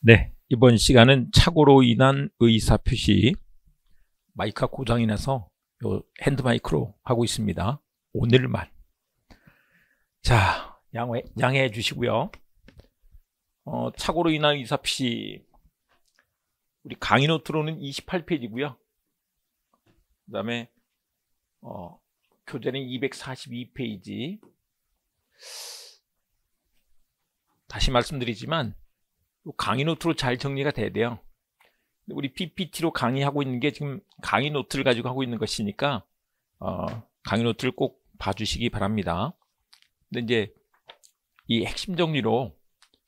네, 이번 시간은 착오로 인한 의사표시 마이크 고장이 나서 요 핸드마이크로 하고 있습니다. 오늘만. 자, 양해, 양해해 주시고요. 어, 착오로 인한 의사표시 우리 강의 노트로는 28페이지고요. 그 다음에 어, 교재는 242페이지 다시 말씀드리지만 강의 노트로 잘 정리가 돼야 돼요. 우리 PPT로 강의하고 있는 게 지금 강의 노트를 가지고 하고 있는 것이니까 어, 강의 노트를 꼭 봐주시기 바랍니다. 근데 이제 이 핵심 정리로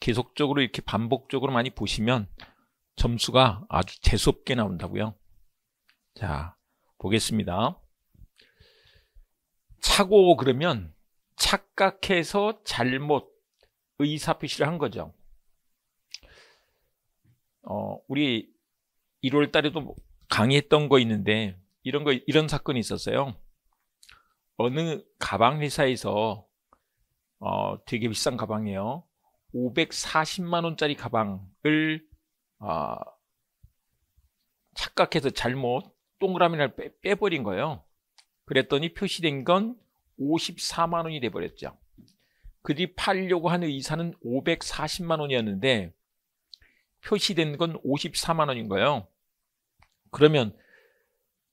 계속적으로 이렇게 반복적으로 많이 보시면 점수가 아주 재수없게 나온다고요. 자, 보겠습니다. 차고 그러면 착각해서 잘못 의사표시를 한 거죠. 어, 우리 1월 달에도 강의했던 거 있는데 이런 거 이런 사건이 있었어요. 어느 가방 회사에서 어, 되게 비싼 가방이에요. 540만 원짜리 가방을 어, 착각해서 잘못 동그라미를 빼, 버린 거예요. 그랬더니 표시된 건 54만 원이 돼버렸죠. 그 뒤 팔려고 하는 의사는 540만 원이었는데 표시된 건 54만 원인 거요 그러면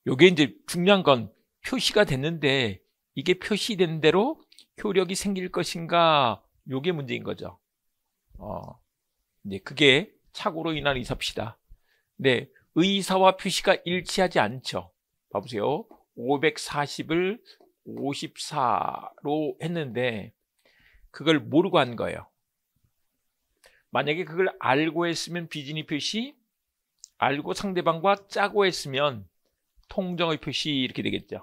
요게 이제 중요한 건 표시가 됐는데 이게 표시된 대로 효력이 생길 것인가 요게 문제인 거죠. 어, 이제 그게 착오로 인한 의사표시다. 네, 의사와 표시가 일치하지 않죠. 봐보세요. 540을 54로 했는데 그걸 모르고 한 거예요. 만약에 그걸 알고 했으면 비진이 표시, 알고 상대방과 짜고 했으면 통정의 표시 이렇게 되겠죠.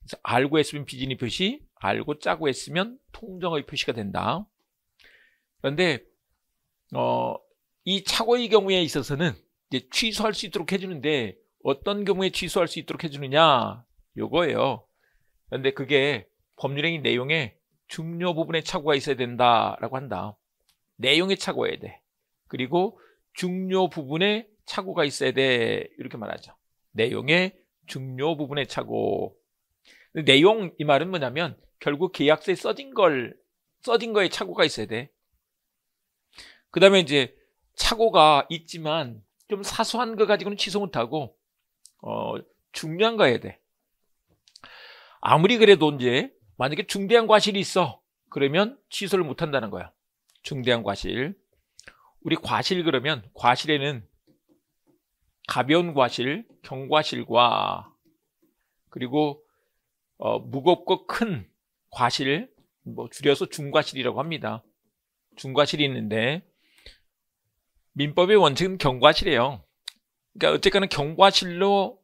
그래서 알고 했으면 비진이 표시, 알고 짜고 했으면 통정의 표시가 된다. 그런데 어, 이 착오의 경우에 있어서는 이제 취소할 수 있도록 해주는데 어떤 경우에 취소할 수 있도록 해주느냐 요거예요. 그런데 그게 법률행위 내용에 중요 부분에 착오가 있어야 된다라고 한다. 내용에 착오해야 돼. 그리고 중요 부분에 착오가 있어야 돼. 이렇게 말하죠. 내용의 중요 부분에 착오. 내용 이 말은 뭐냐면 결국 계약서에 써진 걸 써진 거에 착오가 있어야 돼. 그다음에 이제 착오가 있지만 좀 사소한 거 가지고는 취소 못하고 어 중요한 거 해야 돼. 아무리 그래도 이제 만약에 중대한 과실이 있어 그러면 취소를 못한다는 거야. 중대한 과실. 우리 과실 그러면 과실에는 가벼운 과실, 경과실과 그리고 어, 무겁고 큰 과실, 뭐 줄여서 중과실이라고 합니다. 중과실이 있는데 민법의 원칙은 경과실이에요. 그러니까 어쨌거나 경과실로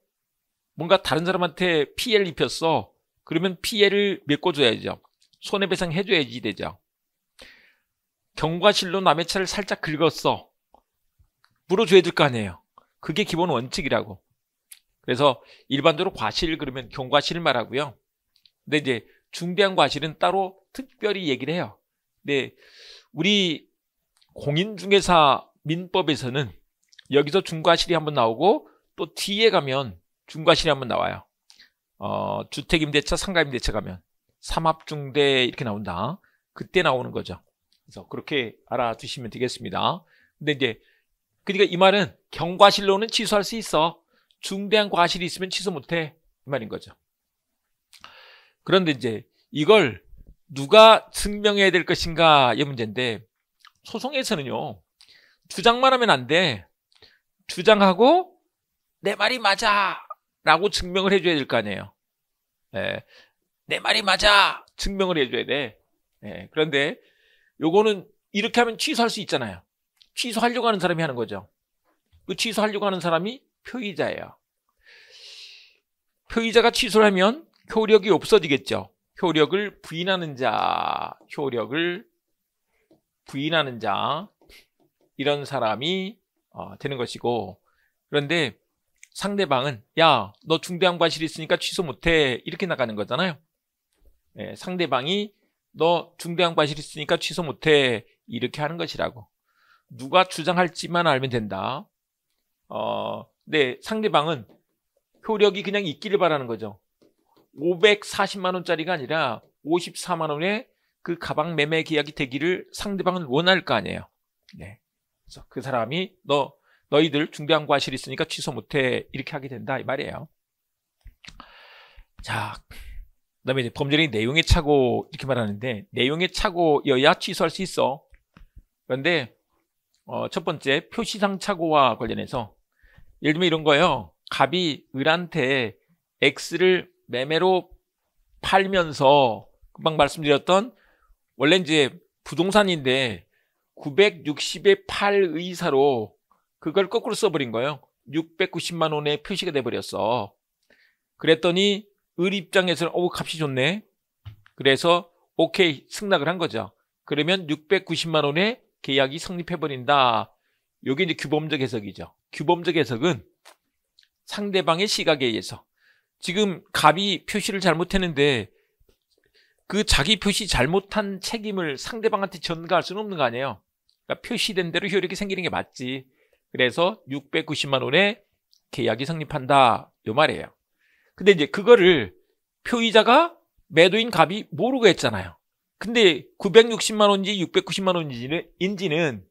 뭔가 다른 사람한테 피해를 입혔어. 그러면 피해를 메꿔줘야죠. 손해배상 해줘야지 되죠. 경과실로 남의 차를 살짝 긁었어. 물어줘야 될 거 아니에요. 그게 기본 원칙이라고. 그래서 일반적으로 과실 그러면 경과실을 말하고요. 근데 이제 중대한 과실은 따로 특별히 얘기를 해요. 근데 우리 공인중개사 민법에서는 여기서 중과실이 한번 나오고 또 뒤에 가면 중과실이 한번 나와요. 어, 주택임대차, 상가임대차 가면 삼합중대 이렇게 나온다. 그때 나오는 거죠. 그래서 그렇게 알아두시면 되겠습니다. 근데 이제 그러니까 이 말은 경과실로는 취소할 수 있어. 중대한 과실이 있으면 취소 못해. 이 말인 거죠. 그런데 이제 이걸 누가 증명해야 될 것인가 이 문제인데 소송에서는요 주장만 하면 안 돼. 주장하고 내 말이 맞아 라고 증명을 해줘야 될 거 아니에요. 네. 내 말이 맞아 증명을 해줘야 돼. 네. 그런데 요거는 이렇게 하면 취소할 수 있잖아요. 취소하려고 하는 사람이 하는 거죠. 그 취소하려고 하는 사람이 표의자예요. 표의자가 취소를 하면 효력이 없어지겠죠. 효력을 부인하는 자, 효력을 부인하는 자 이런 사람이 어, 되는 것이고 그런데 상대방은 야 너 중대한 과실이 있으니까 취소 못해 이렇게 나가는 거잖아요. 예, 상대방이 너 중대한 과실 있으니까 취소 못해. 이렇게 하는 것이라고. 누가 주장할지만 알면 된다. 어, 네, 상대방은 효력이 그냥 있기를 바라는 거죠. 540만 원짜리가 아니라 54만 원에 그 가방 매매 계약이 되기를 상대방은 원할 거 아니에요. 네. 그래서 그 사람이 너 너희들 중대한 과실 있으니까 취소 못해 이렇게 하게 된다 이 말이에요. 자, 그다음에 이제 범죄의 내용에 차고 이렇게 말하는데 내용에 차고여야 취소할 수 있어. 그런데 어, 첫 번째 표시상 착오와 관련해서 예를 들면 이런 거예요. 갑이 을한테 X를 매매로 팔면서 금방 말씀드렸던 원래 이제 부동산인데 960에 팔 의사로 그걸 거꾸로 써버린 거예요. 690만 원에 표시가 돼버렸어. 그랬더니 을 입장에서는 오 어, 값이 좋네. 그래서 오케이 승낙을 한 거죠. 그러면 690만 원의 계약이 성립해버린다. 이게 이제 규범적 해석이죠. 규범적 해석은 상대방의 시각에 의해서 지금 갑이 표시를 잘못했는데 그 자기 표시 잘못한 책임을 상대방한테 전가할 수는 없는 거 아니에요. 그러니까 표시된 대로 효력이 생기는 게 맞지. 그래서 690만 원의 계약이 성립한다. 요 말이에요. 근데 이제 그거를 표의자가 매도인 갑이 모르고 했잖아요. 근데 960만 원인지 690만 원인지는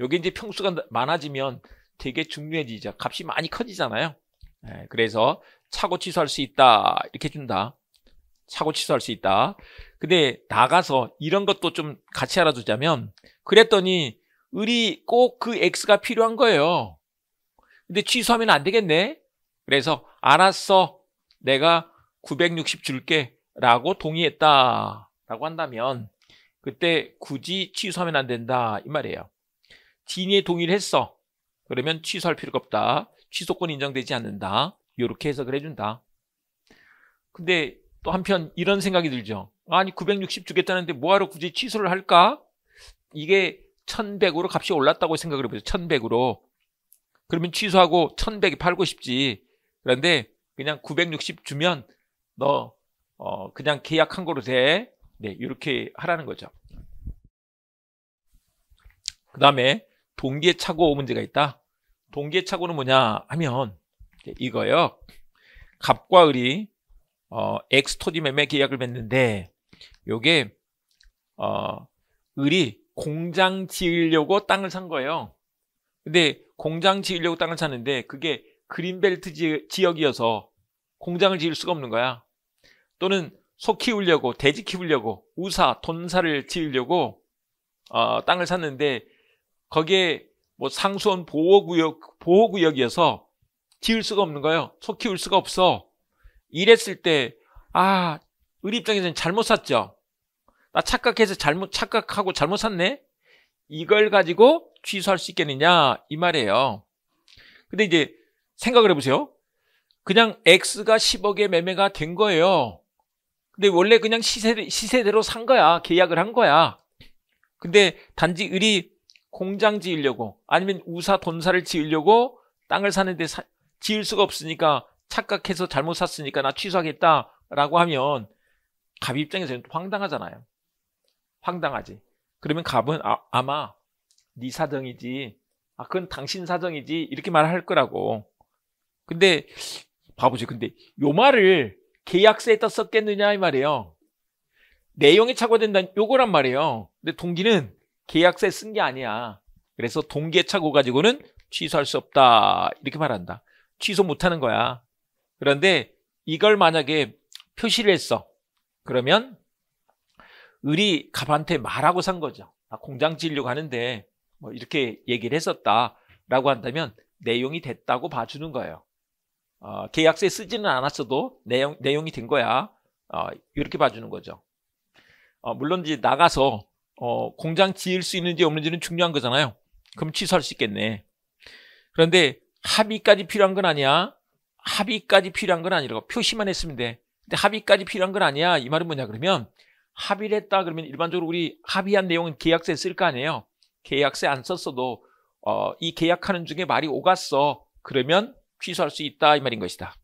여기 이제 평수가 많아지면 되게 중요해지죠. 값이 많이 커지잖아요. 네, 그래서 차고 취소할 수 있다 이렇게 준다. 차고 취소할 수 있다. 근데 나가서 이런 것도 좀 같이 알아두자면 그랬더니 을이 꼭 그 X가 필요한 거예요. 근데 취소하면 안 되겠네. 그래서 알았어. 내가 960 줄게 라고 동의했다 라고 한다면 그때 굳이 취소하면 안 된다 이 말이에요. 진의 동의를 했어. 그러면 취소할 필요가 없다. 취소권 인정되지 않는다. 이렇게 해석을 해준다. 근데 또 한편 이런 생각이 들죠. 아니 960 주겠다는데 뭐하러 굳이 취소를 할까? 이게 1100으로 값이 올랐다고 생각을 해보세요 1100으로. 그러면 취소하고 1 1 0 0에 팔고 싶지. 그런데 그냥 960 주면 너 어, 그냥 계약한 거로 돼. 네, 이렇게 하라는 거죠. 그 다음에 동계착오 문제가 있다. 동계착오는 뭐냐 하면 이거요. 갑과 을이 어, 스토디 매매 계약을 맺는데 요게 어, 을이 공장 지으려고 땅을 산 거예요. 근데 공장 지으려고 땅을 샀는데 그게 그린벨트 지역이어서 공장을 지을 수가 없는 거야. 또는 소 키우려고, 돼지 키우려고, 우사, 돈사를 지으려고 어, 땅을 샀는데 거기에 뭐 상수원 보호구역, 보호구역이어서 지을 수가 없는 거예요. 소 키울 수가 없어. 이랬을 때, 아, 우리 입장에서는 잘못 샀죠. 나 착각해서 잘못, 착각하고 잘못 샀네? 이걸 가지고 취소할 수 있겠느냐? 이 말이에요. 근데 이제 생각을 해보세요. 그냥 X가 10억에 매매가 된 거예요. 근데 원래 그냥 시세, 시세대로 산 거야. 계약을 한 거야. 근데 단지 을이 공장 지으려고 아니면 우사 돈사를 지으려고 땅을 사는데 사, 지을 수가 없으니까 착각해서 잘못 샀으니까 나 취소하겠다라고 하면 갑 입장에서는 황당하잖아요. 황당하지. 그러면 갑은 아, 마네 사정이지. 아, 그건 당신 사정이지. 이렇게 말할 거라고. 근데 봐보지 근데 요 말을 계약서에다 썼겠느냐 이 말이에요. 내용이 착오된다 는 요거란 말이에요. 근데 동기는 계약서에 쓴 게 아니야. 그래서 동기의 착오 가지고는 취소할 수 없다 이렇게 말한다. 취소 못하는 거야. 그런데 이걸 만약에 표시를 했어. 그러면 을이 갑한테 말하고 산 거죠. 나 아, 공장 지으려고 하는데 뭐 이렇게 얘기를 했었다라고 한다면 내용이 됐다고 봐주는 거예요. 어, 계약서에 쓰지는 않았어도 내용, 내용이 된 거야. 어, 이렇게 봐주는 거죠. 어, 물론 이제 나가서 어, 공장 지을 수 있는지 없는지는 중요한 거잖아요. 그럼 취소할 수 있겠네. 그런데 합의까지 필요한 건 아니야. 합의까지 필요한 건 아니라고 표시만 했으면 돼. 근데 합의까지 필요한 건 아니야. 이 말은 뭐냐 그러면 합의를 했다 그러면 일반적으로 우리 합의한 내용은 계약서에 쓸 거 아니에요. 계약서에 안 썼어도 어, 이 계약하는 중에 말이 오갔어. 그러면 취소할 수 있다 이 말인 것이다.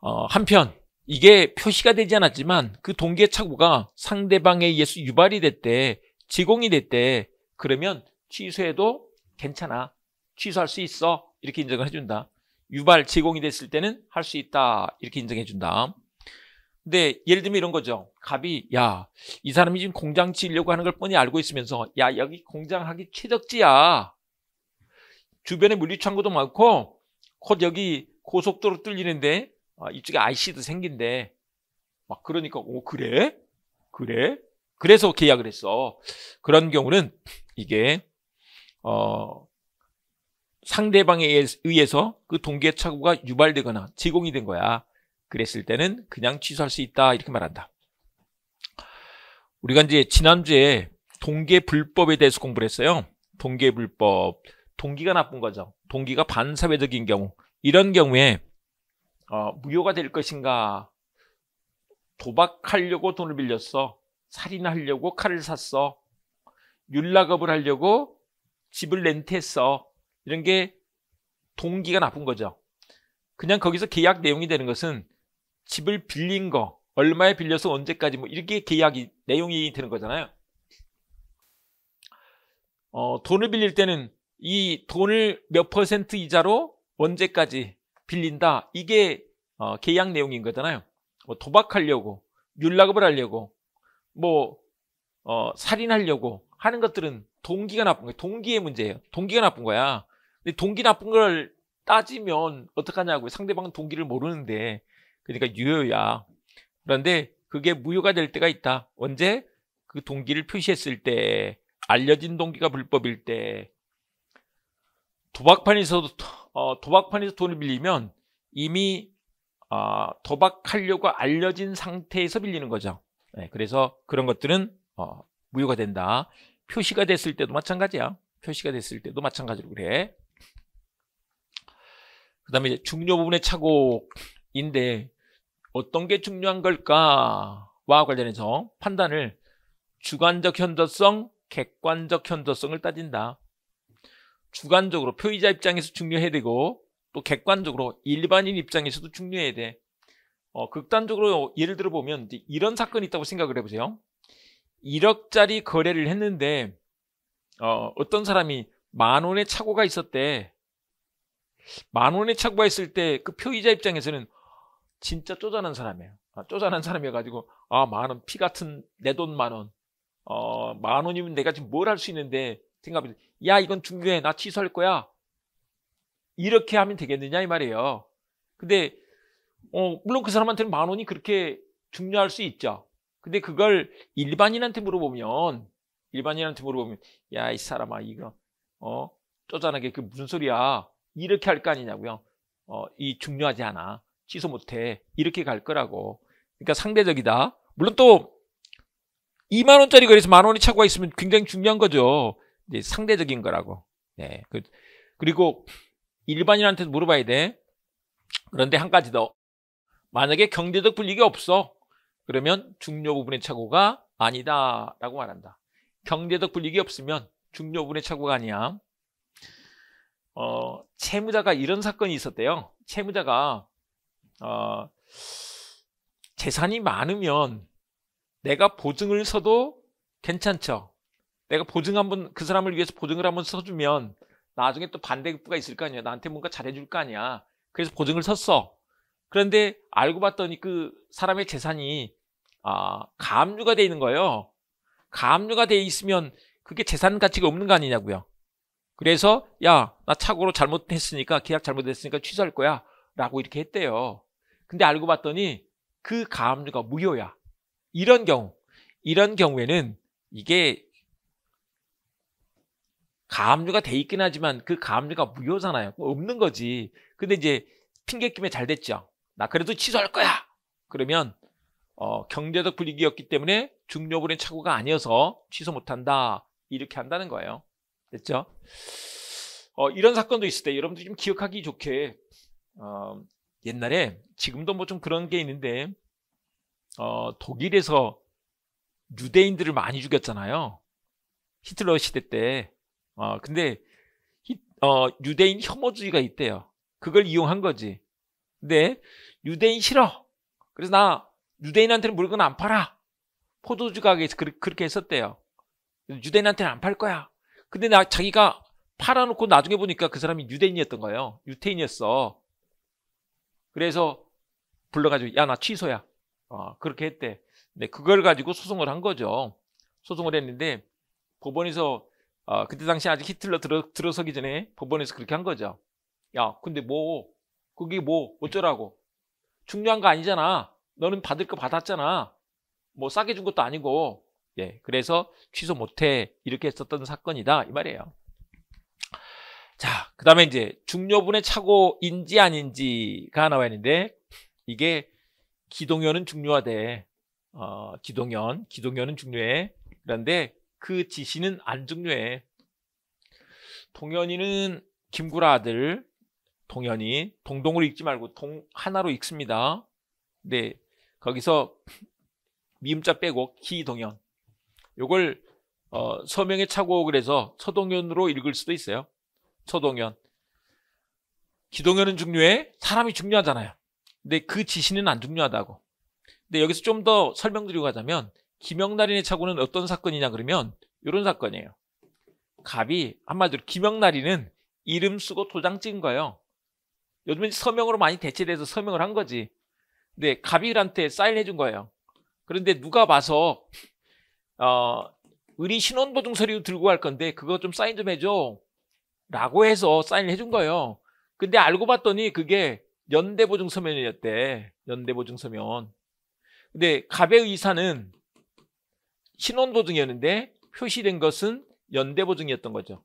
어, 한편 이게 표시가 되지 않았지만 그 동계착오가 상대방에 의해서 유발이 됐대 제공이 됐대 그러면 취소해도 괜찮아 취소할 수 있어 이렇게 인정을 해준다. 유발 제공이 됐을 때는 할 수 있다 이렇게 인정해준다. 근데 예를 들면 이런 거죠. 갑이 야 이 사람이 지금 공장 지으려고 하는 걸 뻔히 알고 있으면서 야 여기 공장 하기 최적지야 주변에 물류창고도 많고 곧 여기 고속도로 뚫리는데 아, 이쪽에 IC도 생긴데 막 그러니까 오 그래? 그래? 그래서 계약을 했어. 그런 경우는 이게 어 상대방에 의해서 그 동계착오가 유발되거나 제공이 된 거야. 그랬을 때는 그냥 취소할 수 있다 이렇게 말한다. 우리가 이제 지난주에 동계 불법에 대해서 공부를 했어요. 동계 불법. 동기가 나쁜 거죠. 동기가 반사회적인 경우. 이런 경우에 어, 무효가 될 것인가? 도박하려고 돈을 빌렸어. 살인하려고 칼을 샀어. 윤락업을 하려고 집을 렌트했어. 이런 게 동기가 나쁜 거죠. 그냥 거기서 계약 내용이 되는 것은 집을 빌린 거, 얼마에 빌려서 언제까지 뭐 이렇게 계약이 내용이 되는 거잖아요. 어, 돈을 빌릴 때는 이 돈을 몇 퍼센트 이자로 언제까지 빌린다. 이게 어, 계약 내용인 거잖아요. 뭐 도박하려고, 윤락업을 하려고, 뭐 어, 살인하려고 하는 것들은 동기가 나쁜 거예요. 동기의 문제예요. 동기가 나쁜 거야. 근데 동기 나쁜 걸 따지면 어떡하냐고 상대방은 동기를 모르는데 그러니까 유효야. 그런데 그게 무효가 될 때가 있다. 언제? 그 동기를 표시했을 때 알려진 동기가 불법일 때 도박판에서도 어, 도박판에서 돈을 빌리면 이미 어, 도박하려고 알려진 상태에서 빌리는 거죠. 네, 그래서 그런 것들은 어, 무효가 된다. 표시가 됐을 때도 마찬가지야. 표시가 됐을 때도 마찬가지로 그래. 그 다음에 이제 중요 부분의 착오인데 어떤 게 중요한 걸까와 관련해서 판단을 주관적 현저성, 객관적 현저성을 따진다. 주관적으로 표의자 입장에서 중요해야 되고 또 객관적으로 일반인 입장에서도 중요해야 돼. 어, 극단적으로 예를 들어 보면 이런 사건이 있다고 생각을 해보세요. 1억짜리 거래를 했는데 어, 어떤 사람이 만 원의 착오가 있었대. 만 원의 착오가 있을 때 그 표의자 입장에서는 진짜 쪼잔한 사람이에요. 아, 쪼잔한 사람이어가지고 아 만 원 피 같은 내 돈 만 원. 어, 만 원이면 내가 지금 뭘 할 수 있는데 생각합니다. 야, 이건 중요해. 나 취소할 거야. 이렇게 하면 되겠느냐, 이 말이에요. 근데, 어, 물론 그 사람한테는 만 원이 그렇게 중요할 수 있죠. 근데 그걸 일반인한테 물어보면, 일반인한테 물어보면, 야, 이 사람아, 이거, 어, 쪼잔하게 그 무슨 소리야. 이렇게 할 거 아니냐고요. 어, 이 중요하지 않아. 취소 못해. 이렇게 갈 거라고. 그러니까 상대적이다. 물론 또 2만 원짜리 거래에서 만 원이 차고가 있으면 굉장히 중요한 거죠. 이제 상대적인 거라고. 네. 그, 그리고 일반인한테 도 물어봐야 돼. 그런데 한 가지 더. 만약에 경제적 불이익이 없어. 그러면 중요 부분의 착오가 아니다. 라고 말한다. 경제적 불이익이 없으면 중요 부분의 착오가 아니야. 어, 채무자가 이런 사건이 있었대요. 채무자가, 어, 재산이 많으면 내가 보증을 서도 괜찮죠. 내가 보증 한번 그 사람을 위해서 보증을 한번 써주면 나중에 또 반대급부가 있을 거 아니야. 나한테 뭔가 잘해줄 거 아니야. 그래서 보증을 썼어 그런데 알고 봤더니 그 사람의 재산이 아, 가압류가 돼 있는 거예요. 가압류가 돼 있으면 그게 재산 가치가 없는 거 아니냐고요. 그래서 야나 착오로 잘못했으니까 계약 잘못했으니까 취소할 거야 라고 이렇게 했대요. 근데 알고 봤더니 그 가압류가 무효야. 이런 경우 이런 경우에는 이게 가압류가 돼 있긴 하지만 그 가압류가 무효잖아요. 없는 거지. 근데 이제 핑계 김에 잘 됐죠. 나 그래도 취소할 거야. 그러면 어, 경제적 불이익이었기 때문에 중요불인 착오가 아니어서 취소 못한다. 이렇게 한다는 거예요. 됐죠? 어, 이런 사건도 있을 때 여러분들 좀 기억하기 좋게 어, 옛날에 지금도 뭐 좀 그런 게 있는데 어, 독일에서 유대인들을 많이 죽였잖아요. 히틀러 시대 때 어, 근데 어, 유대인 혐오주의가 있대요. 그걸 이용한 거지. 근데 유대인 싫어. 그래서 나 유대인한테는 물건 안 팔아. 포도주 가게에서 그, 그렇게 했었대요. 유대인한테는 안 팔 거야. 근데 나 자기가 팔아놓고 나중에 보니까 그 사람이 유대인이었던 거예요. 유태인이었어. 그래서 불러가지고 야 나 취소야. 어, 그렇게 했대. 네, 그걸 가지고 소송을 한 거죠. 소송을 했는데 법원에서 어, 그때 당시 아직 히틀러 들어, 들어서기 전에 법원에서 그렇게 한 거죠. 야, 근데 뭐, 그게 뭐, 어쩌라고. 중요한 거 아니잖아. 너는 받을 거 받았잖아. 뭐, 싸게 준 것도 아니고. 예, 그래서 취소 못해. 이렇게 했었던 사건이다. 이 말이에요. 자, 그 다음에 이제 중요분의 착오인지 아닌지가 나와 있는데, 이게 기동연은 중요하대. 어, 기동연, 기동연은 중요해. 그런데 그 지시는 안 중요해. 동현이는 김구라 아들 동현이 동동을 읽지 말고 동 하나로 읽습니다. 네. 거기서 미음자 빼고 기동현. 요걸 어, 서명에 차고 그래서 서동현으로 읽을 수도 있어요. 서동현. 기동현은 중요해. 사람이 중요하잖아요. 근데 그 지시는 안 중요하다고. 근데 여기서 좀 더 설명드리고 가자면 김영나인의 착오는 어떤 사건이냐 그러면 이런 사건이에요. 갑이 한마디로 김영란인은 이름 쓰고 도장 찍은 거예요. 요즘은 서명으로 많이 대체돼서 서명을 한 거지. 근데 갑이한테 사인해 준 거예요. 그런데 누가 봐서 어, 우리 신원보증 서류 들고 갈 건데 그거 좀 사인 좀 해줘 라고 해서 사인을 해준 거예요 근데 알고 봤더니 그게 연대보증 서면이었대 연대보증 서면 근데 갑의 의사는 신원보증이었는데 표시된 것은 연대보증이었던 거죠.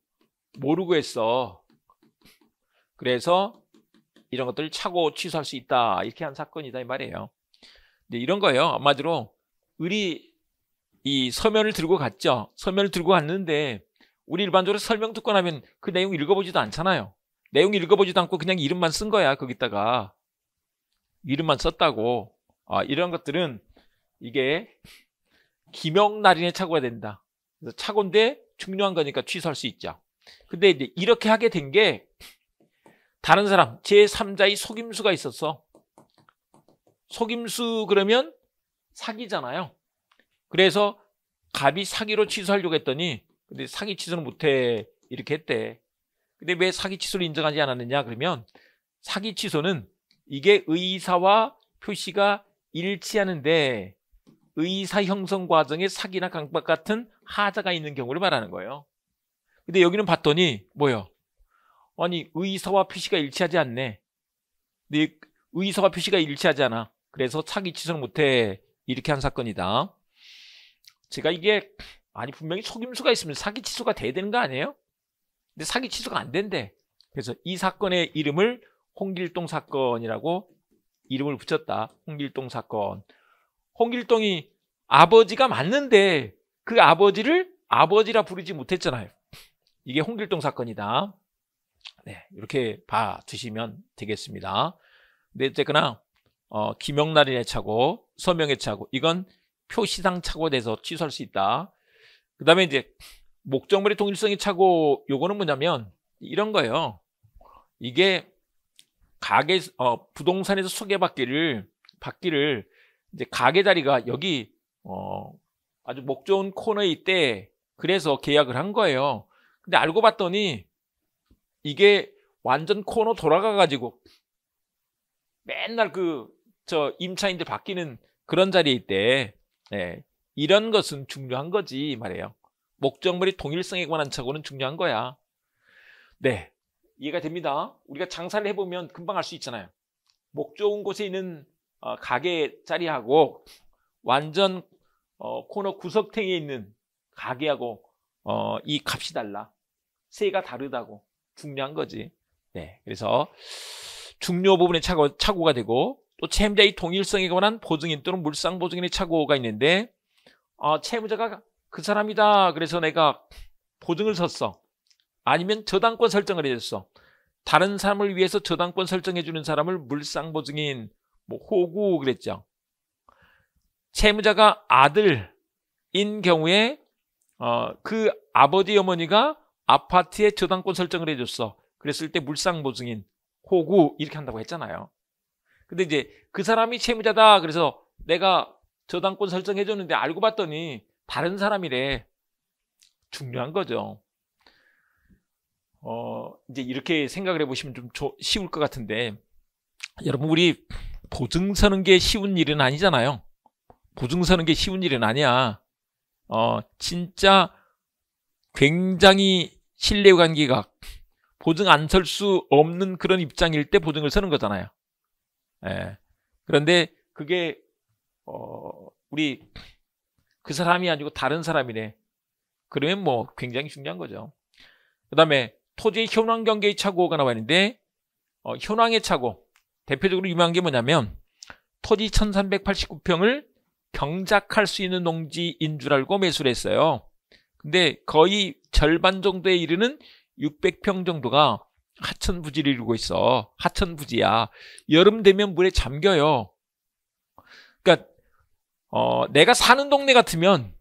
모르고 했어. 그래서 이런 것들을 차고 취소할 수 있다. 이렇게 한 사건이다 이 말이에요. 근데 이런 거예요. 한마디로 우리 이 서면을 들고 갔죠. 서면을 들고 갔는데 우리 일반적으로 설명 듣고 나면 그 내용 읽어보지도 않잖아요. 내용 읽어보지도 않고 그냥 이름만 쓴 거야. 거기다가 이름만 썼다고. 아, 이런 것들은 이게 기명날인에 착오가 된다. 그래서 착오인데 중요한 거니까 취소할 수 있죠. 근데 이제 이렇게 하게 된 게 다른 사람 제3자의 속임수가 있었어. 속임수 그러면 사기잖아요. 그래서 갑이 사기로 취소하려고 했더니 근데 사기 취소는 못해 이렇게 했대. 근데 왜 사기 취소를 인정하지 않았느냐 그러면 사기 취소는 이게 의사와 표시가 일치하는데 의사 형성 과정에 사기나 강박 같은 하자가 있는 경우를 말하는 거예요. 근데 여기는 봤더니 뭐요? 아니 의사와 표시가 일치하지 않네. 근 의사와 표시가 일치하지 않아. 그래서 사기 취소를 못해. 이렇게 한 사건이다. 제가 이게 아니 분명히 속임수가 있으면 사기 취소가 돼야 되는 거 아니에요? 근데 사기 취소가 안 된대. 그래서 이 사건의 이름을 홍길동 사건이라고 이름을 붙였다. 홍길동 사건. 홍길동이 아버지가 맞는데 그 아버지를 아버지라 부르지 못했잖아요. 이게 홍길동 사건이다. 네, 이렇게 봐주시면 되겠습니다. 근데 어쨌거나 어, 김영란의 차고 서명의 차고 이건 표시상 차고 돼서 취소할 수 있다. 그 다음에 이제 목적물의 동일성이 차고 요거는 뭐냐면 이런 거예요. 이게 가게 어, 부동산에서 소개받기를 받기를 이제 가게 자리가 여기 어, 아주 목 좋은 코너에 있대. 그래서 계약을 한 거예요. 근데 알고 봤더니 이게 완전 코너 돌아가 가지고 맨날 그 저 임차인들 바뀌는 그런 자리에 있대. 네. 이런 것은 중요한 거지 말이에요. 목적물이 동일성에 관한 착오는 중요한 거야. 네. 이해가 됩니다. 우리가 장사를 해보면 금방 알 수 있잖아요. 목 좋은 곳에 있는 어, 가게 자리하고 완전 어, 코너 구석탱이에 있는 가게하고 어, 이 값이 달라. 세가 다르다고 중요한 거지. 네, 그래서 중요 부분의 착오, 착오가 되고 또 채무자의 동일성에 관한 보증인 또는 물상 보증인의 착오가 있는데 어, 채무자가 그 사람이다. 그래서 내가 보증을 섰어. 아니면 저당권 설정을 해줬어. 다른 사람을 위해서 저당권 설정해주는 사람을 물상 보증인 뭐 호구 그랬죠. 채무자가 아들인 경우에 어, 그 아버지 어머니가 아파트에 저당권 설정을 해줬어. 그랬을 때 물상보증인 호구 이렇게 한다고 했잖아요. 근데 이제 그 사람이 채무자다. 그래서 내가 저당권 설정해줬는데 알고 봤더니 다른 사람이래. 중요한 거죠. 어, 이제 이렇게 생각을 해보시면 좀 쉬울 것 같은데, 여러분, 우리 보증 서는 게 쉬운 일은 아니잖아요. 보증 서는 게 쉬운 일은 아니야. 어, 진짜 굉장히 신뢰관계가 보증 안 설 수 없는 그런 입장일 때 보증을 서는 거잖아요. 예. 그런데 그게 어, 우리 그 사람이 아니고 다른 사람이네. 그러면 뭐 굉장히 중요한 거죠. 그다음에 토지의 현황 경계의 착오가 나와 있는데 어, 현황의 착오. 대표적으로 유명한 게 뭐냐면 토지 1389평을 경작할 수 있는 농지인 줄 알고 매수를 했어요. 근데 거의 절반 정도에 이르는 600평 정도가 하천 부지를 이루고 있어. 하천 부지야. 여름 되면 물에 잠겨요. 그러니까 어, 내가 사는 동네 같으면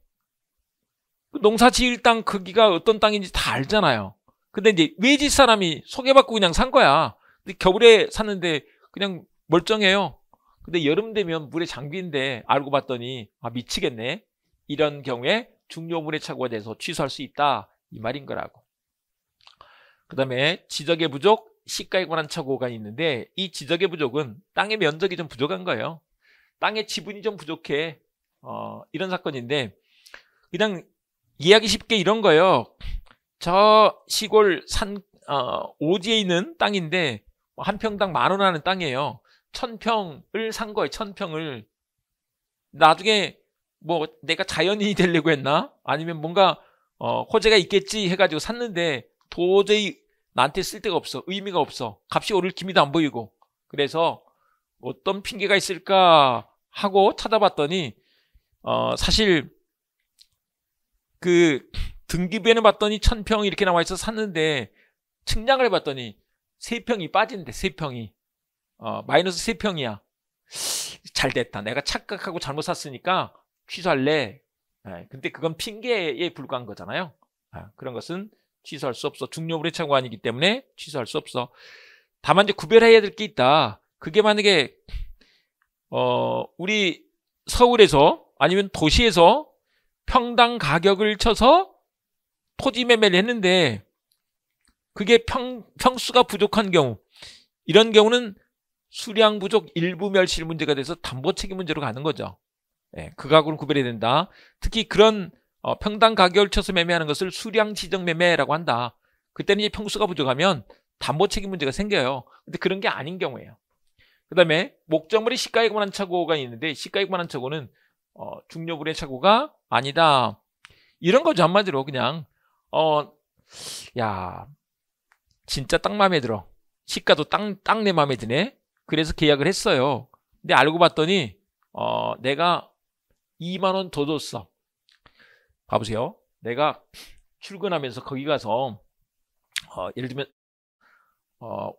농사 지을 땅 크기가 어떤 땅인지 다 알잖아요. 근데 이제 외지 사람이 소개받고 그냥 산 거야. 근데 겨울에 샀는데 그냥 멀쩡해요. 근데 여름 되면 물에 잠긴데 알고 봤더니 아 미치겠네. 이런 경우에 중요물의 착오가 돼서 취소할 수 있다. 이 말인 거라고. 그 다음에 지적의 부족, 시가에 관한 착오가 있는데 이 지적의 부족은 땅의 면적이 좀 부족한 거예요. 땅의 지분이 좀 부족해. 어, 이런 사건인데 그냥 이해하기 쉽게 이런 거예요. 저 시골 산 어, 오지에 있는 땅인데 뭐 한 평당 만 원 하는 땅이에요. 천 평을 산 거예요. 천 평을. 나중에 뭐 내가 자연인이 되려고 했나? 아니면 뭔가 어, 호재가 있겠지 해가지고 샀는데 도저히 나한테 쓸 데가 없어. 의미가 없어. 값이 오를 기미도 안 보이고. 그래서 어떤 핑계가 있을까 하고 찾아봤더니 어, 사실 그 등기부에는 봤더니 천 평 이렇게 나와 있어 샀는데 측량을 해봤더니 3평이 빠진대, 3평이. 어, 마이너스 3평이야. 잘 됐다. 내가 착각하고 잘못 샀으니까 취소할래. 예, 근데 그건 핑계에 불과한 거잖아요. 아, 그런 것은 취소할 수 없어. 중요물의 창고 아니기 때문에 취소할 수 없어. 다만 이제 구별해야 될 게 있다. 그게 만약에 어, 우리 서울에서 아니면 도시에서 평당 가격을 쳐서 토지 매매를 했는데 그게 평, 평수가 부족한 경우 이런 경우는 수량 부족 일부 멸실 문제가 돼서 담보 책임 문제로 가는 거죠. 예, 그각으로 구별해야 된다. 특히 그런 어, 평당 가격을 쳐서 매매하는 것을 수량 지정 매매라고 한다. 그때는 이제 평수가 부족하면 담보 책임 문제가 생겨요. 근데 그런 게 아닌 경우에요그 다음에 목적물이 시가액 만한 착오가 있는데 시가액 만한 착오는 어, 중요분의 착오가 아니다. 이런 거죠 한마디로 그냥 어, 야 진짜 딱 마음에 들어. 시가도 딱딱내 마음에 드네. 그래서 계약을 했어요. 근데 알고 봤더니 어, 내가 2만 원 더 줬어. 봐보세요. 내가 출근하면서 거기 가서 어, 예를 들면 어,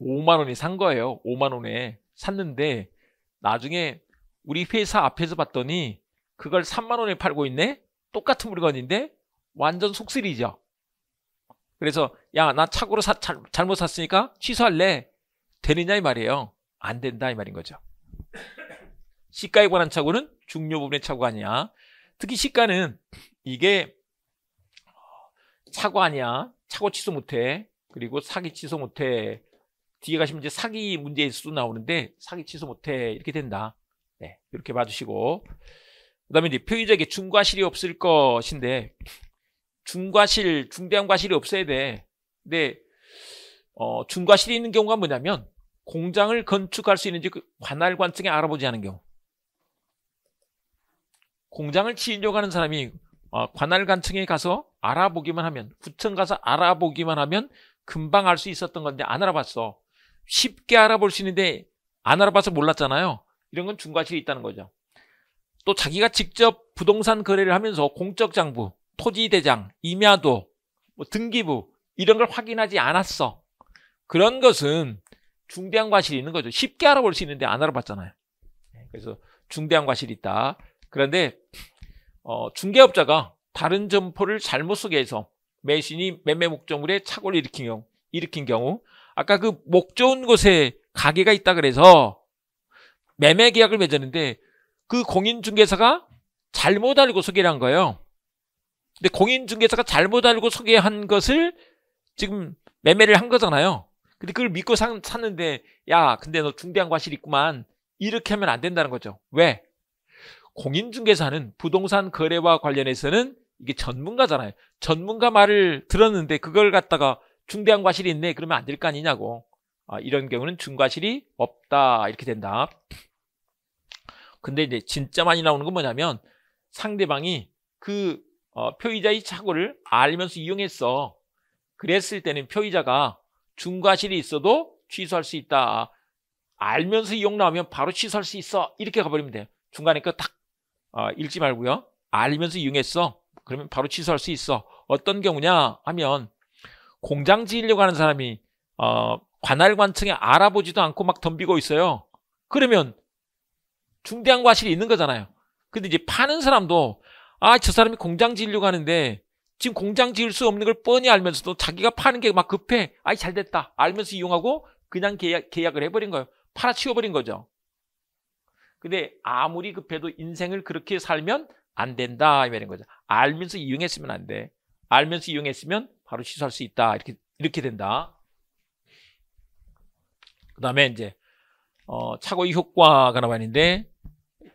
5만 원에 산 거예요. 5만 원에 샀는데 나중에 우리 회사 앞에서 봤더니 그걸 3만 원에 팔고 있네. 똑같은 물건인데 완전 속쓰리죠. 그래서 야나 착오로 사, 잘, 잘못 샀으니까 취소할래 되느냐 이 말이에요 안 된다 이 말인 거죠 시가에 관한 착오는 중요 부분의 착오 아니야 특히 시가는 이게 착오 아니야 착오 취소 못해 그리고 사기 취소 못해 뒤에 가시면 이제 사기 문제일 수도 나오는데 사기 취소 못해 이렇게 된다 네 이렇게 봐주시고 그 다음에 이제 표의자에게 중과실이 없을 것인데 중과실, 중대한 과실이 없어야 돼. 근데 어, 중과실이 있는 경우가 뭐냐면 공장을 건축할 수 있는지 그 관할 관청에 알아보지 않은 경우. 공장을 지으려고 하는 사람이 어, 관할 관청에 가서 알아보기만 하면 구청 가서 알아보기만 하면 금방 알 수 있었던 건데 안 알아봤어. 쉽게 알아볼 수 있는데 안 알아봐서 몰랐잖아요. 이런 건 중과실이 있다는 거죠. 또 자기가 직접 부동산 거래를 하면서 공적 장부 토지대장, 임야도, 뭐 등기부 이런 걸 확인하지 않았어. 그런 것은 중대한 과실이 있는 거죠. 쉽게 알아볼 수 있는데 안 알아봤잖아요. 네, 그래서 중대한 과실이 있다. 그런데 어, 중개업자가 다른 점포를 잘못 소개해서 매신이 매매 목적물에 착오를 일으킨 경우, 일으킨 경우 아까 그 목 좋은 곳에 가게가 있다 그래서 매매 계약을 맺었는데 그 공인중개사가 잘못 알고 소개를 한 거예요. 근데 공인중개사가 잘못 알고 소개한 것을 지금 매매를 한 거잖아요. 근데 그걸 믿고 사, 샀는데 야 근데 너 중대한 과실 이 있구만 이렇게 하면 안 된다는 거죠. 왜? 공인중개사는 부동산 거래와 관련해서는 이게 전문가잖아요. 전문가 말을 들었는데 그걸 갖다가 중대한 과실이 있네 그러면 안 될 거 아니냐고. 아, 이런 경우는 중과실이 없다 이렇게 된다. 근데 이제 진짜 많이 나오는 건 뭐냐면 상대방이 그 어, 표의자의 착오를 알면서 이용했어. 그랬을 때는 표의자가 중과실이 있어도 취소할 수 있다. 알면서 이용 나오면 바로 취소할 수 있어. 이렇게 가버리면 돼요. 중간에 거딱 그 어, 읽지 말고요. 알면서 이용했어. 그러면 바로 취소할 수 있어. 어떤 경우냐 하면 공장 지으려고 하는 사람이 어, 관할관청에 알아보지도 않고 막 덤비고 있어요. 그러면 중대한 과실이 있는 거잖아요. 근데 이제 파는 사람도 아, 저 사람이 공장 지으려고 하는데 지금 공장 지을 수 없는 걸 뻔히 알면서도 자기가 파는 게 막 급해. 아이, 잘 됐다. 알면서 이용하고 그냥 계약, 계약을 해버린 거예요. 팔아치워버린 거죠. 근데 아무리 급해도 인생을 그렇게 살면 안 된다. 이런 거죠. 알면서 이용했으면 안 돼. 알면서 이용했으면 바로 취소할 수 있다. 이렇게, 이렇게 된다. 그 다음에 이제, 어, 착오의 효과가 나와 있는데,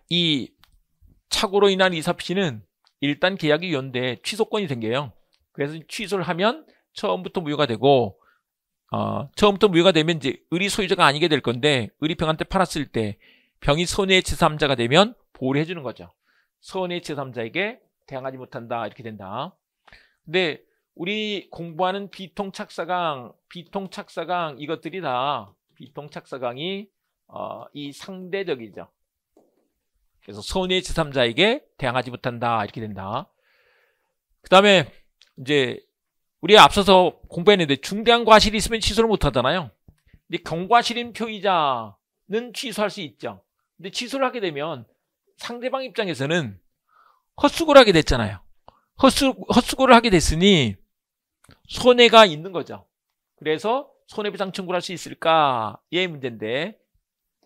이 착오로 인한 이사피는 일단 계약이 연대 취소권이 생겨요. 그래서 취소를 하면 처음부터 무효가 되고 어, 처음부터 무효가 되면 이제 의리 소유자가 아니게 될 건데 의리병한테 팔았을 때 병이 손해의 제3자가 되면 보호를 해주는 거죠. 손해의 제3자에게 대항하지 못한다 이렇게 된다. 근데 우리 공부하는 비통착사강, 비통착사강 이것들이 다 비통착사강이 어, 이 상대적이죠. 그래서 선의 제3자에게 대항하지 못한다 이렇게 된다. 그 다음에 이제 우리 앞서서 공부했는데 중대한 과실이 있으면 취소를 못하잖아요. 근데 경과실인 표의자는 취소할 수 있죠. 근데 취소를 하게 되면 상대방 입장에서는 헛수고를 하게 됐잖아요. 헛수, 헛수고를 하게 됐으니 손해가 있는 거죠. 그래서 손해배상 청구를 할 수 있을까의 문제인데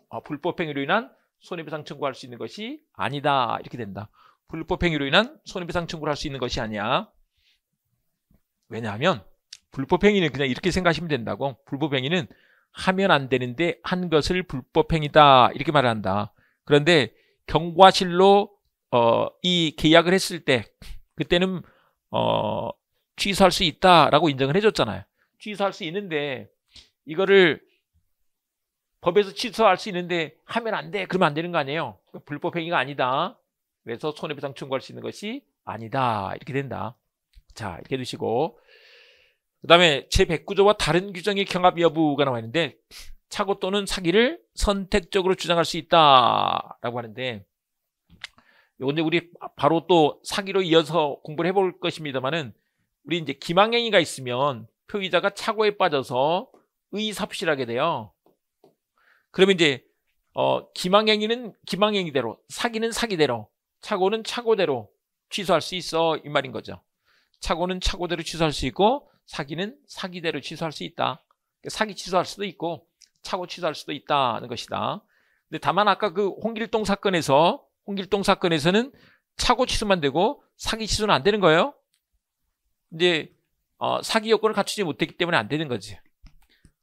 어, 불법행위로 인한 손해배상 청구할 수 있는 것이 아니다. 이렇게 된다. 불법 행위로 인한 손해배상 청구를 할 수 있는 것이 아니야. 왜냐하면 불법 행위는 그냥 이렇게 생각하시면 된다고. 불법 행위는 하면 안 되는데 한 것을 불법 행위다. 이렇게 말을 한다. 그런데 경과실로 어, 이 계약을 했을 때 그때는 어, 취소할 수 있다라고 인정을 해줬잖아요. 취소할 수 있는데 이거를 법에서 취소할 수 있는데 하면 안 돼. 그러면 안 되는 거 아니에요. 그러니까 불법 행위가 아니다. 그래서 손해배상 청구할 수 있는 것이 아니다. 이렇게 된다. 자, 이렇게 두시고 그 다음에 제109조와 다른 규정의 경합 여부가 나와 있는데 착오 또는 사기를 선택적으로 주장할 수 있다라고 하는데 요건 이제 우리 바로 또 사기로 이어서 공부를 해볼 것입니다만은 우리 이제 기망행위가 있으면 표의자가 착오에 빠져서 의사표시를 하게 돼요. 그러면 이제 어, 기망행위는 기망행위대로, 사기는 사기대로, 착오는 착오대로 취소할 수 있어 이 말인 거죠. 착오는 착오대로 취소할 수 있고 사기는 사기대로 취소할 수 있다. 그러니까 사기 취소할 수도 있고 착오 취소할 수도 있다는 것이다. 근데 다만 아까 그 홍길동 사건에서 홍길동 사건에서는 착오 취소만 되고 사기 취소는 안 되는 거예요. 이제 어, 사기 요건을 갖추지 못했기 때문에 안 되는 거지.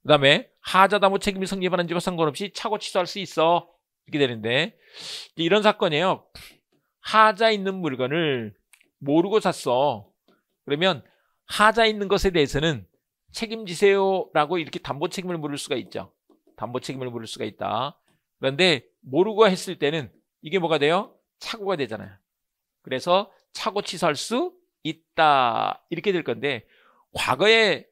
그 다음에 하자다무 책임이 성립하는 지와 상관없이 차고 취소할 수 있어. 이렇게 되는데 이런 사건이에요. 하자 있는 물건을 모르고 샀어. 그러면 하자 있는 것에 대해서는 책임지세요라고 이렇게 담보 책임을 물을 수가 있죠. 담보 책임을 물을 수가 있다. 그런데 모르고 했을 때는 이게 뭐가 돼요? 착오가 되잖아요. 그래서 착오 취소할 수 있다. 이렇게 될 건데 과거에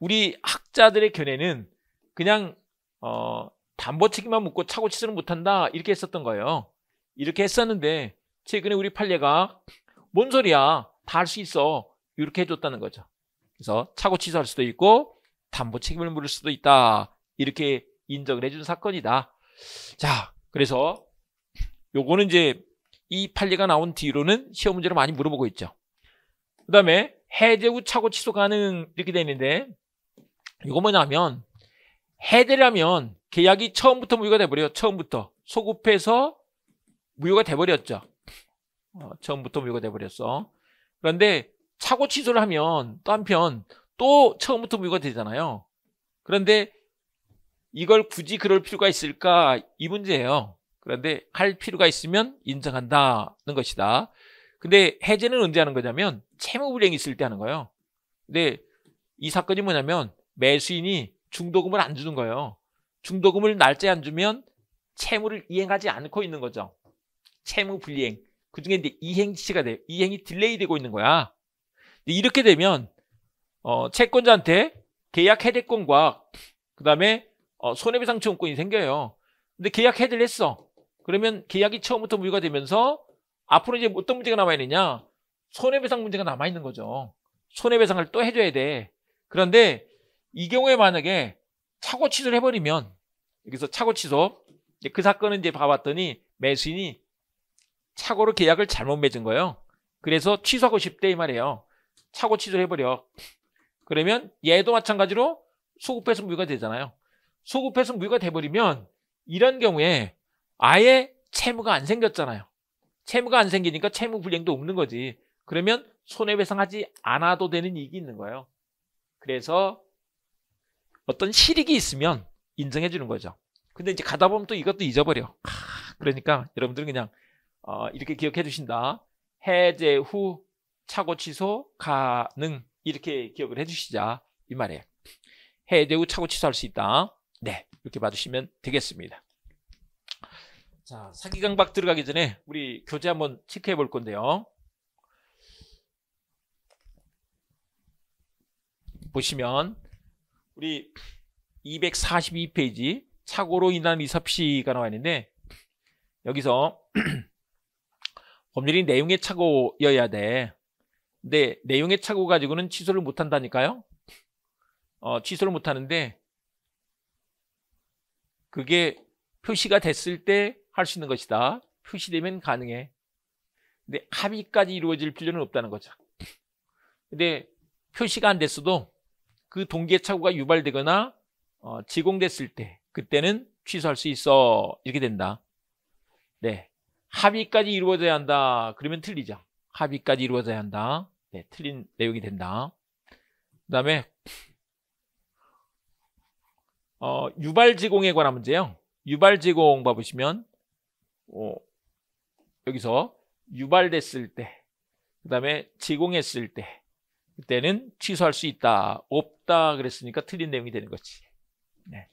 우리 학자들의 견해는 그냥 어, 담보책임만 묻고 차고 치수는 못한다 이렇게 했었던 거예요. 이렇게 했었는데 최근에 우리 판례가 뭔 소리야 다 할 수 있어 이렇게 해줬다는 거죠. 그래서 차고 취소할 수도 있고 담보 책임을 물을 수도 있다 이렇게 인정을 해준 사건이다. 자 그래서 요거는 이제 이 판례가 나온 뒤로는 시험 문제를 많이 물어보고 있죠. 그 다음에 해제 후 차고 취소 가능 이렇게 되어 있는데 이거 뭐냐면 해대라면 계약이 처음부터 무효가 돼버려요. 처음부터 소급해서 무효가 돼버렸죠. 어, 처음부터 무효가 돼버렸어. 그런데 착오 취소를 하면 또 한편 또 처음부터 무효가 되잖아요. 그런데 이걸 굳이 그럴 필요가 있을까 이 문제예요. 그런데 할 필요가 있으면 인정한다는 것이다. 근데 해제는 언제 하는 거냐면 채무불이행이 있을 때 하는 거예요. 근데 이 사건이 뭐냐면 매수인이 중도금을 안 주는 거예요. 중도금을 날짜에 안 주면 채무를 이행하지 않고 있는 거죠. 채무 불이행. 그 중에 이제 이행 지시가 돼요. 이행이 딜레이 되고 있는 거야. 이렇게 되면 어, 채권자한테 계약 해제권과 그다음에 어, 손해배상 청구권이 생겨요. 근데 계약 해제를 했어. 그러면 계약이 처음부터 무효가 되면서 앞으로 이제 어떤 문제가 남아 있느냐? 손해배상 문제가 남아 있는 거죠. 손해배상을 또 해줘야 돼. 그런데 이 경우에 만약에 착오 취소를 해버리면 여기서 착오 취소 그 사건은 이제 봐봤더니 매수인이 착오로 계약을 잘못 맺은 거예요. 그래서 취소하고 싶대 이 말이에요. 착오 취소를 해버려. 그러면 얘도 마찬가지로 소급해서 무효가 되잖아요. 소급해서 무효가 돼버리면 이런 경우에 아예 채무가 안 생겼잖아요. 채무가 안 생기니까 채무 불량도 없는 거지. 그러면 손해배상하지 않아도 되는 이익이 있는 거예요. 그래서 어떤 실익이 있으면 인정해 주는 거죠. 근데 이제 가다 보면 또 이것도 잊어버려. 아, 그러니까 여러분들은 그냥 어, 이렇게 기억해 주신다. 해제 후 차고 취소 가능 이렇게 기억을 해 주시자 이 말이에요. 해제 후 차고 취소할 수 있다. 네 이렇게 봐주시면 되겠습니다. 자 사기 강박 들어가기 전에 우리 교재 한번 체크해 볼 건데요. 보시면 우리 242페이지 착오로 인한 미섭시가 나와 있는데 여기서 법률이 내용의 착오여야 돼. 근데 내용의 착오 가지고는 취소를 못 한다니까요. 어, 취소를 못 하는데 그게 표시가 됐을 때 할 수 있는 것이다. 표시되면 가능해. 근데 합의까지 이루어질 필요는 없다는 거죠. 근데 표시가 안 됐어도 그 동기의착오가 유발되거나 어, 지공됐을 때 그때는 취소할 수 있어 이렇게 된다. 네, 합의까지 이루어져야 한다. 그러면 틀리죠. 합의까지 이루어져야 한다. 네, 틀린 내용이 된다. 그 다음에 어, 유발지공에 관한 문제요. 유발지공 봐보시면 어, 여기서 유발됐을 때, 그 다음에 지공했을 때, 그때는 취소할 수 있다. 없다 그랬으니까 틀린 내용이 되는 거지. 네.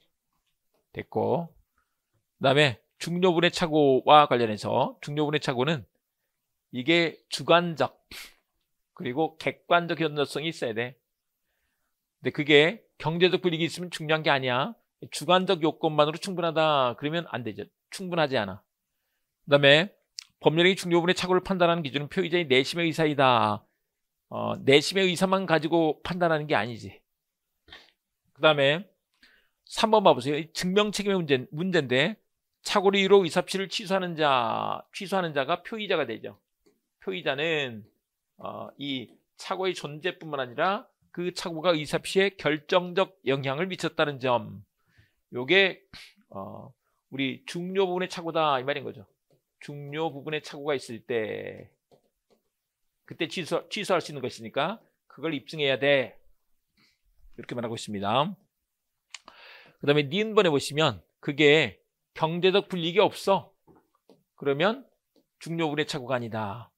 됐고. 그다음에 중요분의 착오와 관련해서 중요분의 착오는 이게 주관적 그리고 객관적 현저성이 있어야 돼. 근데 그게 경제적 불이익이 있으면 중요한 게 아니야. 주관적 요건만으로 충분하다. 그러면 안 되죠. 충분하지 않아. 그다음에 법률행위 중요분의 착오를 판단하는 기준은 표의자의 내심의 의사이다. 어, 내심의 의사만 가지고 판단하는 게 아니지. 그 다음에 3번 봐보세요. 증명 책임의 문제, 문제인데 착오를이유로 의사표시를 취소하는 자, 취소하는 자가 표의자가 되죠. 표의자는 어, 이 착오의 존재뿐만 아니라 그 착오가 의사표시에 결정적 영향을 미쳤다는 점. 요게 어, 우리 중요 부분의 착오다 이 말인 거죠. 중요 부분의 착오가 있을 때 그때 취소, 취소할 수 있는 것이니까 그걸 입증해야 돼. 이렇게 말하고 있습니다. 그 다음에 니은번에 보시면 그게 경제적 불이익이 없어. 그러면 중요분의 착오가 아니다.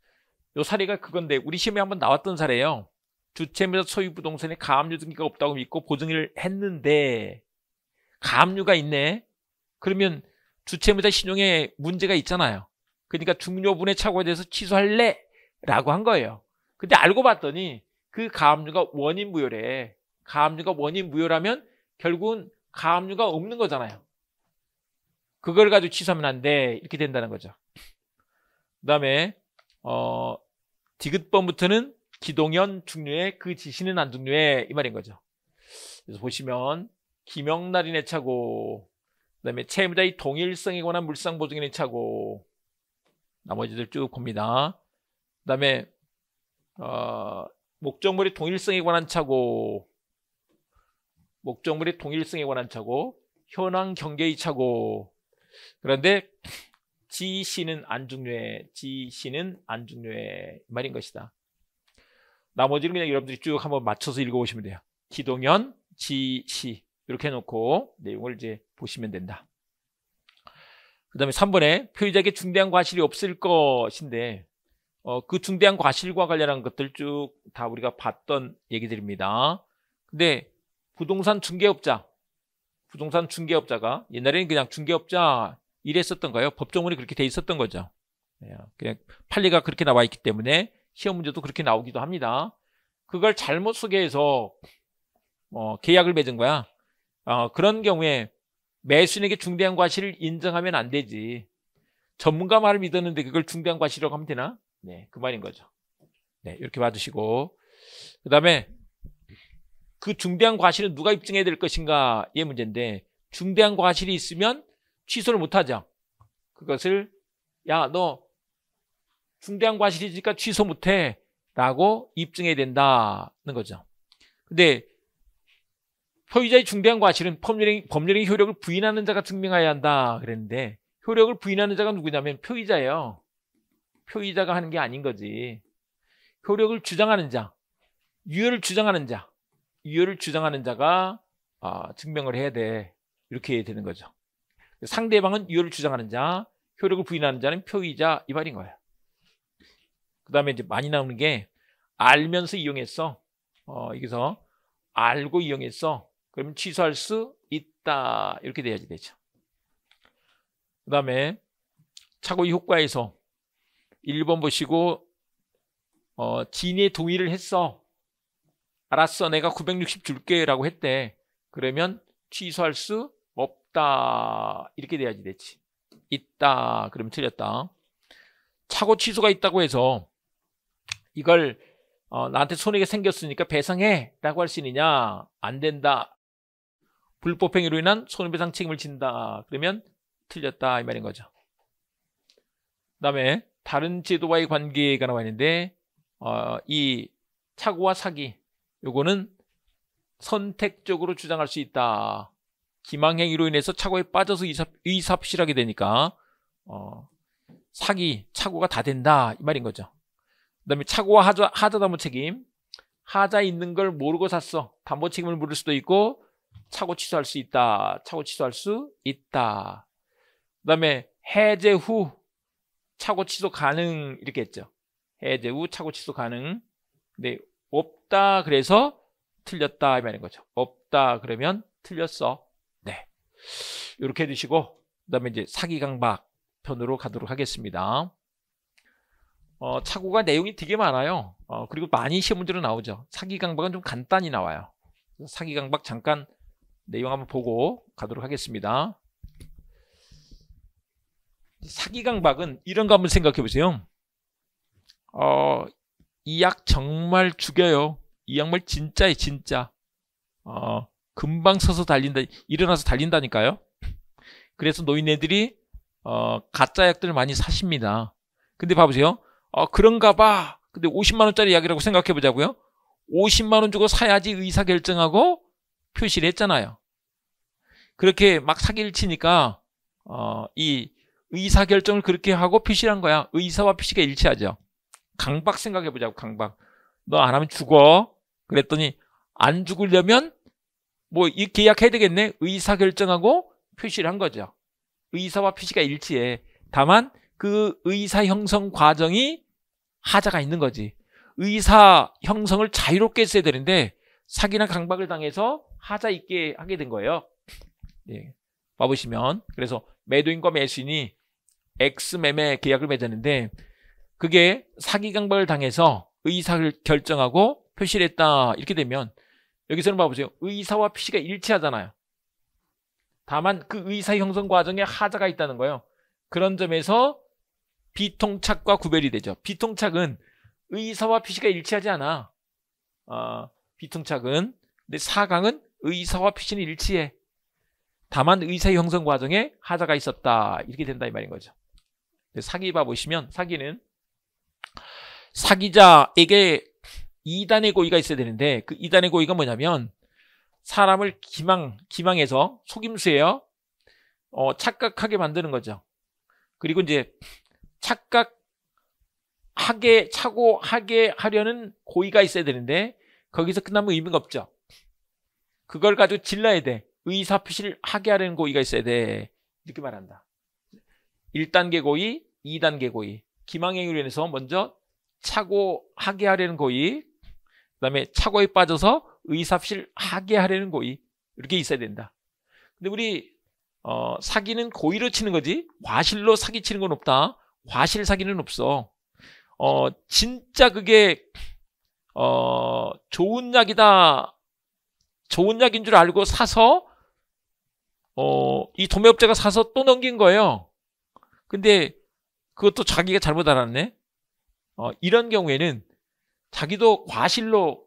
요 사례가 그건데 우리 시험에 한번 나왔던 사례예요. 주체 및 소유 부동산에 가압류 등기가 없다고 믿고 보증을 했는데 가압류가 있네. 그러면 주체 무자 신용에 문제가 있잖아요. 그러니까 중요분의 착오에 대해서 취소할래. 라고 한 거예요. 근데 알고 봤더니 그 가압류가 원인 부열에 가압류가 원인 부열하면 결국은 가압류가 없는 거잖아요. 그걸 가지고 취소하면 안 돼. 이렇게 된다는 거죠. 그 다음에, 어, 디귿번부터는 기동연 중류에 그 지시는 안 중류에 이 말인 거죠. 그래서 보시면, 김영날인의 차고, 그 다음에 채무자의 동일성에 관한 물상 보증인의 차고, 나머지들 쭉 봅니다. 그다음에 어, 목적물의 동일성에 관한 차고 목적물의 동일성에 관한 차고 현황 경계의 차고 그런데 지시는 안 중요해 지시는 안 중요해 말인 것이다. 나머지는 그냥 여러분들이 쭉 한번 맞춰서 읽어보시면 돼요. 기동연, 지시 이렇게 해놓고 내용을 이제 보시면 된다. 그 다음에 3번에 표의자에게 중대한 과실이 없을 것인데 어, 그 중대한 과실과 관련한 것들 쭉 다 우리가 봤던 얘기들입니다. 근데 부동산 중개업자, 부동산 중개업자가 옛날에는 그냥 중개업자 이랬었던가요? 법조문이 그렇게 돼 있었던 거죠. 예, 그냥 판례가 그렇게 나와 있기 때문에 시험 문제도 그렇게 나오기도 합니다. 그걸 잘못 소개해서 어, 계약을 맺은 거야. 어, 그런 경우에 매수인에게 중대한 과실을 인정하면 안 되지. 전문가 말을 믿었는데 그걸 중대한 과실이라고 하면 되나? 네, 그 말인 거죠. 네, 이렇게 봐주시고 그 다음에 그 중대한 과실을 누가 입증해야 될 것인가의 문제인데 중대한 과실이 있으면 취소를 못하죠. 그것을 야 너 중대한 과실이니까 있으 취소 못해 라고 입증해야 된다는 거죠. 근데 소유자의 중대한 과실은 법률행, 법률행 효력을 부인하는 자가 증명해야 한다 그랬는데 효력을 부인하는 자가 누구냐면 표의자예요. 표의자가 하는 게 아닌 거지. 효력을 주장하는 자, 유효를 주장하는 자, 유효를 주장하는 자가 아, 증명을 해야 돼. 이렇게 되는 거죠. 상대방은 유효를 주장하는 자, 효력을 부인하는 자는 표의자 이발인 거예요. 그 다음에 이제 많이 나오는 게 알면서 이용했어. 어, 여기서 알고 이용했어. 그러면 취소할 수 있다. 이렇게 돼야지 되죠. 그 다음에 착오의 효과에서 1번 보시고 어, 진이 동의를 했어. 알았어. 내가 960 줄게라고 했대. 그러면 취소할 수 없다. 이렇게 돼야지 됐지. 있다. 그러면 틀렸다. 차고 취소가 있다고 해서 이걸 어, 나한테 손해가 생겼으니까 배상해라고 할 수 있느냐? 안 된다. 불법 행위로 인한 손해배상 책임을 진다. 그러면 틀렸다 이 말인 거죠. 그다음에 다른 제도와의 관계가 나와 있는데 어, 이 착오와 사기 요거는 선택적으로 주장할 수 있다. 기망행위로 인해서 착오에 빠져서 의삽, 의삽실하게 되니까 어, 사기, 착오가 다 된다 이 말인 거죠. 그 다음에 착오와 하자, 하자 담보 뭐 책임 하자 있는 걸 모르고 샀어. 담보 책임을 물을 수도 있고 착오 취소할 수 있다. 착오 취소할 수 있다. 그 다음에 해제 후 차고 취소 가능 이렇게 했죠. 해야 되고 차고 취소 가능. 네, 없다 그래서 틀렸다 이 말인 거죠. 없다 그러면 틀렸어. 네. 이렇게 해주시고 그다음에 이제 사기 강박 편으로 가도록 하겠습니다. 어, 착오가 내용이 되게 많아요. 어, 그리고 많이 시험 문제로 나오죠. 사기 강박은 좀 간단히 나와요. 사기 강박 잠깐 내용 한번 보고 가도록 하겠습니다. 사기강박은 이런 거 한번 생각해 보세요. 어, 이 약 정말 죽여요. 이 약물 진짜예 진짜. 어, 금방 서서 달린다, 일어나서 달린다니까요. 그래서 노인네들이 어, 가짜 약들을 많이 사십니다. 근데 봐보세요. 어, 그런가 봐. 근데 50만 원짜리 약이라고 생각해 보자고요. 50만 원 주고 사야지 의사 결정하고 표시를 했잖아요. 그렇게 막 사기를 치니까 어, 이 의사결정을 그렇게 하고 p c 한 거야. 의사와 피 c 가 일치하죠. 강박 생각해보자고 강박. 너 안 하면 죽어. 그랬더니 안 죽으려면 뭐 이 계약해야 되겠네. 의사결정하고 표시를 한 거죠. 의사와 표시가 일치해. 다만 그 의사 형성 과정이 하자가 있는 거지. 의사 형성을 자유롭게 했어야 되는데 사기나 강박을 당해서 하자 있게 하게 된 거예요. 예. 봐보시면 그래서 매도인과 매수인이 엑스매매 계약을 맺었는데 그게 사기 강박을 당해서 의사를 결정하고 표시를 했다 이렇게 되면 여기서는 봐보세요. 의사와 표시가 일치하잖아요. 다만 그 의사 형성 과정에 하자가 있다는 거예요. 그런 점에서 비통착과 구별이 되죠. 비통착은 의사와 표시가 일치하지 않아. 어, 비통착은 근데 사강은 의사와 표시는 일치해. 다만 의사의 형성 과정에 하자가 있었다. 이렇게 된다 이 말인 거죠. 네, 사기 봐보시면 사기는 사기자에게 이단의 고의가 있어야 되는데 그 이단의 고의가 뭐냐면 사람을 기망, 기망해서 속임수예요. 어, 착각하게 만드는 거죠. 그리고 이제 착각하게 차고 하게 하려는 고의가 있어야 되는데 거기서 끝나면 의미가 없죠. 그걸 가지고 질러야 돼. 의사표시를 하게 하려는 고의가 있어야 돼. 이렇게 말한다. 1단계 고의, 2단계 고의. 기망행위로 인해서 먼저 착오하게 하려는 고의, 그 다음에 착오에 빠져서 의삽실하게 하려는 고의. 이렇게 있어야 된다. 근데 우리 어, 사기는 고의로 치는 거지 과실로 사기 치는 건 없다. 과실 사기는 없어. 어, 진짜 그게 어, 좋은 약이다. 좋은 약인 줄 알고 사서 어, 이 도매업자가 사서 또 넘긴 거예요. 근데 그것도 자기가 잘못 알았네. 어, 이런 경우에는 자기도 과실로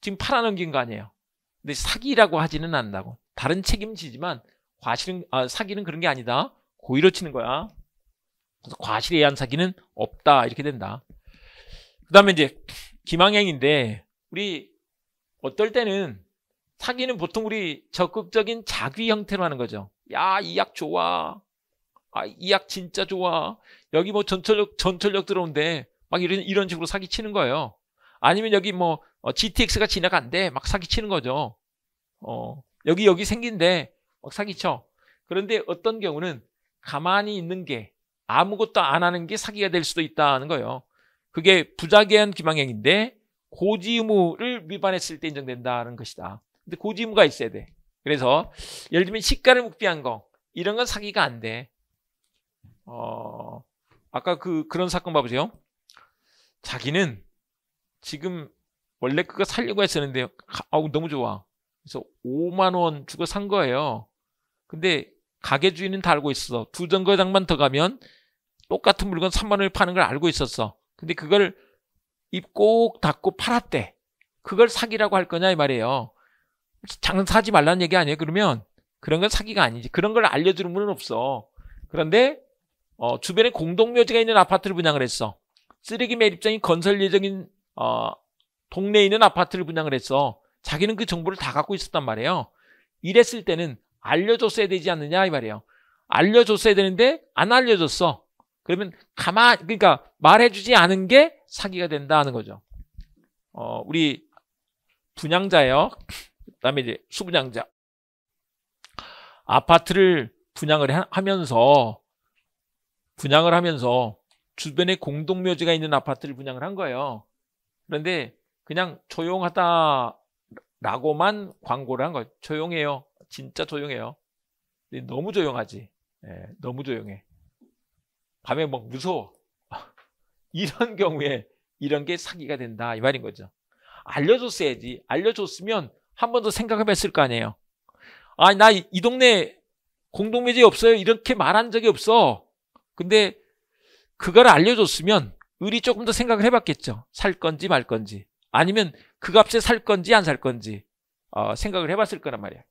지금 팔아넘긴 거 아니에요. 근데 사기라고 하지는 않는다고. 다른 책임지지만 과실은 아, 사기는 그런 게 아니다. 고의로 치는 거야. 그래서 과실에 의한 사기는 없다 이렇게 된다. 그다음에 이제 기망행인데 우리 어떨 때는 사기는 보통 우리 적극적인 자기 형태로 하는 거죠. 야, 이 약 좋아. 아, 이 약 진짜 좋아. 여기 뭐 전철역, 전철역 들어온대. 막 이런, 이런 식으로 사기 치는 거예요. 아니면 여기 뭐, 어, GTX가 지나간대. 막 사기 치는 거죠. 어, 여기, 여기 생긴데막 사기 쳐. 그런데 어떤 경우는 가만히 있는 게, 아무것도 안 하는 게 사기가 될 수도 있다는 거예요. 그게 부작위한 기망행인데, 고지의무를 위반했을 때 인정된다는 것이다. 근데 고지의무가 있어야 돼. 그래서, 예를 들면 시가를 묵비한 거, 이런 건 사기가 안 돼. 어, 아까 그 그런 사건 봐보세요. 자기는 지금 원래 그거 살려고 했었는데 아우 너무 좋아. 그래서 5만 원 주고 산 거예요. 근데 가게 주인은 다 알고 있어. 두 정거장만 더 가면 똑같은 물건 3만 원을 파는 걸 알고 있었어. 근데 그걸 입 꼭 닫고 팔았대. 그걸 사기라고 할 거냐 이 말이에요. 장사하지 말라는 얘기 아니에요. 그러면 그런 건 사기가 아니지. 그런 걸 알려주는 분은 없어. 그런데 어, 주변에 공동묘지가 있는 아파트를 분양을 했어. 쓰레기 매립장이 건설 예정인 어, 동네에 있는 아파트를 분양을 했어. 자기는 그 정보를 다 갖고 있었단 말이에요. 이랬을 때는 알려줬어야 되지 않느냐 이 말이에요. 알려줬어야 되는데 안 알려줬어. 그러면 가만 그러니까 말해주지 않은 게 사기가 된다는 거죠. 어, 우리 분양자예요. 그다음에 이제 수분양자. 아파트를 분양을 하, 면서 분양을 하면서 주변에 공동묘지가 있는 아파트를 분양을 한 거예요. 그런데 그냥 조용하다라고만 광고를 한 거예요. 조용해요. 진짜 조용해요. 너무 조용하지. 네, 너무 조용해. 밤에 막 무서워. 이런 경우에 이런 게 사기가 된다 이 말인 거죠. 알려줬어야지. 알려줬으면 한 번 더 생각해봤을 거 아니에요. 아, 나 이 동네 공동묘지 없어요. 이렇게 말한 적이 없어. 근데 그걸 알려줬으면 을이 조금 더 생각을 해봤겠죠. 살 건지 말 건지 아니면 그 값에 살 건지 안 살 건지 어, 생각을 해봤을 거란 말이야.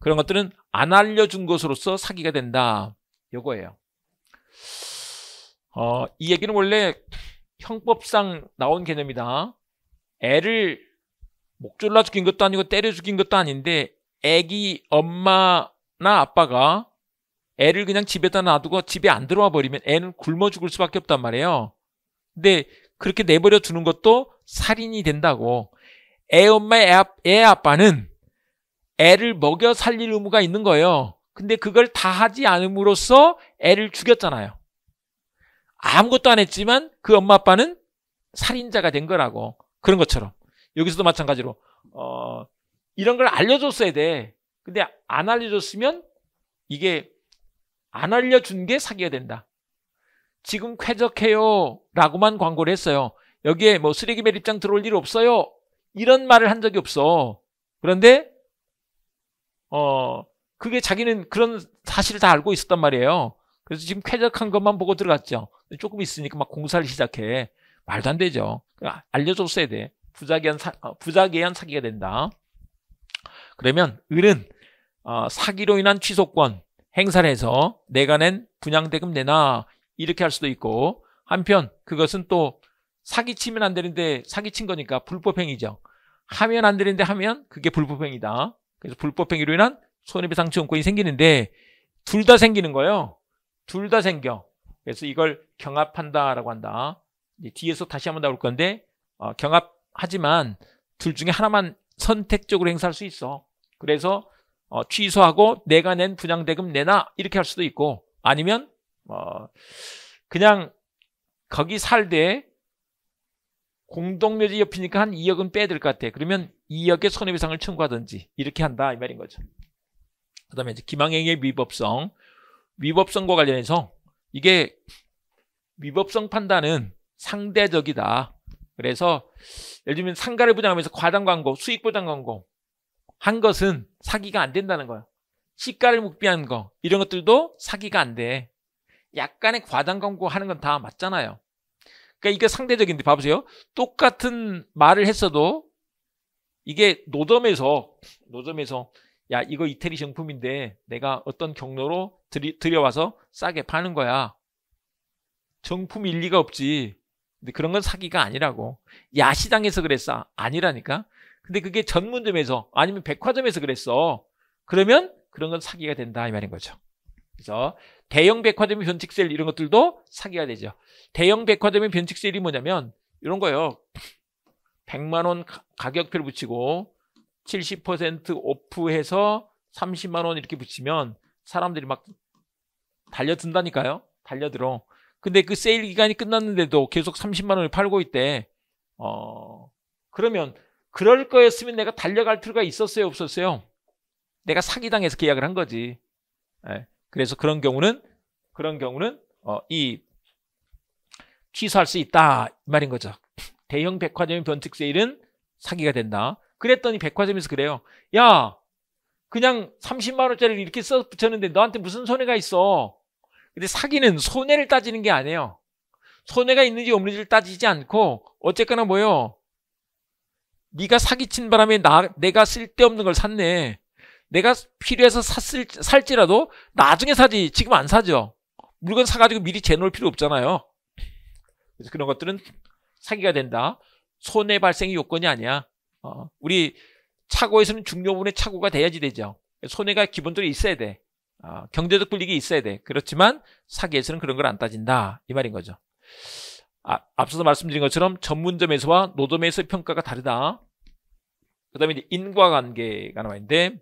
그런 것들은 안 알려준 것으로서 사기가 된다. 요거예요. 어, 이 얘기는 원래 형법상 나온 개념이다. 애를 목 졸라 죽인 것도 아니고 때려 죽인 것도 아닌데 애기 엄마나 아빠가 애를 그냥 집에다 놔두고 집에 안 들어와 버리면 애는 굶어 죽을 수밖에 없단 말이에요. 근데 그렇게 내버려 두는 것도 살인이 된다고. 애 엄마, 애, 아, 애 아빠는 애를 먹여 살릴 의무가 있는 거예요. 근데 그걸 다 하지 않음으로써 애를 죽였잖아요. 아무것도 안 했지만 그 엄마 아빠는 살인자가 된 거라고. 그런 것처럼. 여기서도 마찬가지로, 어, 이런 걸 알려줬어야 돼. 근데 안 알려줬으면 이게 안 알려준 게 사기가 된다. 지금 쾌적해요. 라고만 광고를 했어요. 여기에 뭐 쓰레기 매립장 들어올 일 없어요. 이런 말을 한 적이 없어. 그런데, 어, 그게 자기는 그런 사실을 다 알고 있었단 말이에요. 그래서 지금 쾌적한 것만 보고 들어갔죠. 조금 있으니까 막 공사를 시작해. 말도 안 되죠. 아, 알려줬어야 돼. 부작위한, 사, 어, 부작위한 사기가 된다. 그러면 을은 어, 사기로 인한 취소권, 행사를 해서 내가 낸 분양대금 내놔 이렇게 할 수도 있고 한편 그것은 또 사기치면 안 되는데 사기친 거니까 불법행위죠. 하면 안 되는데 하면 그게 불법행위다. 그래서 불법행위로 인한 손해배상 청구권이 생기는데 둘 다 생기는 거예요. 둘 다 생겨. 그래서 이걸 경합한다라고 한다. 뒤에서 다시 한번 나올 건데 어, 경합하지만 둘 중에 하나만 선택적으로 행사할 수 있어. 그래서 어, 취소하고 내가 낸 분양대금 내놔 이렇게 할 수도 있고 아니면 어, 그냥 거기 살되 공동묘지 옆이니까 한 2억은 빼야 될 것 같아. 그러면 2억의 손해배상을 청구하든지 이렇게 한다 이 말인 거죠. 그 다음에 이제 기망행위의 위법성 위법성과 관련해서 이게 위법성 판단은 상대적이다. 그래서 예를 들면 상가를 분양하면서 과장 광고, 수익 보장 광고 한 것은 사기가 안 된다는 거야. 시가를 묵비한 거 이런 것들도 사기가 안 돼. 약간의 과장 광고하는 건 다 맞잖아요. 그러니까 이게 상대적인데 봐보세요. 똑같은 말을 했어도 이게 노점에서 노점에서 야 이거 이태리 정품인데 내가 어떤 경로로 들이, 들여와서 싸게 파는 거야. 정품 일리가 없지. 근데 그런 건 사기가 아니라고. 야시장에서 그랬어. 아니라니까. 근데 그게 전문점에서 아니면 백화점에서 그랬어. 그러면 그런 건 사기가 된다 이 말인 거죠. 그래서 대형 백화점의 변칙세일 이런 것들도 사기가 되죠. 대형 백화점의 변칙세일이 뭐냐면 이런 거예요. 100만 원 가격표를 붙이고 70% 오프해서 30만 원 이렇게 붙이면 사람들이 막 달려든다니까요. 달려들어. 근데 그 세일 기간이 끝났는데도 계속 30만 원을 팔고 있대. 어, 그러면 그럴 거였으면 내가 달려갈 필요가 있었어요 없었어요? 내가 사기당해서 계약을 한 거지. 예. 그래서 그런 경우는 그런 경우는 어, 이 취소할 수 있다 이 말인 거죠. 대형 백화점 의 변칙 세일은 사기가 된다. 그랬더니 백화점에서 그래요. 야 그냥 30만 원짜리를 이렇게 써 붙였는데 너한테 무슨 손해가 있어. 근데 사기는 손해를 따지는 게 아니에요. 손해가 있는지 없는지를 따지지 않고 어쨌거나 뭐요. 네가 사기친 바람에 나, 내가 쓸데없는 걸 샀네. 내가 필요해서 샀을, 살지라도 나중에 사지 지금 안 사죠. 물건 사가지고 미리 재놓을 필요 없잖아요. 그래서 그런 것들은 사기가 된다. 손해 발생이 요건이 아니야. 어, 우리 차고에서는 중요분의 착오가 돼야지 되죠. 손해가 기본적으로 있어야 돼. 어, 경제적 불리익 있어야 돼. 그렇지만 사기에서는 그런 걸 안 따진다. 이 말인 거죠. 아, 앞서서 말씀드린 것처럼 전문점에서와 노점에서의 평가가 다르다. 그 다음에 인과관계가 나와 있는데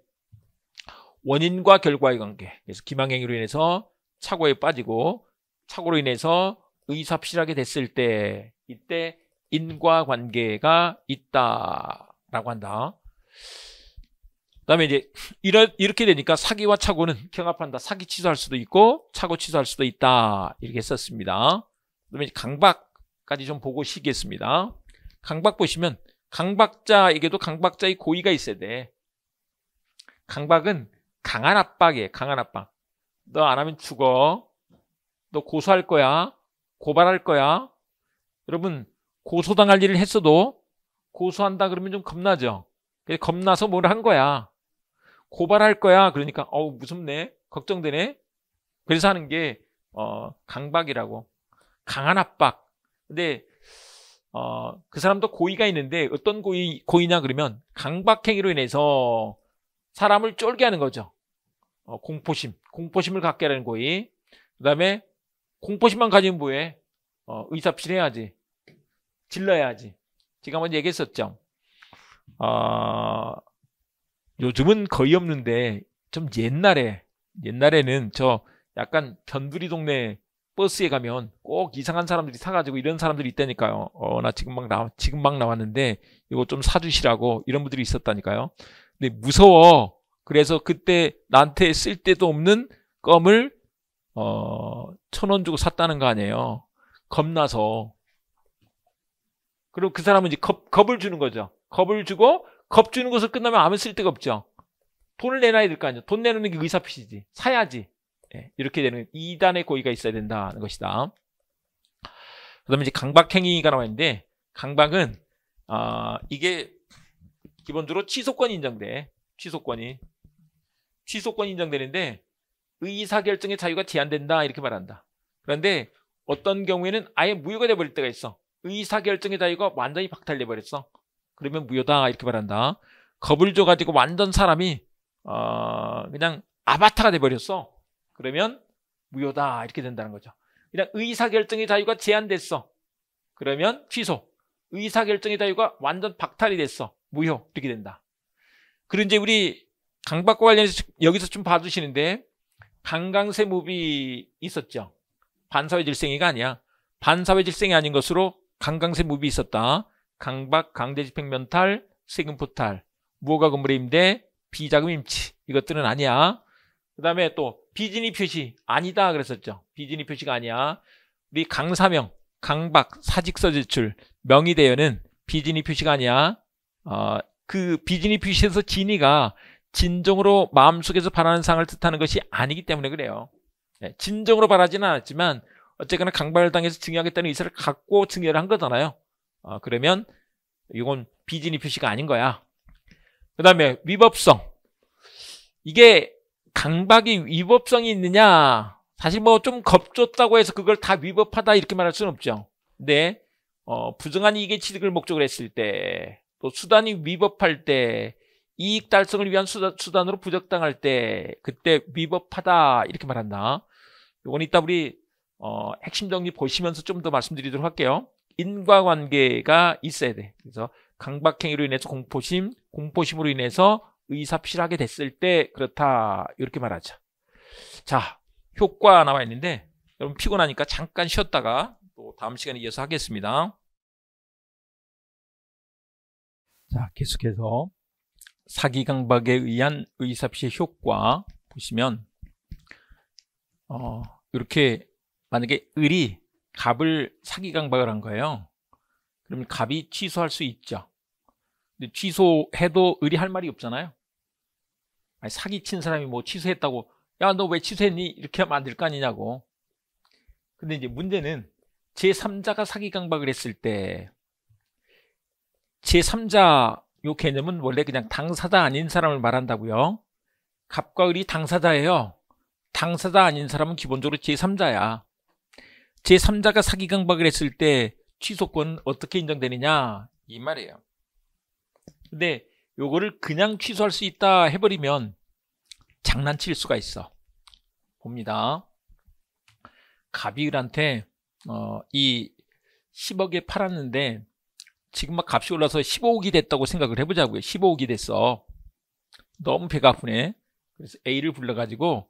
원인과 결과의 관계. 그래서 기망행위로 인해서 착오에 빠지고 착오로 인해서 의사필하게 됐을 때 이때 인과관계가 있다라고 한다. 그다음에 이제 이런 이렇게 되니까 사기와 착오는 경합한다. 사기 취소할 수도 있고 착오 취소할 수도 있다. 이렇게 썼습니다. 그다음에 강박 강박까지 좀 보고 쉬겠습니다. 강박 보시면 강박자에게도 강박자의 고의가 있어야 돼. 강박은 강한 압박이에요. 강한 압박. 너 안 하면 죽어. 너 고소할 거야. 고발할 거야. 여러분 고소당할 일을 했어도 고소한다 그러면 좀 겁나죠. 겁나서 뭘 한 거야. 고발할 거야. 그러니까 어우 무섭네. 걱정되네. 그래서 하는 게 어, 강박이라고. 강한 압박. 근데 어, 그 사람도 고의가 있는데 어떤 고의, 고의냐 그러면 강박행위로 인해서 사람을 쫄게 하는 거죠. 어, 공포심, 공포심을 갖게 하는 고의. 그 다음에 공포심만 가진 부에 어, 의사필해야지, 질러야지. 제가 한번 얘기했었죠. 어, 요즘은 거의 없는데 좀 옛날에 옛날에는 저 약간 변두리 동네 버스에 가면 꼭 이상한 사람들이 사가지고 이런 사람들이 있다니까요. 어, 나 지금 막 나, 지금 막 나왔는데 이거 좀 사주시라고 이런 분들이 있었다니까요. 근데 무서워. 그래서 그때 나한테 쓸데도 없는 껌을 어, 천원 주고 샀다는 거 아니에요. 겁나서. 그리고 그 사람은 이제 겁, 겁을 주는 거죠. 겁을 주고 겁 주는 것을 끝나면 아무 쓸데가 없죠. 돈을 내놔야 될 거 아니에요. 돈 내놓는 게 의사표시지. 사야지. 예, 이렇게 되는 2단의 고의가 있어야 된다는 것이다. 그 다음에 이제 강박행위가 나와 있는데 강박은 아, 이게 기본적으로 취소권 이 인정돼. 취소권이. 취소권 이 인정되는데 의사결정의 자유가 제한된다 이렇게 말한다. 그런데 어떤 경우에는 아예 무효가 돼버릴 때가 있어. 의사결정의 자유가 완전히 박탈돼 버렸어. 그러면 무효다 이렇게 말한다. 겁을 줘가지고 완전 사람이 어, 그냥 아바타가 돼버렸어. 그러면 무효다 이렇게 된다는 거죠. 그냥 의사결정의 자유가 제한됐어. 그러면 취소. 의사결정의 자유가 완전 박탈이 됐어. 무효 이렇게 된다. 그리고 이제 우리 강박과 관련해서 여기서 좀 봐주시는데 강강세 무비 있었죠. 반사회 질생이가 아니야. 반사회 질생이 아닌 것으로 강강세 무비 있었다. 강박, 강제집행 면탈, 세금 포탈, 무허가 건물의 임대, 비자금 임치 이것들은 아니야. 그 다음에 또 비즈니 표시 아니다 그랬었죠. 비즈니 표시가 아니야. 우리 강사명, 강박, 사직서 제출, 명의 대여는 비즈니 표시가 아니야. 어, 그 비즈니 표시에서 진위가 진정으로 마음속에서 바라는 상을 뜻하는 것이 아니기 때문에 그래요. 네, 진정으로 바라지는 않았지만 어쨌거나 강박을 당해서 증여하겠다는 의사를 갖고 증여를 한 거잖아요. 어, 그러면 이건 비즈니 표시가 아닌 거야. 그 다음에 위법성. 이게 강박이 위법성이 있느냐 사실 뭐 좀 겁줬다고 해서 그걸 다 위법하다 이렇게 말할 수는 없죠 근데 어, 부정한 이익의 취득을 목적으로 했을 때 또 수단이 위법할 때 이익 달성을 위한 수단, 수단으로 부적당할 때 그때 위법하다 이렇게 말한다 요건 이따 우리 어, 핵심 정리 보시면서 좀 더 말씀드리도록 할게요 인과관계가 있어야 돼 그래서 강박행위로 인해서 공포심 공포심으로 인해서 의사필하게 됐을 때 그렇다 이렇게 말하죠자 효과 나와 있는데 여러분 피곤하니까 잠깐 쉬었다가 또 다음 시간에 이어서 하겠습니다. 자 계속해서 사기 강박에 의한 의사필 효과 보시면 어, 이렇게 만약에 을이 갑을 사기 강박을 한 거예요. 그러면 갑이 취소할 수 있죠. 근데 취소해도 을이 할 말이 없잖아요. 아니, 사기 친 사람이 뭐 취소했다고 야 너 왜 취소했니 이렇게 하면 안 될 거 아니냐고. 근데 이제 문제는 제 3자가 사기 강박을 했을 때 제 3자 요 개념은 원래 그냥 당사자 아닌 사람을 말한다고요. 갑과 을이 당사자예요. 당사자 아닌 사람은 기본적으로 제3자야. 제3자가 사기 강박을 했을 때 취소권 어떻게 인정되느냐 이 말이에요. 근데 요거를 그냥 취소할 수 있다 해버리면 장난칠 수가 있어 봅니다 가비을한테 어, 이 10억에 팔았는데 지금 막 값이 올라서 15억이 됐다고 생각을 해보자고요 15억이 됐어 너무 배가 아프네 그래서 A를 불러가지고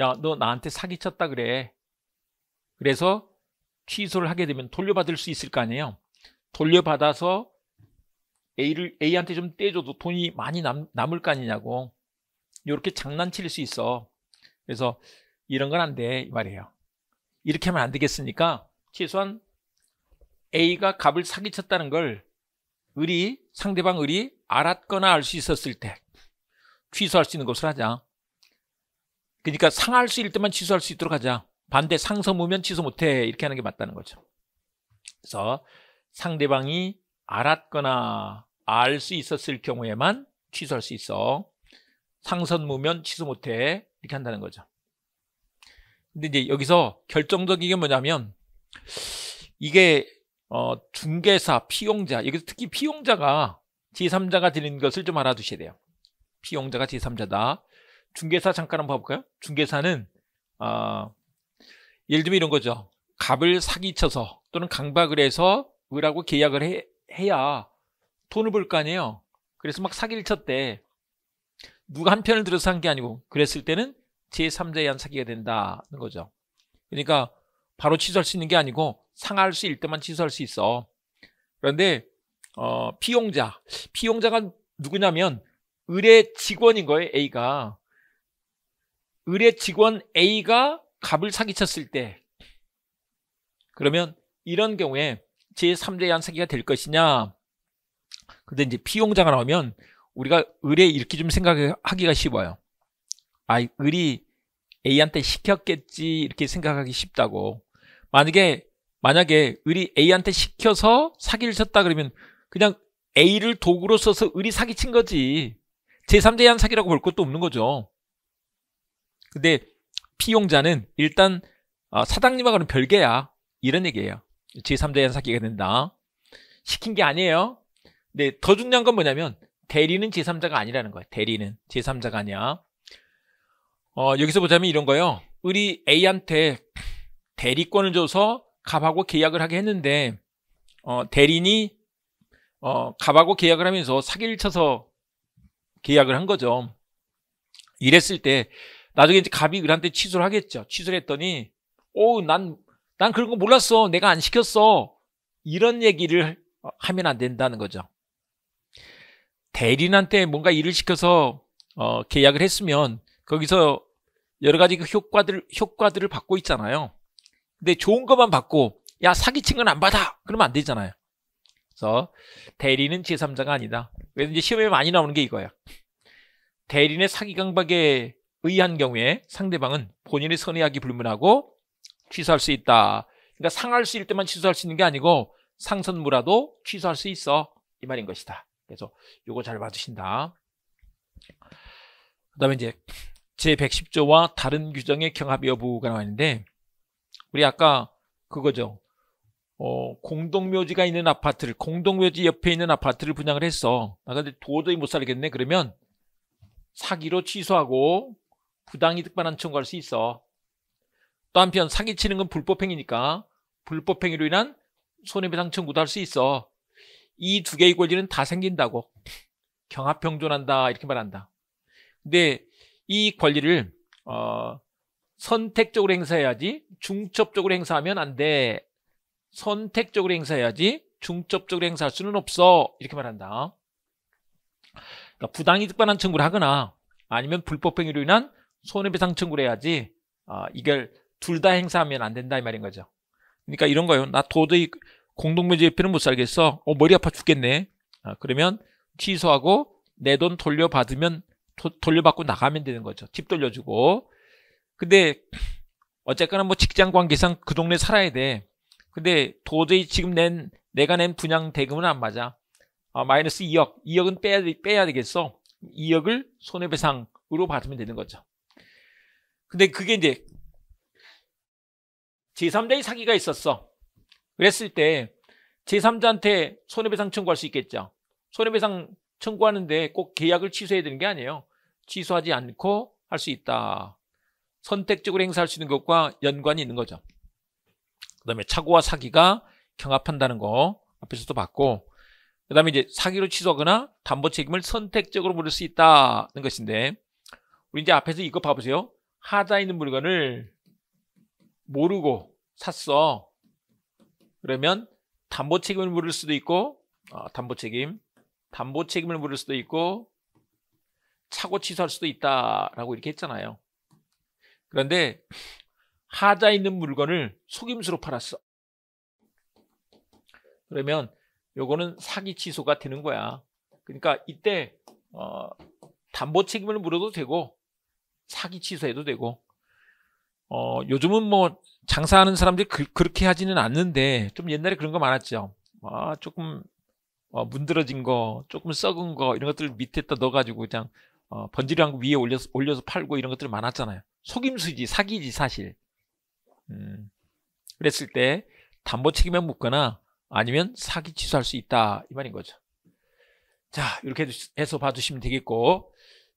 야 너 나한테 사기쳤다 그래 그래서 취소를 하게 되면 돌려받을 수 있을 거 아니에요 돌려받아서 A를, A한테 좀 떼줘도 돈이 많이 남, 남을 거 아니냐고. 이렇게 장난칠 수 있어. 그래서 이런 건 안 돼. 이 말이에요. 이렇게 하면 안되겠습니까 최소한 A가 갑을 사기쳤다는 걸 을이, 상대방 을이 알았거나 알 수 있었을 때 취소할 수 있는 것을 하자. 그러니까 상할 수 있을 때만 취소할 수 있도록 하자. 반대 상서무면 취소 못해. 이렇게 하는 게 맞다는 거죠. 그래서 상대방이 알았거나 알 수 있었을 경우에만 취소할 수 있어. 상선무면 취소 못해. 이렇게 한다는 거죠. 근데 이제 여기서 결정적인 게 뭐냐면 이게 어, 중개사, 피용자, 여기서 특히 피용자가 제3자가 되는 것을 좀 알아두셔야 돼요. 피용자가 제3자다. 중개사 잠깐 한번 봐볼까요? 중개사는 어, 예를 들면 이런 거죠. 갑을 사기쳐서 또는 강박을 해서 을하고 계약을 해, 해야 돈을 벌 거 아니에요. 그래서 막 사기를 쳤대. 누가 한 편을 들어서 한 게 아니고 그랬을 때는 제3자에 한 사기가 된다는 거죠. 그러니까 바로 취소할 수 있는 게 아니고 상할 수 있을 때만 취소할 수 있어. 그런데 어, 피용자, 피용자가 누구냐면 의뢰 직원인 거예요. A가 의뢰 직원 A가 갑을 사기쳤을 때 그러면 이런 경우에 제3대 양세기가 될 것이냐. 근데 이제 피용자가 나오면 우리가 을에 이렇게 좀 생각하기가 쉬워요. 아, 을이 A한테 시켰겠지 이렇게 생각하기 쉽다고. 만약에 만약에 을이 A한테 시켜서 사기를 쳤다 그러면 그냥 A를 도구로 써서 을이 사기친 거지. 제3제 양 사기라고 볼 것도 없는 거죠. 근데 피용자는 일단 아, 사장님하고는 별개야. 이런 얘기예요. 제3자 연사기가 된다. 시킨 게 아니에요. 근데 더 중요한 건 뭐냐면 대리는 제3자가 아니라는 거야 대리는 제3자가 아니야. 어, 여기서 보자면 이런 거예요. 우리 A한테 대리권을 줘서 갑하고 계약을 하게 했는데 어, 대리인이 어, 갑하고 계약을 하면서 사기를 쳐서 계약을 한 거죠. 이랬을 때 나중에 이제 갑이 을한테 취소를 하겠죠. 취소를 했더니 오난 난 그런 거 몰랐어. 내가 안 시켰어. 이런 얘기를 하면 안 된다는 거죠. 대리인한테 뭔가 일을 시켜서 어, 계약을 했으면 거기서 여러 가지 그 효과들 효과들을 받고 있잖아요. 근데 좋은 것만 받고 야 사기친 건 안 받아. 그러면 안 되잖아요. 그래서 대리는 제3자가 아니다. 왜든지 시험에 많이 나오는 게 이거야. 대리인의 사기 강박에 의한 경우에 상대방은 본인의 선의하기 불문하고 취소할 수 있다. 그러니까 상할 수 있을 때만 취소할 수 있는 게 아니고 상선무라도 취소할 수 있어. 이 말인 것이다. 그래서 요거 잘 봐주신다. 그 다음에 이제 제110조와 다른 규정의 경합 여부가 나와있는데 우리 아까 그거죠. 어, 공동묘지가 있는 아파트를 공동묘지 옆에 있는 아파트를 분양을 했어. 나 아, 근데 도저히 못 살겠네. 그러면 사기로 취소하고 부당이득반한 청구할 수 있어. 또 한편 사기치는 건 불법행위니까 불법행위로 인한 손해배상 청구도 할 수 있어. 이 두 개의 권리는 다 생긴다고 경합병존한다 이렇게 말한다. 근데 이 권리를 어, 선택적으로 행사해야지 중첩적으로 행사하면 안 돼. 선택적으로 행사해야지 중첩적으로 행사할 수는 없어 이렇게 말한다. 그러니까 부당이득 반환 청구를 하거나 아니면 불법행위로 인한 손해배상 청구를 해야지 아, 이걸 둘다 행사하면 안 된다 이 말인 거죠. 그러니까 이런 거예요. 나 도저히 공동묘지 옆표는못 살겠어. 어, 머리 아파 죽겠네. 아, 그러면 취소하고 내 돈 돌려받으면 도, 돌려받고 나가면 되는 거죠. 집 돌려주고. 근데 어쨌거나 뭐 직장 관계상 그 동네 살아야 돼. 근데 도저히 지금 낸 내가 낸 분양 대금은 안 맞아. 아, 마이너스 2억. 2억은 빼야 빼야 되겠어. 2억을 손해배상으로 받으면 되는 거죠. 근데 그게 이제 제3자의 사기가 있었어. 그랬을 때 제3자한테 손해배상 청구할 수 있겠죠. 손해배상 청구하는데 꼭 계약을 취소해야 되는 게 아니에요. 취소하지 않고 할 수 있다. 선택적으로 행사할 수 있는 것과 연관이 있는 거죠. 그 다음에 착오와 사기가 경합한다는 거 앞에서도 봤고 그 다음에 이제 사기로 취소하거나 담보 책임을 선택적으로 물을 수 있다는 것인데 우리 이제 앞에서 이거 봐보세요. 하자 있는 물건을 모르고 샀어. 그러면 담보 책임을 물을 수도 있고 어, 담보 책임 담보 책임을 물을 수도 있고 차고 취소할 수도 있다라고 이렇게 했잖아요. 그런데 하자 있는 물건을 속임수로 팔았어. 그러면 요거는 사기 취소가 되는 거야. 그러니까 이때 어, 담보 책임을 물어도 되고 사기 취소해도 되고 어, 요즘은 뭐 장사하는 사람들이 그, 렇게 하지는 않는데 좀 옛날에 그런 거 많았죠. 아, 조금 어, 문드러진 거, 조금 썩은 거 이런 것들 밑에다 넣어가지고 그냥 어, 번지르한 거 위에 올려서, 올려서 팔고 이런 것들 많았잖아요. 속임수지 사기지 사실. 음, 그랬을 때 담보 책임에 묻거나 아니면 사기 취소할 수 있다 이 말인 거죠. 자 이렇게 해서 봐주시면 되겠고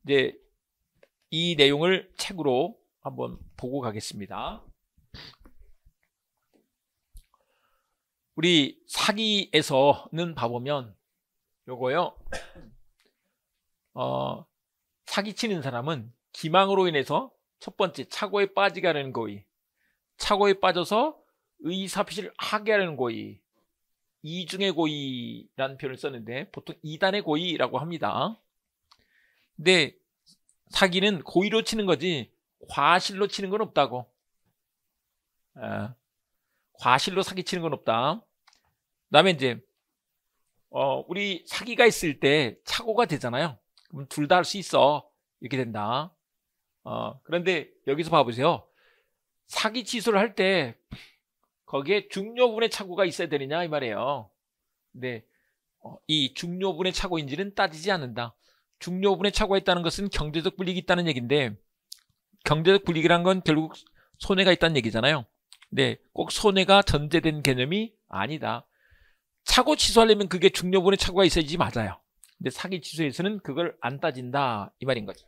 이제 이 내용을 책으로 한번 보고 가겠습니다. 우리 사기에서는 봐보면 요거요. 어, 사기치는 사람은 기망으로 인해서 첫 번째 착오에 빠지게 하는 고의 착오에 빠져서 의사표시를 하게 하는 고의 이중의 고의라는 표현을 썼는데 보통 이단의 고의라고 합니다. 근데 사기는 고의로 치는 거지 과실로 치는 건 없다고. 아, 과실로 사기치는 건 없다. 그 다음에 이제 어, 우리 사기가 있을 때 착오가 되잖아요. 그럼 둘 다 할 수 있어. 이렇게 된다. 어, 그런데 여기서 봐보세요. 사기 취소를 할 때 거기에 중요분의 착오가 있어야 되느냐 이 말이에요. 근 어, 이 중요분의 착오인지는 따지지 않는다. 중요분의 착오가 있다는 것은 경제적 불이익이 있다는 얘기인데 경제적 불이익이란 건 결국 손해가 있다는 얘기잖아요. 네, 꼭 손해가 전제된 개념이 아니다. 차고 취소하려면 그게 중요분의 착오가 있어야지 맞아요. 근데 사기 취소에서는 그걸 안 따진다 이 말인 거죠.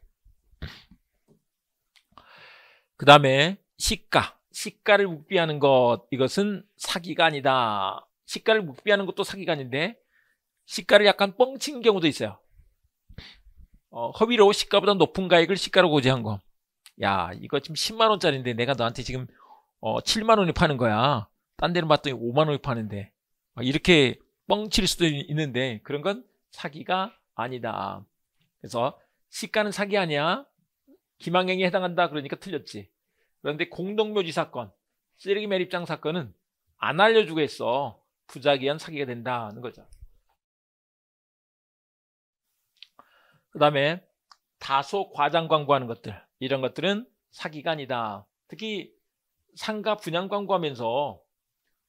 그 다음에 시가, 시가를 묵비하는 것 이것은 사기가 아니다. 시가를 묵비하는 것도 사기가 아닌데 시가를 약간 뻥친 경우도 있어요. 어, 허위로 시가보다 높은 가액을 시가로 고지한 거. 야 이거 지금 10만 원짜리인데 내가 너한테 지금 어 7만 원에 파는 거야. 딴 데는 봤더니 5만 원에 파는데 이렇게 뻥칠 수도 있는데 그런 건 사기가 아니다. 그래서 시가는 사기 아니야. 기망행위에 해당한다. 그러니까 틀렸지. 그런데 공동묘지 사건, 쓰레기 매립장 사건은 안 알려주고 했어. 부작위한 사기가 된다는 거죠. 그 다음에 다소 과장 광고하는 것들. 이런 것들은 사기가 아니다. 특히 상가 분양 광고하면서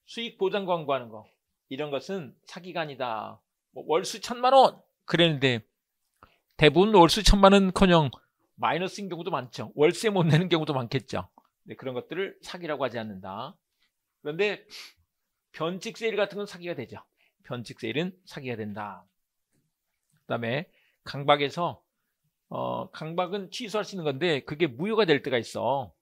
수익 보장 광고하는 거 이런 것은 사기가 아니다. 뭐 월수 천만 원 그랬는데 대부분 월수 천만 원커녕 마이너스인 경우도 많죠. 월세 못 내는 경우도 많겠죠. 네, 그런 것들을 사기라고 하지 않는다. 그런데 변칙 세일 같은 건 사기가 되죠. 변칙 세일은 사기가 된다. 그 다음에 강박에서 어, 강박은 취소할 수 있는 건데 그게 무효가 될 때가 있어.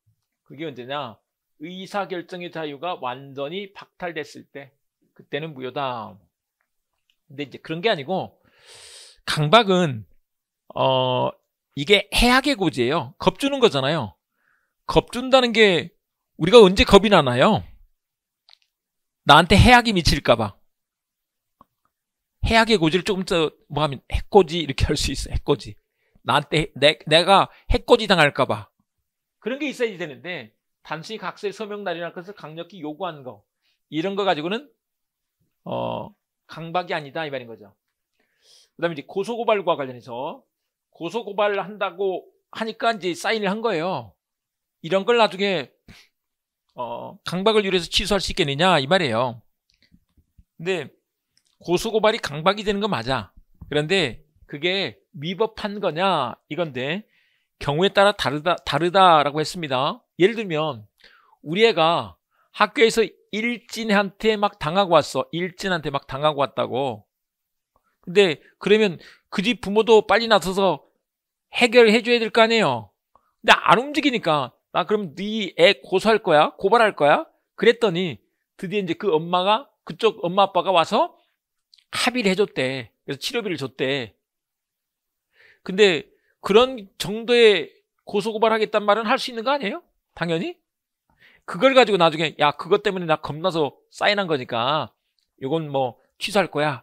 그게 언제냐? 의사결정의 자유가 완전히 박탈됐을 때 그때는 무효다. 근데 이제 그런 게 아니고 강박은 어 이게 해악의 고지예요. 겁주는 거잖아요. 겁준다는 게 우리가 언제 겁이 나나요? 나한테 해악이 미칠까봐. 해악의 고지를 조금 더 뭐 하면 해꼬지 이렇게 할 수 있어. 해꼬지. 나한테 내, 내가 해코지 당할까봐 그런 게 있어야 되는데 단순히 각서의 서명날이라는 것을 강력히 요구한 거 이런 거 가지고는 어 강박이 아니다 이 말인 거죠. 그다음에 이제 고소고발과 관련해서 고소고발을 한다고 하니까 이제 사인을 한 거예요. 이런 걸 나중에 어 강박을 유래해서 취소할 수 있겠느냐 이 말이에요. 근데 고소고발이 강박이 되는 거 맞아. 그런데 그게 위법한 거냐 이건데 경우에 따라 다르다, 다르다라고 했습니다. 예를 들면 우리 애가 학교에서 일진한테 막 당하고 왔어. 일진한테 막 당하고 왔다고. 근데 그러면 그 집 부모도 빨리 나서서 해결해 줘야 될 거 아니에요. 근데 안 움직이니까 나 그럼 네 애 고소할 거야? 고발할 거야? 그랬더니 드디어 이제 그 엄마가 그쪽 엄마 아빠가 와서 합의를 해줬대. 그래서 치료비를 줬대. 근데 그런 정도의 고소고발하겠단 말은 할 수 있는 거 아니에요? 당연히? 그걸 가지고 나중에 야 그것 때문에 나 겁나서 사인한 거니까 이건 뭐 취소할 거야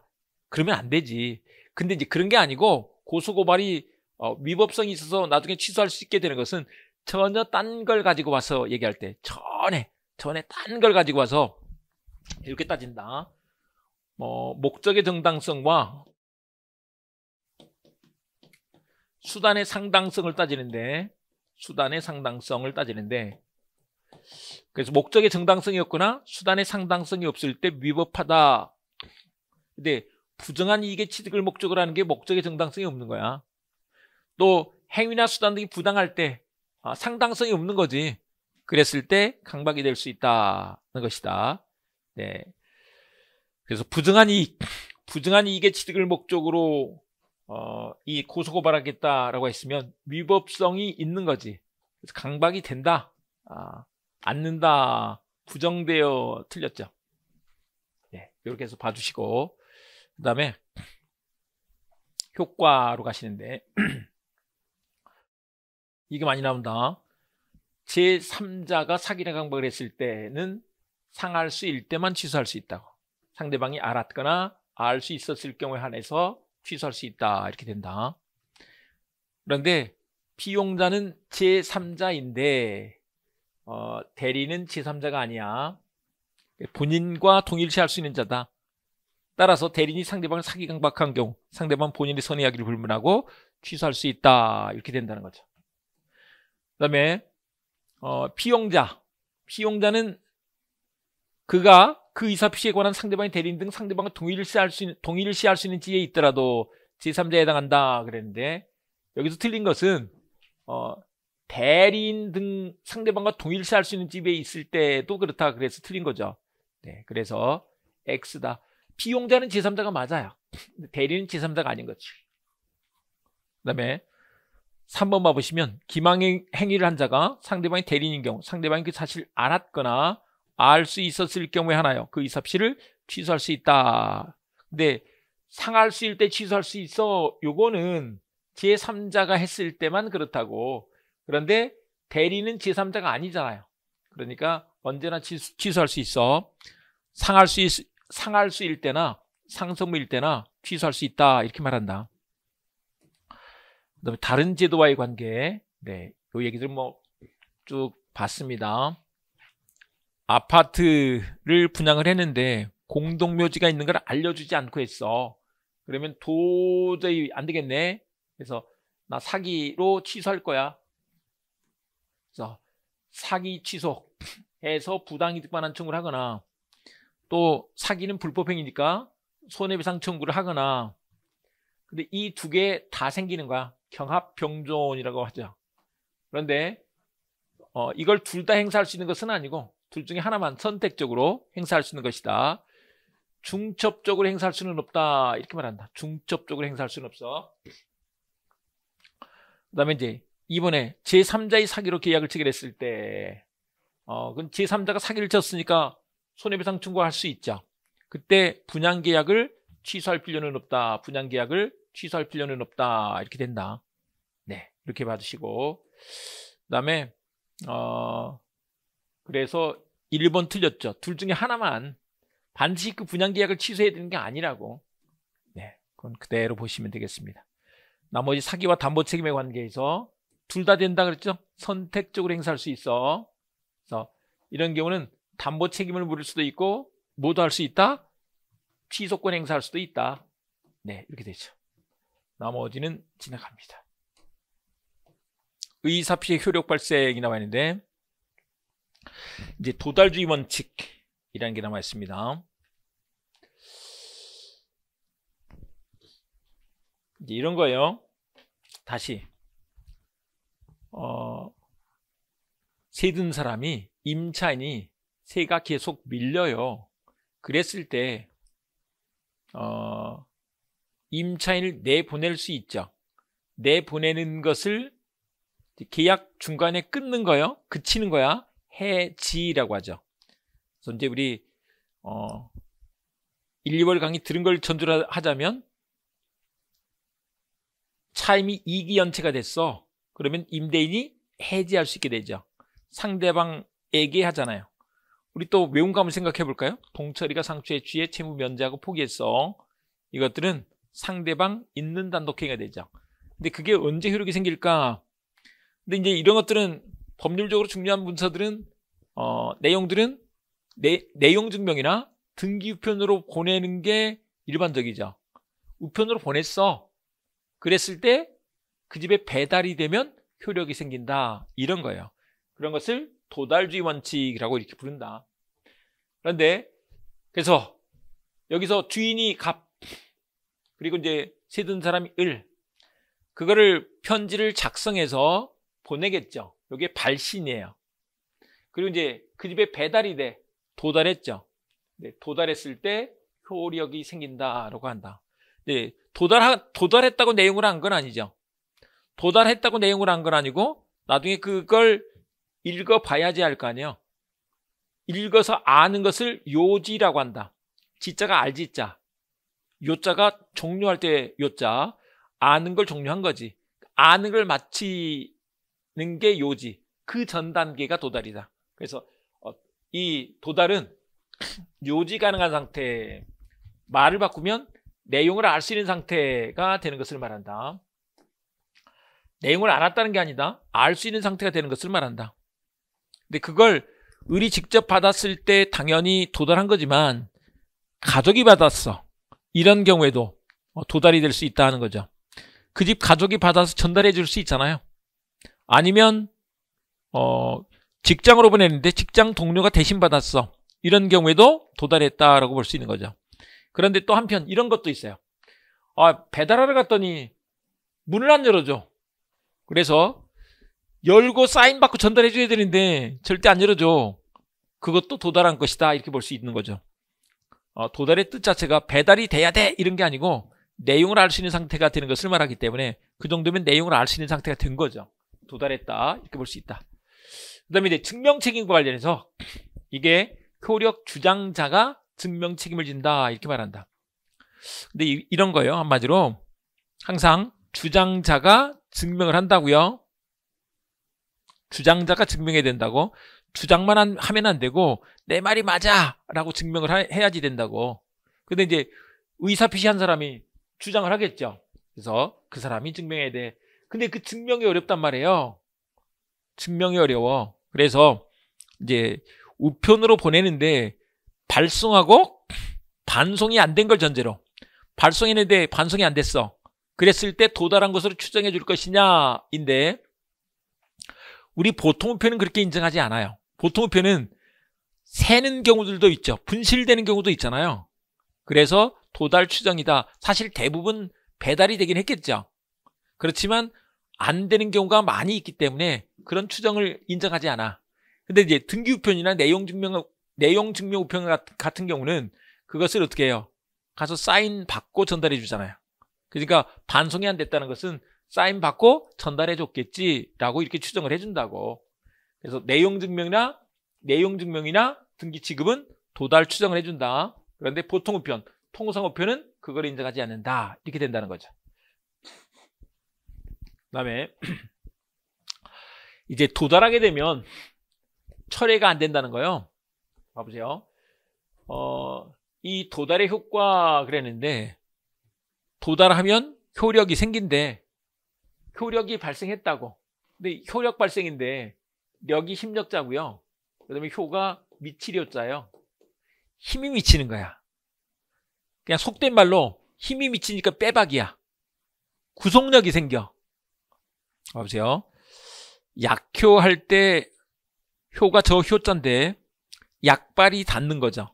그러면 안 되지 근데 이제 그런 게 아니고 고소고발이 어, 위법성이 있어서 나중에 취소할 수 있게 되는 것은 전혀 딴 걸 가지고 와서 얘기할 때 전에 전에 딴 걸 가지고 와서 이렇게 따진다 뭐 목적의 정당성과 수단의 상당성을 따지는데 수단의 상당성을 따지는데 그래서 목적의 정당성이없거나 수단의 상당성이 없을 때 위법하다. 근데 부정한 이익의 취득을 목적으로 하는 게 목적의 정당성이 없는 거야. 또 행위나 수단 등이 부당할 때 아, 상당성이 없는 거지. 그랬을 때 강박이 될 수 있다는 것이다. 네. 그래서 부정한 이익, 부정한 이익의 취득을 목적으로 어, 이 고소고발하겠다라고 했으면 위법성이 있는 거지. 강박이 된다. 아, 않는다. 부정되어 틀렸죠. 예, 이렇게 해서 봐주시고 그 다음에 효과로 가시는데 이게 많이 나온다. 제3자가 사기나 강박을 했을 때는 상할 수 일 때만 취소할 수 있다고. 상대방이 알았거나 알 수 있었을 경우에 한해서 취소할 수 있다 이렇게 된다. 그런데 피용자는 제3자인데 어, 대리는 제3자가 아니야. 본인과 동일시할 수 있는 자다. 따라서 대리인이 상대방을 사기 강박한 경우 상대방 본인의 선의하기를 불문하고 취소할 수 있다. 이렇게 된다는 거죠. 그 다음에 어, 피용자. 피용자는 그가 그 이사 표시에 관한 상대방의 대리인 등 상대방과 동일시할 수 있는, 동일시할 수 있는 지에 있더라도 제3자에 해당한다 그랬는데 여기서 틀린 것은 어, 대리인 등 상대방과 동일시할 수 있는 집에 있을 때도 그렇다 그래서 틀린 거죠. 네, 그래서 X다. 비용자는 제3자가 맞아요. 대리는 제3자가 아닌 거지. 그 다음에 3번 봐보시면 기망 행위를 한 자가 상대방이 대리인인 경우 상대방이 그 사실을 알았거나 알수 있었을 경우에 하나요. 그 이삽시를 취소할 수 있다. 근데 상할 수일 때 취소할 수 있어. 요거는 제3자가 했을 때만 그렇다고. 그런데 대리는 제3자가 아니잖아요. 그러니까 언제나 취소할 수 있어. 상할 수 있, 상할 수일 때나 상속무일 때나 취소할 수 있다. 이렇게 말한다. 그다음에 다른 제도와의 관계. 네. 요 얘기들 뭐 쭉 봤습니다. 아파트를 분양을 했는데 공동묘지가 있는 걸 알려주지 않고 했어. 그러면 도저히 안 되겠네. 그래서 나 사기로 취소할 거야. 그래서 사기 취소해서 부당이득 만한 청구를 하거나 또 사기는 불법행위니까 손해배상 청구를 하거나 근데 이 두 개 다 생기는 거야. 경합병존이라고 하죠. 그런데 어, 이걸 둘 다 행사할 수 있는 것은 아니고 둘 중에 하나만 선택적으로 행사할 수 있는 것이다. 중첩적으로 행사할 수는 없다. 이렇게 말한다. 중첩적으로 행사할 수는 없어. 그 다음에 이제 이번에 제3자의 사기로 계약을 체결했을 때, 어, 그건 제3자가 사기를 쳤으니까 손해배상 청구할 수 있죠. 그때 분양 계약을 취소할 필요는 없다. 분양 계약을 취소할 필요는 없다. 이렇게 된다. 네. 이렇게 봐주시고. 그 다음에, 어, 그래서 1번 틀렸죠. 둘 중에 하나만 반드시 그 분양 계약을 취소해야 되는 게 아니라고. 네, 그건 그대로 보시면 되겠습니다. 나머지 사기와 담보 책임의 관계에서 둘 다 된다 그랬죠? 선택적으로 행사할 수 있어. 그래서 이런 경우는 담보 책임을 물을 수도 있고 모두 할 수 있다. 취소권 행사할 수도 있다. 네, 이렇게 되죠. 나머지는 지나갑니다. 의사피해 효력 발생이 나와 있는데 이제 도달주의 원칙이라는 게 남아 있습니다. 이제 이런 거예요. 다시 어, 세든 사람이 임차인이 세가 계속 밀려요. 그랬을 때 어, 임차인을 내보낼 수 있죠. 내보내는 것을 계약 중간에 끊는 거예요. 그치는 거야. 해지라고 하죠. 그래서 이제 우리 어 1, 2월 강의 들은 걸 전주를 하자면 차임이 이기 연체가 됐어. 그러면 임대인이 해지할 수 있게 되죠. 상대방에게 하잖아요. 우리 또 외운감을 생각해 볼까요? 동철이가 상추에 쥐에 채무 면제하고 포기했어. 이것들은 상대방 있는 단독행위가 되죠. 근데 그게 언제 효력이 생길까? 근데 이제 이런 것들은 법률적으로 중요한 문서들은 어, 내용들은 내, 내용 증명이나 등기 우편으로 보내는 게 일반적이죠. 우편으로 보냈어. 그랬을 때 그 집에 배달이 되면 효력이 생긴다. 이런 거예요. 그런 것을 도달주의 원칙이라고 이렇게 부른다. 그런데 그래서 여기서 주인이 갑 그리고 이제 세든 사람이 을 그거를 편지를 작성해서 보내겠죠. 여기에 발신이에요. 그리고 이제 그 집에 배달이 돼 도달했죠. 네, 도달했을 때 효력이 생긴다라고 한다. 네, 도달 도달했다고 내용을 한 건 아니죠. 도달했다고 내용을 한 건 아니고 나중에 그걸 읽어봐야지 할 거 아니에요. 읽어서 아는 것을 요지라고 한다. 지자가 알지자, 요자가 종료할 때 요자, 아는 걸 종료한 거지. 아는 걸 마치 도달하는 게 요지. 그 전 단계가 도달이다. 그래서 어, 이 도달은 요지 가능한 상태, 말을 바꾸면 내용을 알 수 있는 상태가 되는 것을 말한다. 내용을 알았다는 게 아니다. 알 수 있는 상태가 되는 것을 말한다. 근데 그걸 을이 직접 받았을 때 당연히 도달한 거지만 가족이 받았어. 이런 경우에도 어, 도달이 될 수 있다 하는 거죠. 그 집 가족이 받아서 전달해 줄 수 있잖아요. 아니면 어, 직장으로 보냈는데 직장 동료가 대신 받았어. 이런 경우에도 도달했다라고 볼 수 있는 거죠. 그런데 또 한편 이런 것도 있어요. 아, 배달하러 갔더니 문을 안 열어줘. 그래서 열고 사인 받고 전달해 줘야 되는데 절대 안 열어줘. 그것도 도달한 것이다 이렇게 볼 수 있는 거죠. 어, 도달의 뜻 자체가 배달이 돼야 돼 이런 게 아니고 내용을 알 수 있는 상태가 되는 것을 말하기 때문에 그 정도면 내용을 알 수 있는 상태가 된 거죠. 도달했다 이렇게 볼 수 있다. 그 다음에 이제 증명 책임과 관련해서 이게 효력 주장자가 증명 책임을 진다 이렇게 말한다. 근데 이, 이런 거예요 한마디로 항상 주장자가 증명을 한다고요. 주장자가 증명해야 된다고 주장만 한, 하면 안 되고 내 말이 맞아 라고 증명을 하, 해야지 된다고 근데 이제 의사피시한 사람이 주장을 하겠죠 그래서 그 사람이 증명해야 돼 근데 그 증명이 어렵단 말이에요. 증명이 어려워. 그래서 이제 우편으로 보내는데 발송하고 반송이 안 된 걸 전제로 발송했는데 반송이 안 됐어. 그랬을 때 도달한 것으로 추정해 줄 것이냐인데 우리 보통 우편은 그렇게 인정하지 않아요. 보통 우편은 새는 경우들도 있죠. 분실되는 경우도 있잖아요. 그래서 도달 추정이다. 사실 대부분 배달이 되긴 했겠죠. 그렇지만 안 되는 경우가 많이 있기 때문에 그런 추정을 인정하지 않아. 근데 이제 등기 우편이나 내용 증명 내용 증명 우편 같은 경우는 그것을 어떻게 해요? 가서 사인 받고 전달해 주잖아요. 그러니까 반송이 안 됐다는 것은 사인 받고 전달해 줬겠지라고 이렇게 추정을 해 준다고. 그래서 내용 증명이나 내용 증명이나 등기 지급은 도달 추정을 해 준다. 그런데 보통 우편, 통상 우편은 그걸 인정하지 않는다. 이렇게 된다는 거죠. 그다음에 이제 도달하게 되면 철회가 안 된다는 거예요. 봐보세요. 어, 이 도달의 효과 그랬는데 도달하면 효력이 생긴데 효력이 발생했다고. 근데 효력 발생인데 력이 힘력자고요. 그다음에 효가 미치료자예요. 힘이 미치는 거야. 그냥 속된 말로 힘이 미치니까 빼박이야. 구속력이 생겨. 보세요. 약효할 때 효가 저 효자인데 약발이 닿는 거죠.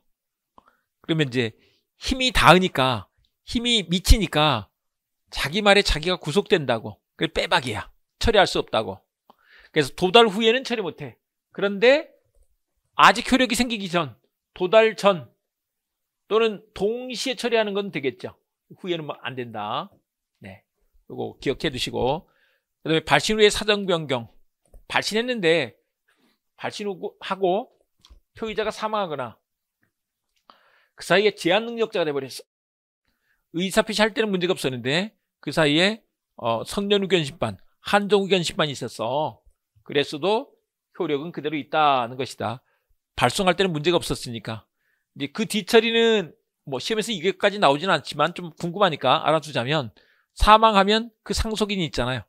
그러면 이제 힘이 닿으니까 힘이 미치니까 자기 말에 자기가 구속된다고. 그 빼박이야. 처리할 수 없다고. 그래서 도달 후에는 처리 못해. 그런데 아직 효력이 생기기 전, 도달 전 또는 동시에 처리하는 건 되겠죠. 후에는 뭐 안 된다. 네. 이거 기억해 두시고 그 다음에 발신 후에 사정 변경. 발신했는데 발신하고 표의자가 사망하거나 그 사이에 제한 능력자가 돼버렸어. 의사표시 할 때는 문제가 없었는데 그 사이에 어, 성년후견 심판, 한정후견 심판이 있었어. 그랬어도 효력은 그대로 있다는 것이다. 발송할 때는 문제가 없었으니까. 이제 그 뒤처리는 뭐 시험에서 이게까지 나오진 않지만 좀 궁금하니까 알아두자면 사망하면 그 상속인이 있잖아요.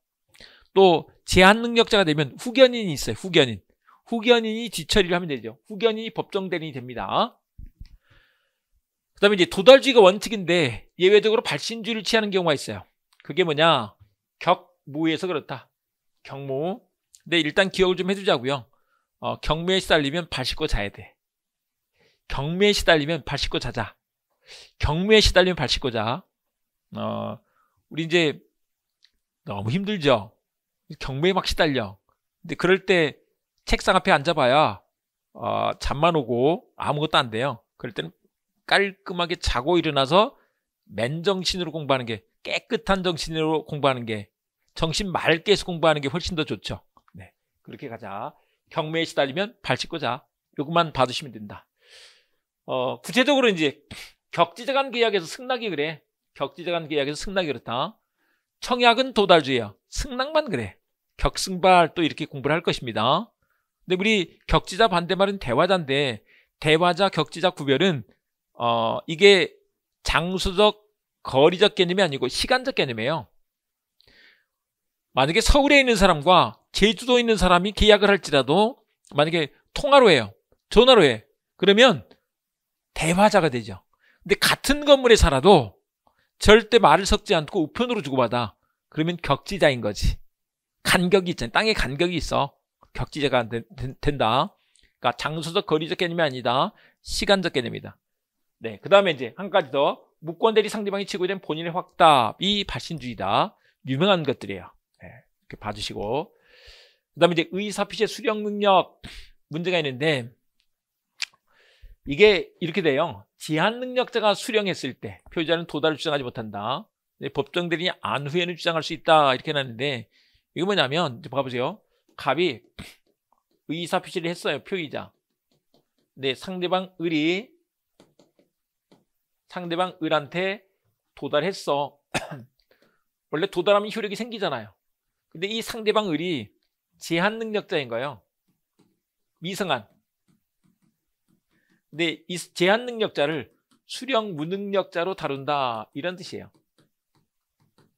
또 제한 능력자가 되면 후견인이 있어요. 후견인. 후견인이 지처리를 하면 되죠. 후견인이 법정 대리인이 됩니다. 그 다음에 이제 도달주의가 원칙인데 예외적으로 발신주의를 취하는 경우가 있어요. 그게 뭐냐? 격무에서 그렇다. 경무. 근데 일단 기억을 좀해주자고요 어, 경매에 시달리면 발 씻고 자야 돼. 경매에 시달리면 발 씻고 자자. 경매에 시달리면 발 씻고 자. 어, 우리 이제 너무 힘들죠? 경매에 막 시달려. 근데 그럴 때 책상 앞에 앉아봐야 어, 잠만 오고 아무것도 안 돼요. 그럴 때는 깔끔하게 자고 일어나서 맨정신으로 공부하는 게 깨끗한 정신으로 공부하는 게 정신 맑게 해서 공부하는 게 훨씬 더 좋죠. 네, 그렇게 가자. 경매에 시달리면 발 씻고 자. 요것만 봐주시면 된다. 어, 구체적으로 이제 격지자간 계약에서 승낙이 그래. 격지자간 계약에서 승낙이 그렇다. 청약은 도달주의야 승낙만 그래. 격승발 또 이렇게 공부를 할 것입니다. 근데 우리 격지자 반대말은 대화자인데 대화자 격지자 구별은 어 이게 장수적 거리적 개념이 아니고 시간적 개념이에요. 만약에 서울에 있는 사람과 제주도에 있는 사람이 계약을 할지라도 만약에 통화로 해요. 전화로 해. 그러면 대화자가 되죠. 근데 같은 건물에 살아도 절대 말을 섞지 않고 우편으로 주고받아. 그러면 격지자인 거지. 간격이 있잖아. 땅에 간격이 있어. 격지자가 된, 된다. 그러니까 장소적 거리적 개념이 아니다. 시간적 개념이다. 네, 그 다음에 이제 한 가지 더 무권 대리 상대방이 치고 있는 본인의 확답이 발신주의다. 유명한 것들이에요. 네, 이렇게 봐주시고 그 다음에 이제 의사피시의 수령 능력 문제가 있는데 이게 이렇게 돼요. 기한 능력자가 수령했을 때 표의자는 도달을 주장하지 못한다. 법정 대리인이 안후에는 주장할 수 있다 이렇게 해놨는데 이게 뭐냐면 이제 봐보세요. 갑이 의사 표시를 했어요. 표의자. 네, 상대방 을이 상대방 을한테 도달했어. 원래 도달하면 효력이 생기잖아요. 근데 이 상대방 을이 제한 능력자인 거예요. 미성한. 근데 이 제한 능력자를 수령 무능력자로 다룬다 이런 뜻이에요.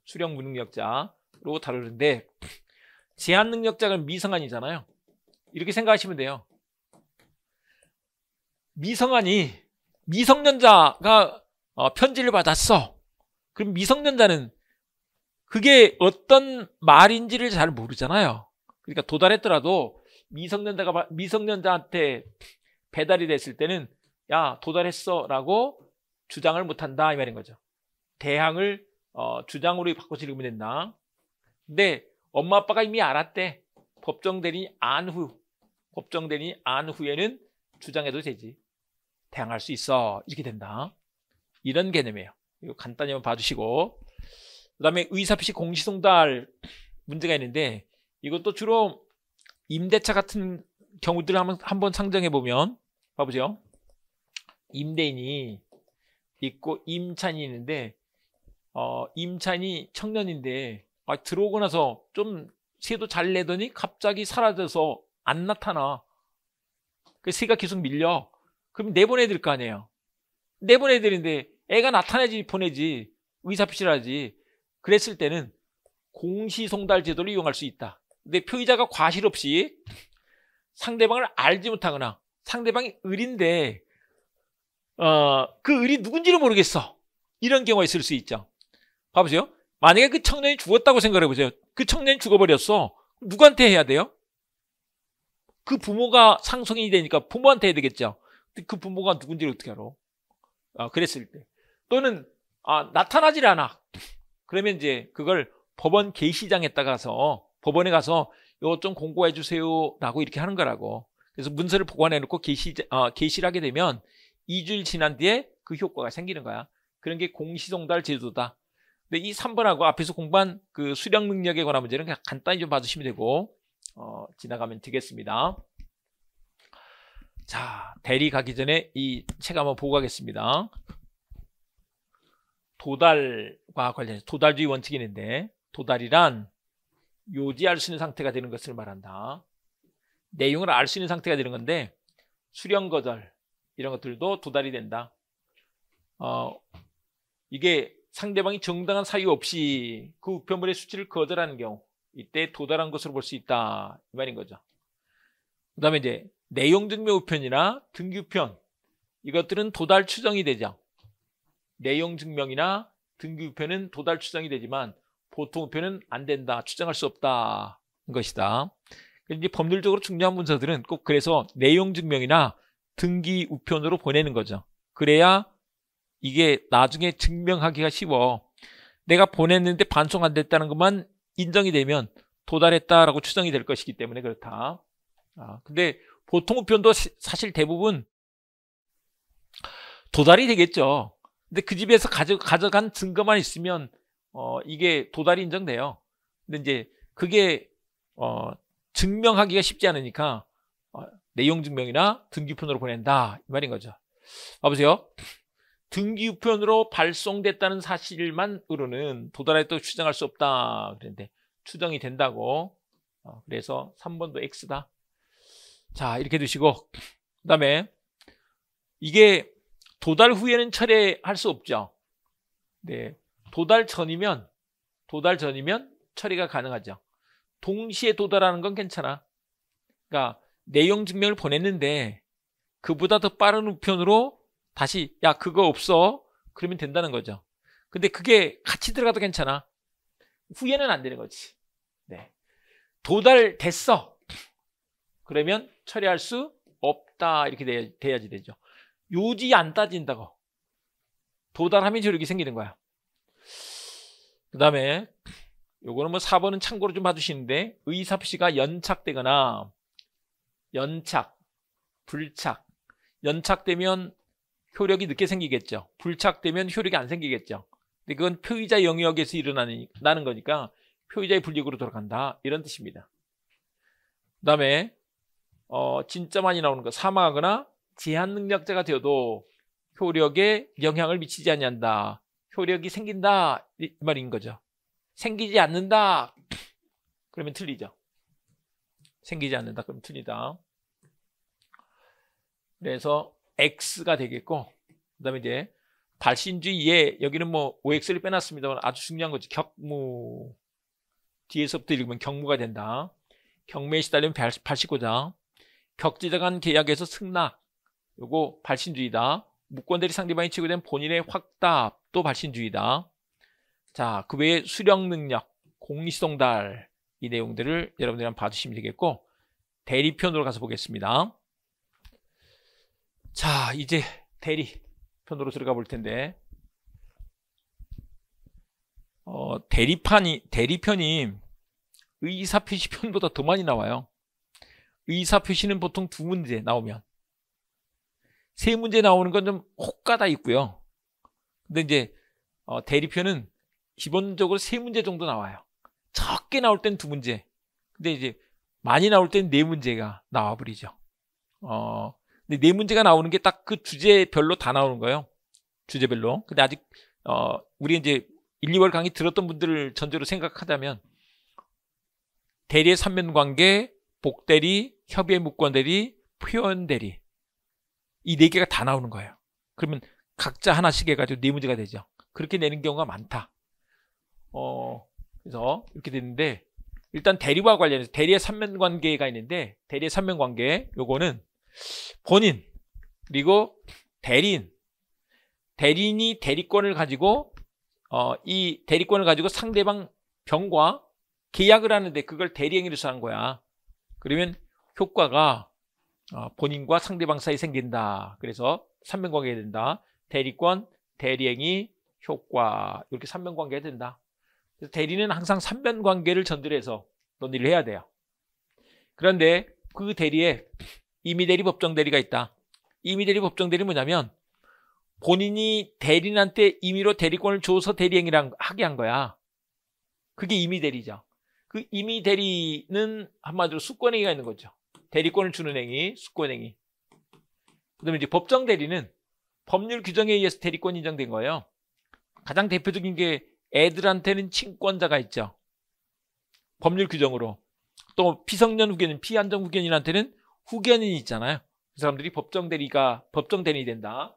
수령 무능력자로 다루는데 제한 능력자가 미성한이잖아요. 이렇게 생각하시면 돼요. 미성한이 미성년자가 어, 편지를 받았어. 그럼 미성년자는 그게 어떤 말인지를 잘 모르잖아요. 그러니까 도달했더라도 미성년자가 미성년자한테 배달이 됐을 때는 야 도달했어라고 주장을 못한다 이 말인 거죠. 대항을 어, 주장으로 바꿔 서지으면 된다. 근데 엄마 아빠가 이미 알았대. 법정 대리 안 후 법정 대리 안후에는 주장해도 되지. 대항할 수 있어 이렇게 된다. 이런 개념이에요. 이거 간단히 만 봐주시고 그다음에 의사표시 공시송달 문제가 있는데 이것도 주로 임대차 같은 경우들을 한번 상정해 보면 봐보세요. 임대인이 있고 임찬이 있는데 어, 임찬이 청년인데 아, 들어오고 나서 좀 세도 잘 내더니 갑자기 사라져서 안 나타나. 그 세가 계속 밀려. 그럼 내보내야 될 거 아니에요. 내보내야 되는데 애가 나타내지 보내지 의사표시라지 그랬을 때는 공시송달 제도를 이용할 수 있다. 근데 표의자가 과실 없이 상대방을 알지 못하거나 상대방이 을인데 어, 그 을이 누군지를 모르겠어. 이런 경우가 있을 수 있죠. 봐보세요. 만약에 그 청년이 죽었다고 생각해 보세요. 그 청년이 죽어버렸어. 누구한테 해야 돼요? 그 부모가 상속인이 되니까 부모한테 해야 되겠죠. 그 부모가 누군지를 어떻게 알아? 아, 그랬을 때. 또는 아, 나타나질 않아. 그러면 이제 그걸 법원 개시장에 따가서 법원에 가서 이거 좀 공고해 주세요라고 이렇게 하는 거라고. 그래서 문서를 보관해 놓고 게시, 어, 게시를 하게 되면 2주일 지난 뒤에 그 효과가 생기는 거야. 그런 게 공시송달 제도다. 근데 이 3번하고 앞에서 공부한 그 수령 능력에 관한 문제는 그냥 간단히 좀 봐주시면 되고 어, 지나가면 되겠습니다. 자, 대리 가기 전에 이 책 한번 보고 가겠습니다. 도달과 관련해서 도달주의 원칙이 있는데 도달이란 요지할 수 있는 상태가 되는 것을 말한다. 내용을 알 수 있는 상태가 되는 건데 수령 거절 이런 것들도 도달이 된다. 어, 이게 상대방이 정당한 사유 없이 그 우편물의 수치를 거절하는 경우 이때 도달한 것으로 볼 수 있다 이 말인 거죠. 그다음에 이제 내용 증명 우편이나 등기 우편 이것들은 도달 추정이 되죠. 내용 증명이나 등기 우편은 도달 추정이 되지만 보통 우편은 안 된다 추정할 수 없다 것이다. 그러니까 이제 법률적으로 중요한 문서들은 꼭 그래서 내용 증명이나 등기 우편으로 보내는 거죠. 그래야 이게 나중에 증명하기가 쉬워. 내가 보냈는데 반송 안 됐다는 것만 인정이 되면 도달했다라고 추정이 될 것이기 때문에 그렇다. 아, 근데 보통 우편도 시, 사실 대부분 도달이 되겠죠. 근데 그 집에서 가져, 가져간 증거만 있으면 어, 이게 도달이 인정돼요. 근데 이제 그게 어, 증명하기가 쉽지 않으니까 어, 내용 증명이나 등기우편으로 보낸다 이 말인 거죠. 봐보세요. 등기우편으로 발송됐다는 사실만으로는 도달했다고 추정할 수 없다 그랬는데 추정이 된다고 어, 그래서 3번도 X다. 자 이렇게 두시고 그 다음에 이게 도달 후에는 철회할 수 없죠. 네, 도달 전이면 도달 전이면 처리가 가능하죠. 동시에 도달하는 건 괜찮아. 그러니까 내용 증명을 보냈는데 그보다 더 빠른 우편으로 다시 야 그거 없어 그러면 된다는 거죠. 근데 그게 같이 들어가도 괜찮아. 후회는 안 되는 거지. 네. 도달됐어. 그러면 처리할 수 없다 이렇게 돼야, 지 되죠. 요지 안 따진다고. 도달하면 저렇게 생기는 거야. 그 다음에 요거는 뭐 4번은 참고로 좀 봐주시는데 의삽시가 사 연착되거나 연착, 불착 연착되면 효력이 늦게 생기겠죠. 불착되면 효력이 안 생기겠죠. 근데 그건 표의자 영역에서 일어나는 거니까 표의자의 불이익으로 돌아간다 이런 뜻입니다. 그 다음에 어, 진짜 많이 나오는 거 사망하거나 제한능력자가 되어도 효력에 영향을 미치지 아냐한다 효력이 생긴다 이 말인 거죠. 생기지 않는다. 그러면 틀리죠. 생기지 않는다. 그럼 틀리다. 그래서 x가 되겠고 그다음에 이제 발신주의 에 여기는 뭐 ox를 빼놨습니다만 아주 중요한 거지 격무 뒤에서부터 읽으면 경무가 된다. 경매에 시달리면 발신고자 격지자간 계약에서 승낙 요거 발신주의다. 무권대리 상대방이 취구된 본인의 확답도 발신주의다. 자, 그 외에 수령 능력, 공리성 달, 이 내용들을 여러분들이 한번 봐주시면 되겠고, 대리편으로 가서 보겠습니다. 자, 이제 대리편으로 들어가 볼 텐데, 어, 대리판이, 대리편이 의사표시편보다 더 많이 나와요. 의사표시는 보통 두 문제 나오면. 세 문제 나오는 건 좀혹가다 있고요. 근데 이제, 어, 대리편은 기본적으로 세 문제 정도 나와요. 적게 나올 땐 두 문제. 근데 이제 많이 나올 땐 네 문제가 나와버리죠. 어, 근데 네 문제가 나오는 게 딱 그 주제별로 다 나오는 거예요. 주제별로. 근데 아직, 어, 우리 이제 1, 2월 강의 들었던 분들을 전제로 생각하자면, 대리의 삼면 관계, 복대리, 협의의 무권대리, 표현대리. 이 네 개가 다 나오는 거예요. 그러면 각자 하나씩 해가지고 네 문제가 되죠. 그렇게 내는 경우가 많다. 어, 그래서 이렇게 되는데 일단 대리와 관련해서 대리의 삼면 관계가 있는데 대리의 삼면 관계 요거는 본인 그리고 대리인 대리인이 대리권을 가지고 어, 이 대리권을 가지고 상대방 병과 계약을 하는데 그걸 대리행위로서 한 거야. 그러면 효과가 어, 본인과 상대방 사이 생긴다. 그래서 삼면관계가 된다. 대리권, 대리행위, 효과 이렇게 삼면관계가 된다. 대리는 항상 삼면 관계를 전들해서 논의를 해야 돼요. 그런데 그 대리에 이미 대리 법정대리가 있다. 이미 대리 법정대리 뭐냐면 본인이 대리인한테 임의로 대리권을 줘서 대리행위를 하게 한 거야. 그게 임의대리죠. 그 임의대리는 한마디로 수권행위가 있는 거죠. 대리권을 주는 행위, 수권행위. 그 다음에 이제 법정대리는 법률 규정에 의해서 대리권 인정된 거예요. 가장 대표적인 게 애들한테는 친권자가 있죠. 법률 규정으로. 또 피성년 후견인, 피안정 후견인한테는 후견인이 있잖아요. 그 사람들이 법정 대리가 법정 대리이 된다.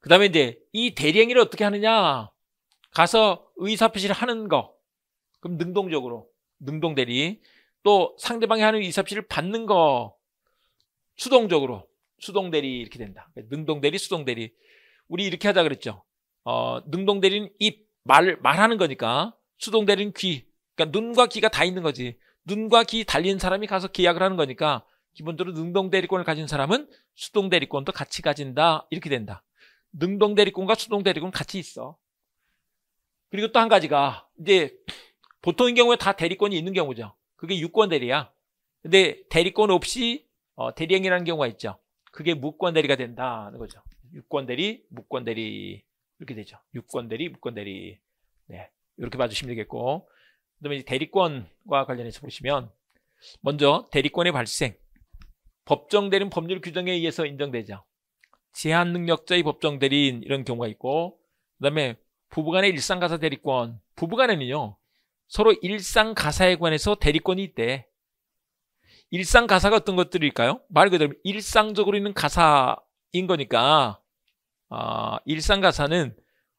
그 다음에 이제 이 대리행위를 어떻게 하느냐 가서 의사표시를 하는 거 그럼 능동적으로 능동 대리 또 상대방이 하는 의사표시를 받는 거 수동적으로 수동 대리 이렇게 된다 능동 대리 수동 대리 우리 이렇게 하자 그랬죠 어, 능동 대리는 입, 말, 말하는 거니까 수동 대리는 귀. 그러니까 눈과 귀가 다 있는 거지. 눈과 귀 달린 사람이 가서 계약을 하는 거니까 기본적으로 능동 대리권을 가진 사람은 수동 대리권도 같이 가진다. 이렇게 된다. 능동 대리권과 수동 대리권 같이 있어. 그리고 또 한 가지가 이제 보통인 경우에 다 대리권이 있는 경우죠. 그게 유권 대리야. 근데 대리권 없이 어, 대리행이라는 경우가 있죠. 그게 무권 대리가 된다는 거죠. 유권 대리, 무권 대리. 이렇게 되죠. 유권 대리, 무권 대리. 네. 이렇게 봐주시면 되겠고. 그 다음에 대리권과 관련해서 보시면, 먼저 대리권의 발생. 법정대리는 법률 규정에 의해서 인정되죠. 제한 능력자의 법정대리인 이런 경우가 있고, 그 다음에 부부간의 일상가사 대리권. 부부간에는요, 서로 일상가사에 관해서 대리권이 있대. 일상가사가 어떤 것들일까요? 말 그대로 일상적으로 있는 가사인 거니까 어, 아, 일상가사는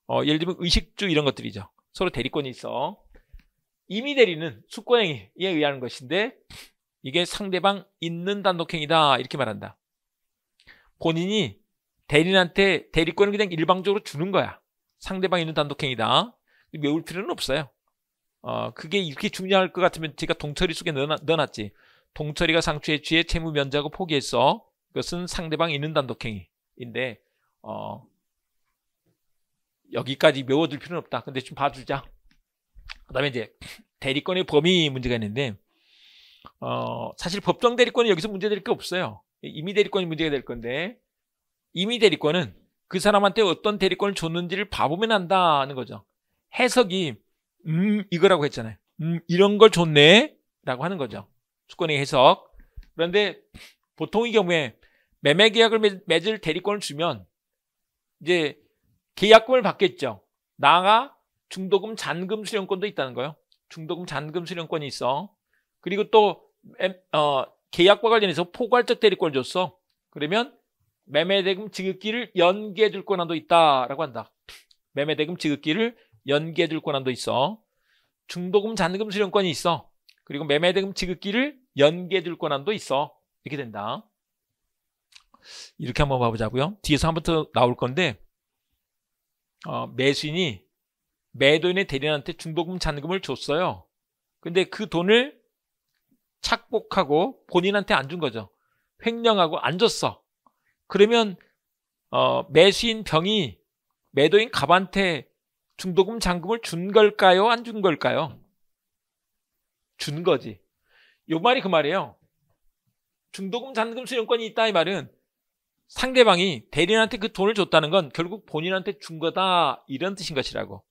어, 예를 들면 의식주 이런 것들이죠. 서로 대리권이 있어. 이미 대리는 숙권행위에 의하는 것인데 이게 상대방 있는 단독행위다 이렇게 말한다. 본인이 대리인한테 대리권을 그냥 일방적으로 주는 거야. 상대방 있는 단독행위다. 외울 필요는 없어요. 어, 그게 이렇게 중요할 것 같으면 제가 동철이 속에 넣어놨, 지 동철이가 상추에 취해 채무 면제하고 포기했어. 그것은 상대방 있는 단독행위인데 어, 여기까지 메워둘 필요는 없다. 근데 좀 봐주자. 그 다음에 이제 대리권의 범위 문제가 있는데, 어, 사실 법정 대리권은 여기서 문제될 게 없어요. 이미 대리권이 문제가 될 건데, 이미 대리권은 그 사람한테 어떤 대리권을 줬는지를 봐보면 한다는 거죠. 해석이, 음, 이거라고 했잖아요. 음, 이런 걸 줬네? 라고 하는 거죠. 주권의 해석. 그런데 보통의 경우에 매매 계약을 맺을 대리권을 주면 이제 계약금을 받겠죠. 나가 중도금 잔금 수령권도 있다는 거예요. 중도금 잔금 수령권이 있어. 그리고 또 어, 계약과 관련해서 포괄적 대리권을 줬어. 그러면 매매대금 지급기를 연기해 줄 권한도 있다라고 한다. 매매대금 지급기를 연기해 줄 권한도 있어. 중도금 잔금 수령권이 있어. 그리고 매매대금 지급기를 연기해 줄 권한도 있어. 이렇게 된다. 이렇게 한번 봐보자고요. 뒤에서 한번 더 나올 건데 어, 매수인이 매도인의 대리인한테 중도금 잔금을 줬어요. 근데 그 돈을 착복하고 본인한테 안 준 거죠. 횡령하고 안 줬어. 그러면 어, 매수인 병이 매도인 갑한테 중도금 잔금을 준 걸까요? 안 준 걸까요? 준 거지. 요 말이 그 말이에요. 중도금 잔금 수령권이 있다 이 말은 상대방이 대리인한테 그 돈을 줬다는 건 결국 본인한테 준 거다 이런 뜻인 것이라고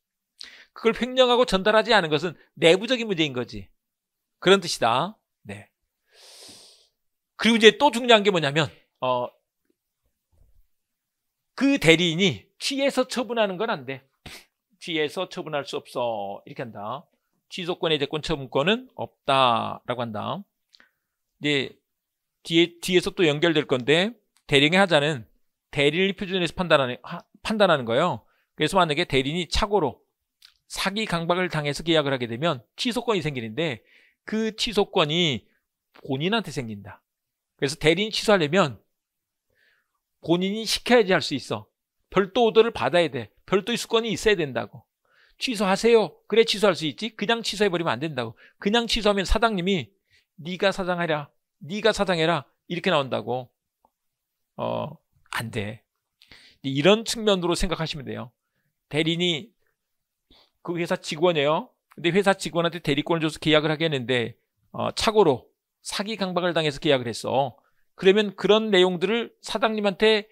그걸 횡령하고 전달하지 않은 것은 내부적인 문제인 거지 그런 뜻이다 네. 그리고 이제 또 중요한 게 뭐냐면 어, 그 대리인이 취해서 처분하는 건 안 돼. 취해서 처분할 수 없어. 이렇게 한다. 취소권의 재권 처분권은 없다라고 한다. 이제 뒤에 뒤에서 또 연결될 건데 대리인의 하자는 대리를 표준에서 판단하는, 하, 판단하는 거예요. 그래서 만약에 대리인이 착오로 사기 강박을 당해서 계약을 하게 되면 취소권이 생기는데 그 취소권이 본인한테 생긴다. 그래서 대리인 취소하려면 본인이 시켜야지 할 수 있어. 별도 오더를 받아야 돼. 별도의 수권이 있어야 된다고. 취소하세요. 그래 취소할 수 있지. 그냥 취소해버리면 안 된다고. 그냥 취소하면 사장님이 네가 사장하랴 네가 사장해라. 이렇게 나온다고. 어, 안 돼. 이런 측면으로 생각하시면 돼요. 대리인이 그 회사 직원이에요. 근데 회사 직원한테 대리권을 줘서 계약을 하게 했는데 어, 착오로 사기 강박을 당해서 계약을 했어. 그러면 그런 내용들을 사장님한테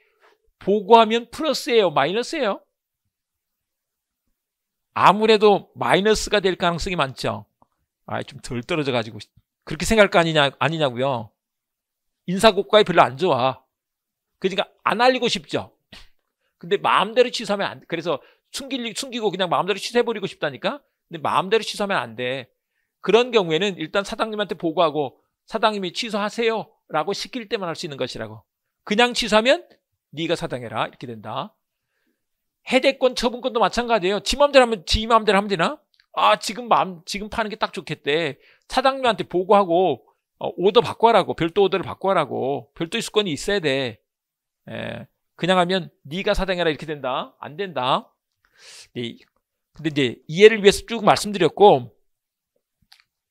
보고하면 플러스예요, 마이너스예요? 아무래도 마이너스가 될 가능성이 많죠. 아, 좀 덜 떨어져 가지고 그렇게 생각할 거 아니냐 아니냐고요. 인사고과에 별로 안 좋아. 그러니까 안 알리고 싶죠. 근데 마음대로 취소하면 안 돼. 그래서 숨길, 숨기고 그냥 마음대로 취소해버리고 싶다니까? 근데 마음대로 취소하면 안 돼. 그런 경우에는 일단 사장님한테 보고하고 사장님이 취소하세요. 라고 시킬 때만 할 수 있는 것이라고. 그냥 취소하면 네가 사장해라 이렇게 된다. 해대권, 처분권도 마찬가지예요. 지 마음대로 하면, 지 마음대로 하면 되나? 아, 지금 마음, 지금 파는 게 딱 좋겠대. 사장님한테 보고하고, 어, 오더 바꿔라고. 별도 오더를 바꿔라고. 별도 수권이 있어야 돼. 에, 예. 그냥 하면 네가 사장해라 이렇게 된다. 안 된다. 네, 근데 이제 이해를 위해서 쭉 말씀드렸고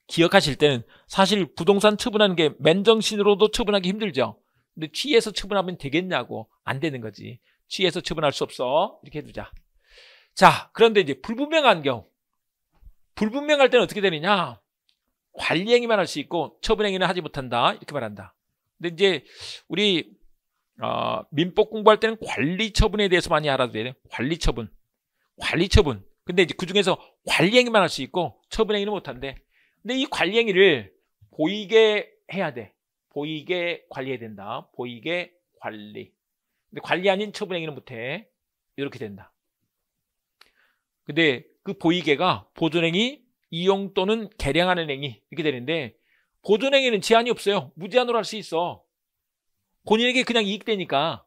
기억하실 때는 사실 부동산 처분하는 게 맨정신으로도 처분하기 힘들죠. 근데 취해서 처분하면 되겠냐고 안 되는 거지. 취해서 처분할 수 없어. 이렇게 해두자. 자, 그런데 이제 불분명한 경우. 불분명할 때는 어떻게 되느냐? 관리행위만 할 수 있고 처분행위는 하지 못한다. 이렇게 말한다. 근데 이제 우리 어, 민법 공부할 때는 관리 처분에 대해서 많이 알아둬야 돼요. 관리 처분. 관리 처분. 근데 이제 그 중에서 관리 행위만 할 수 있고 처분 행위는 못 한대. 근데 이 관리 행위를 보이게 해야 돼. 보이게 관리해야 된다. 보이게 관리. 근데 관리 아닌 처분 행위는 못 해. 이렇게 된다. 근데 그 보이게가 보존행위, 이용 또는 개량하는 행위 이렇게 되는데 보존행위는 제한이 없어요. 무제한으로 할 수 있어. 본인에게 그냥 이익되니까.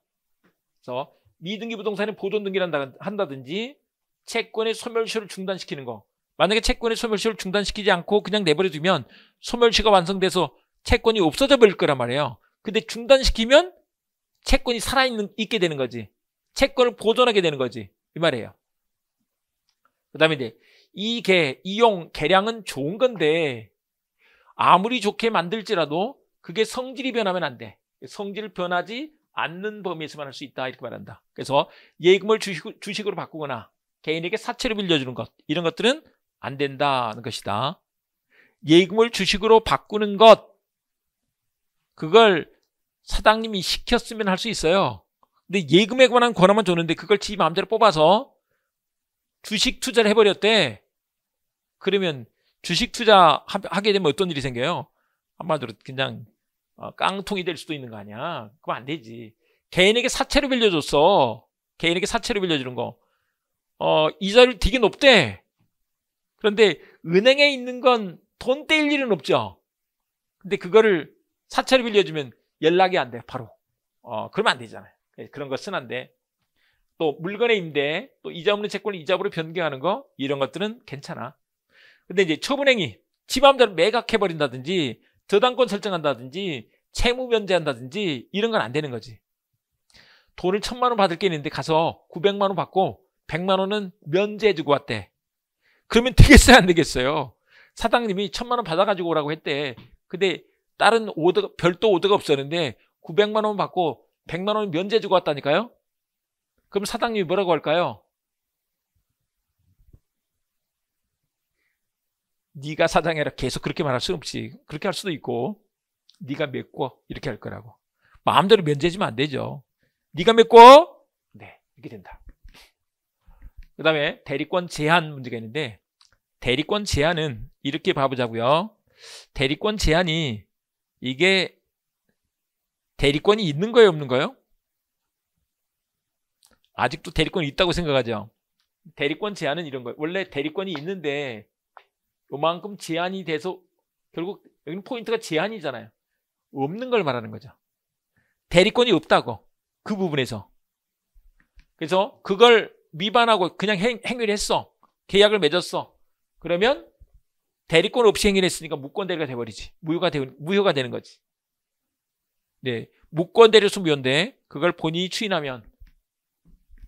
그래서 미등기 부동산에 보존 등기를 한다든지 채권의 소멸시효를 중단시키는 거. 만약에 채권의 소멸시효를 중단시키지 않고 그냥 내버려 두면 소멸시가 효 완성돼서 채권이 없어져 버릴 거란 말이에요. 근데 중단시키면 채권이 살아있는 있게 되는 거지. 채권을 보존하게 되는 거지. 이 말이에요. 그다음에 이제 이 개, 이용, 개량은 좋은 건데 아무리 좋게 만들지라도 그게 성질이 변하면 안 돼. 성질 변하지 않는 범위에서만 할 수 있다 이렇게 말한다. 그래서 예금을 주식, 으로 바꾸거나 개인에게 사채로 빌려주는 것 이런 것들은 안 된다는 것이다. 예금을 주식으로 바꾸는 것 그걸 사장님이 시켰으면 할 수 있어요. 근데 예금에 관한 권한만 줬는데 그걸 지 마음대로 뽑아서 주식 투자를 해버렸대. 그러면 주식 투자 하게 되면 어떤 일이 생겨요? 한마디로 그냥 어, 깡통이 될 수도 있는 거 아니야. 그거안 되지. 개인에게 사채를 빌려줬어. 개인에게 사채를 빌려주는 거. 어, 이자를 되게 높대. 그런데 은행에 있는 건 돈 떼일 일은 없죠. 근데 그거를 사채를 빌려주면 연락이 안 돼, 바로. 어, 그러면 안 되잖아요. 예, 그런 거 순한데. 또 물건의 임대, 또 이자 없는 채권을 이자부로 변경하는 거, 이런 것들은 괜찮아. 근데 이제 처분행위, 지맘대로 매각해버린다든지 저당권 설정한다든지 채무 면제한다든지 이런 건 안 되는 거지. 돈을 천만 원 받을 게 있는데 가서 900만 원 받고 100만 원은 면제해주고 왔대. 그러면 되겠어요? 안 되겠어요? 사장님이 천만 원 받아가지고 오라고 했대. 근데 다른 오더, 별도 오더가 없었는데 900만 원 받고 100만 원 면제해주고 왔다니까요? 그럼 사장님이 뭐라고 할까요? 네가 사장해라 계속 그렇게 말할 수 없지. 그렇게 할 수도 있고 네가 메꿔 이렇게 할 거라고. 마음대로 면제해주면안 되죠. 네가 메꿔 네 이렇게 된다. 그 다음에 대리권 제한 문제가 있는데 대리권 제한은 이렇게 봐보자고요. 대리권 제한이 이게 대리권이 있는 거예요 없는 거예요? 아직도 대리권이 있다고 생각하죠. 대리권 제한은 이런 거예요. 원래 대리권이 있는데 요만큼 제한이 돼서 결국 여기는 포인트가 제한이잖아요. 없는 걸 말하는 거죠. 대리권이 없다고 그 부분에서. 그래서 그걸 위반하고 그냥 행, 행위를 했어. 계약을 맺었어. 그러면 대리권 없이 행위를 했으니까 무권 대리가 돼버리지. 무효가 되, 무효가 되는 거지. 네, 무권 대리로서 무효인데 그걸 본인이 추인하면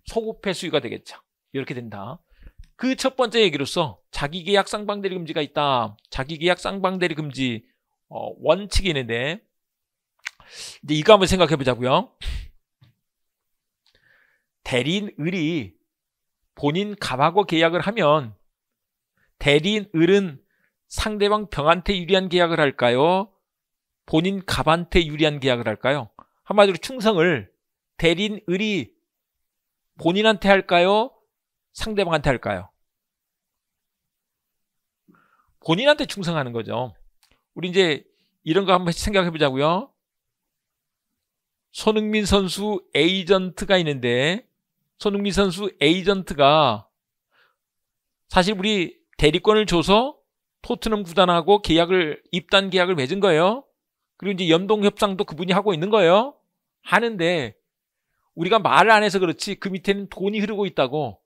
소급해 수위가 되겠죠. 이렇게 된다. 그첫 번째 얘기로서 자기계약 쌍방대리 금지가 있다. 자기계약 쌍방대리 금지 어, 원칙이 있는데 이제 이거 한번 생각해 보자고요. 대리인을이 본인 갑하고 계약을 하면 대리인을은 상대방 병한테 유리한 계약을 할까요? 본인 갑한테 유리한 계약을 할까요? 한마디로 충성을 대리인을이 본인한테 할까요? 상대방한테 할까요? 본인한테 충성하는 거죠. 우리 이제 이런 거 한번 생각해 보자고요. 손흥민 선수 에이전트가 있는데 손흥민 선수 에이전트가 사실 우리 대리권을 줘서 토트넘 구단하고 계약을 입단 계약을 맺은 거예요. 그리고 이제 연동 협상도 그분이 하고 있는 거예요. 하는데 우리가 말을 안 해서 그렇지 그 밑에는 돈이 흐르고 있다고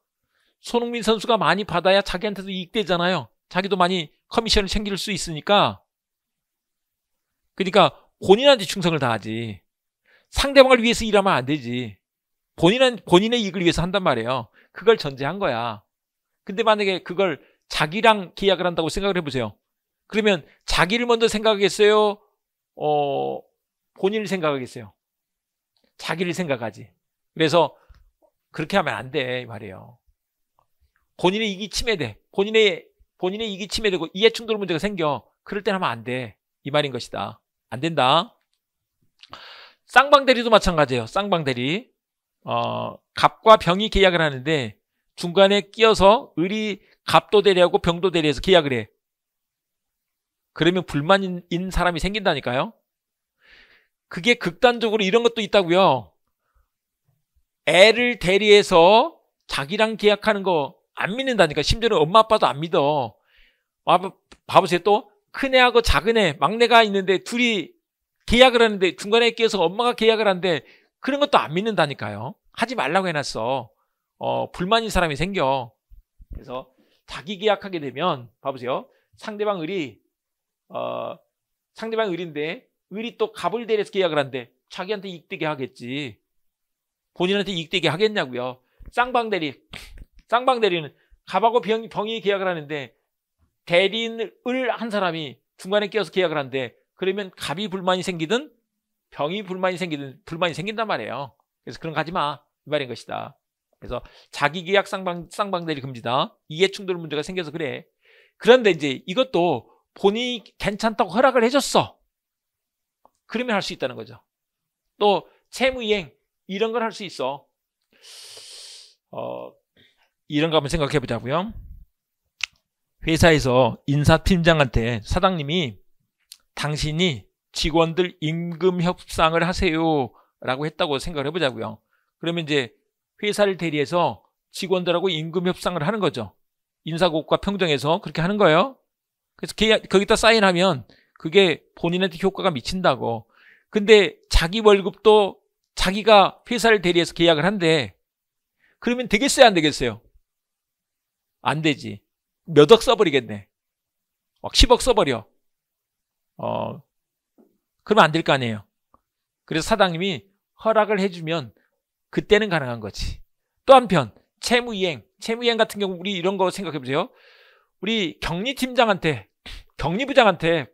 손흥민 선수가 많이 받아야 자기한테도 이익되잖아요. 자기도 많이 커미션을 챙길 수 있으니까. 그러니까 본인한테 충성을 다하지. 상대방을 위해서 일하면 안 되지. 본인은 본인의 이익을 위해서 한단 말이에요. 그걸 전제한 거야. 근데 만약에 그걸 자기랑 계약을 한다고 생각을 해보세요. 그러면 자기를 먼저 생각하겠어요? 어, 본인을 생각하겠어요? 자기를 생각하지. 그래서 그렇게 하면 안 돼, 말이에요. 본인의 이기 침해돼. 본인의 본인의 이기 침해되고 이해 충돌 문제가 생겨. 그럴 땐 하면 안 돼. 이 말인 것이다. 안 된다. 쌍방대리도 마찬가지예요. 쌍방대리. 어, 갑과 병이 계약을 하는데 중간에 끼어서 을이 갑도 대리하고 병도 대리해서 계약을 해. 그러면 불만인 사람이 생긴다니까요. 그게 극단적으로 이런 것도 있다고요. 애를 대리해서 자기랑 계약하는 거안 믿는다니까. 심지어는 엄마 아빠도 안 믿어. 봐보세요. 또 큰애하고 작은애, 막내가 있는데 둘이 계약을 하는데 중간에 끼어서 엄마가 계약을 하는데 그런 것도 안 믿는다니까요. 하지 말라고 해놨어. 어, 불만인 사람이 생겨. 그래서 자기 계약하게 되면 봐보세요. 상대방 을이 어, 상대방 을인데 을이 또 갑을 대해서 계약을 하는데 자기한테 이익되게 하겠지. 본인한테 이익되게 하겠냐고요. 쌍방대리 쌍방 대리는 갑하고 병, 병이 계약을 하는데 대리인을 한 사람이 중간에 끼어서 계약을 하는데 그러면 갑이 불만이 생기든 병이 불만이 생기든 불만이 생긴단 말이에요. 그래서 그런 거 하지 마. 이 말인 것이다. 그래서 자기 계약 쌍방, 쌍방대리 금지다. 이해 충돌 문제가 생겨서 그래. 그런데 이제 이것도 본인이 괜찮다고 허락을 해줬어. 그러면 할 수 있다는 거죠. 또 채무이행 이런 걸 할 수 있어. 어, 이런 거 한번 생각해 보자고요. 회사에서 인사팀장한테 사장님이 당신이 직원들 임금 협상을 하세요 라고 했다고 생각을 해보자고요. 그러면 이제 회사를 대리해서 직원들하고 임금 협상을 하는 거죠. 인사고과 평정에서 그렇게 하는 거예요. 그래서 거기다 사인하면 그게 본인한테 효과가 미친다고. 근데 자기 월급도 자기가 회사를 대리해서 계약을 한대 그러면 되겠어요? 안 되겠어요? 안 되지. 몇 억 써버리겠네. 막 10억 써버려. 어, 그러면 안 될 거 아니에요. 그래서 사장님이 허락을 해주면 그때는 가능한 거지. 또 한편, 채무이행. 채무이행 같은 경우 우리 이런 거 생각해 보세요. 우리 격리팀장한테, 격리부장한테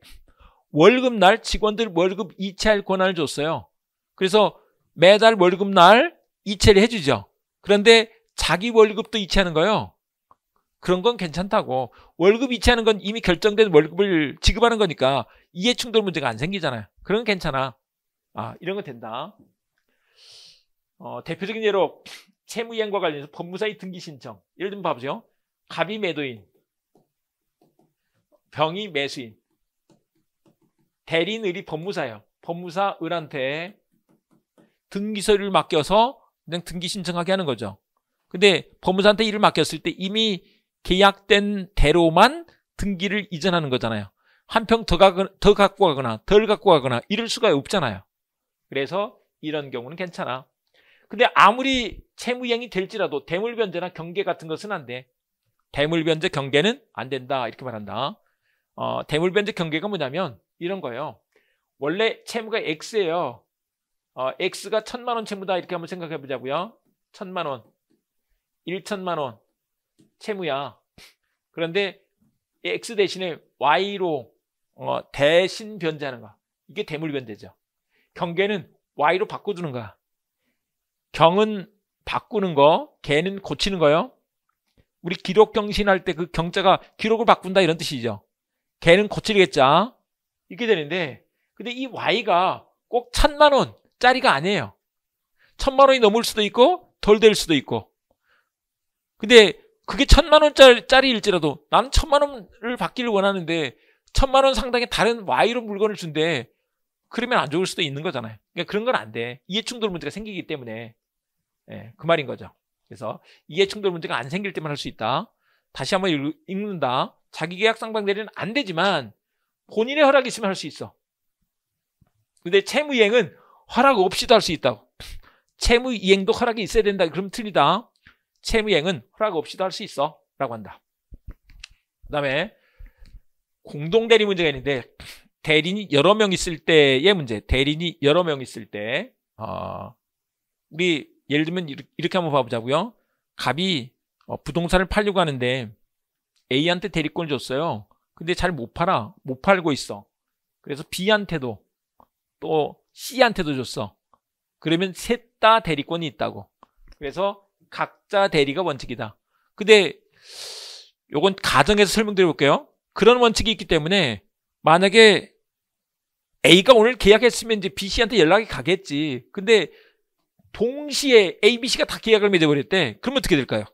월급날 직원들 월급 이체할 권한을 줬어요. 그래서 매달 월급날 이체를 해주죠. 그런데 자기 월급도 이체하는 거예요. 그런 건 괜찮다고. 월급 이체하는 건 이미 결정된 월급을 지급하는 거니까 이해 충돌 문제가 안 생기잖아요. 그런 건 괜찮아. 아, 이런 거 된다. 어, 대표적인 예로 채무 이행과 관련해서 법무사의 등기 신청. 예를 들면 봐보세요. 갑이 매도인, 병이 매수인, 대리인을이 법무사예요. 법무사 을한테 등기서류를 맡겨서 그냥 등기 신청하게 하는 거죠. 근데 법무사한테 일을 맡겼을 때 이미 계약된 대로만 등기를 이전하는 거잖아요. 한 평 더 갖고 가거나 덜 갖고 가거나 이럴 수가 없잖아요. 그래서 이런 경우는 괜찮아. 근데 아무리 채무이행이 될지라도 대물변제나 경계 같은 것은 안 돼. 대물변제 경계는 안 된다 이렇게 말한다. 어, 대물변제 경계가 뭐냐면 이런 거예요. 원래 채무가 X예요. 어, X가 천만 원 채무다 이렇게 한번 생각해 보자고요. 천만 원, 일천만 원, 채무야. 그런데 x 대신에 y로 어, 대신 변제하는 거. 이게 대물 변제죠. 경계는 y로 바꿔주는 거야. 경은 바꾸는 거, 개는 고치는 거요. 우리 기록 경신할 때 그 경자가 기록을 바꾼다 이런 뜻이죠. 개는 고치겠자 이렇게 되는데 근데 이 y가 꼭 천만 원짜리가 아니에요. 천만 원이 넘을 수도 있고 덜 될 수도 있고 근데 그게 천만 원짜리일지라도 나는 천만 원을 받기를 원하는데 천만 원 상당의 다른 Y로 물건을 준대. 그러면 안 좋을 수도 있는 거잖아요. 그러니까 그런 건 안 돼. 이해충돌 문제가 생기기 때문에 예, 그 말인 거죠. 그래서 이해충돌 문제가 안 생길 때만 할 수 있다. 다시 한번 읽는다. 자기계약 상방 대리는 안 되지만 본인의 허락이 있으면 할 수 있어. 근데 채무이행은 허락 없이도 할 수 있다고. 채무이행도 허락이 있어야 된다. 그럼 틀리다. 채무행은 허락 없이도 할 수 있어 라고 한다. 그 다음에 공동대리 문제가 있는데 대리인이 여러 명 있을 때의 문제 대리인이 여러 명 있을 때 어, 우리 예를 들면 이렇게 한번 봐보자고요. 갑이 어, 부동산을 팔려고 하는데 A한테 대리권을 줬어요. 근데 잘 못 팔아. 못 팔고 있어. 그래서 B한테도 또 C한테도 줬어. 그러면 셋 다 대리권이 있다고. 그래서 각자 대리가 원칙이다. 근데 요건 가정에서 설명드려 볼게요. 그런 원칙이 있기 때문에 만약에 A가 오늘 계약했으면 이제 B씨한테 연락이 가겠지. 근데 동시에 A, B, C가 다 계약을 맺어버렸대. 그러면 어떻게 될까요?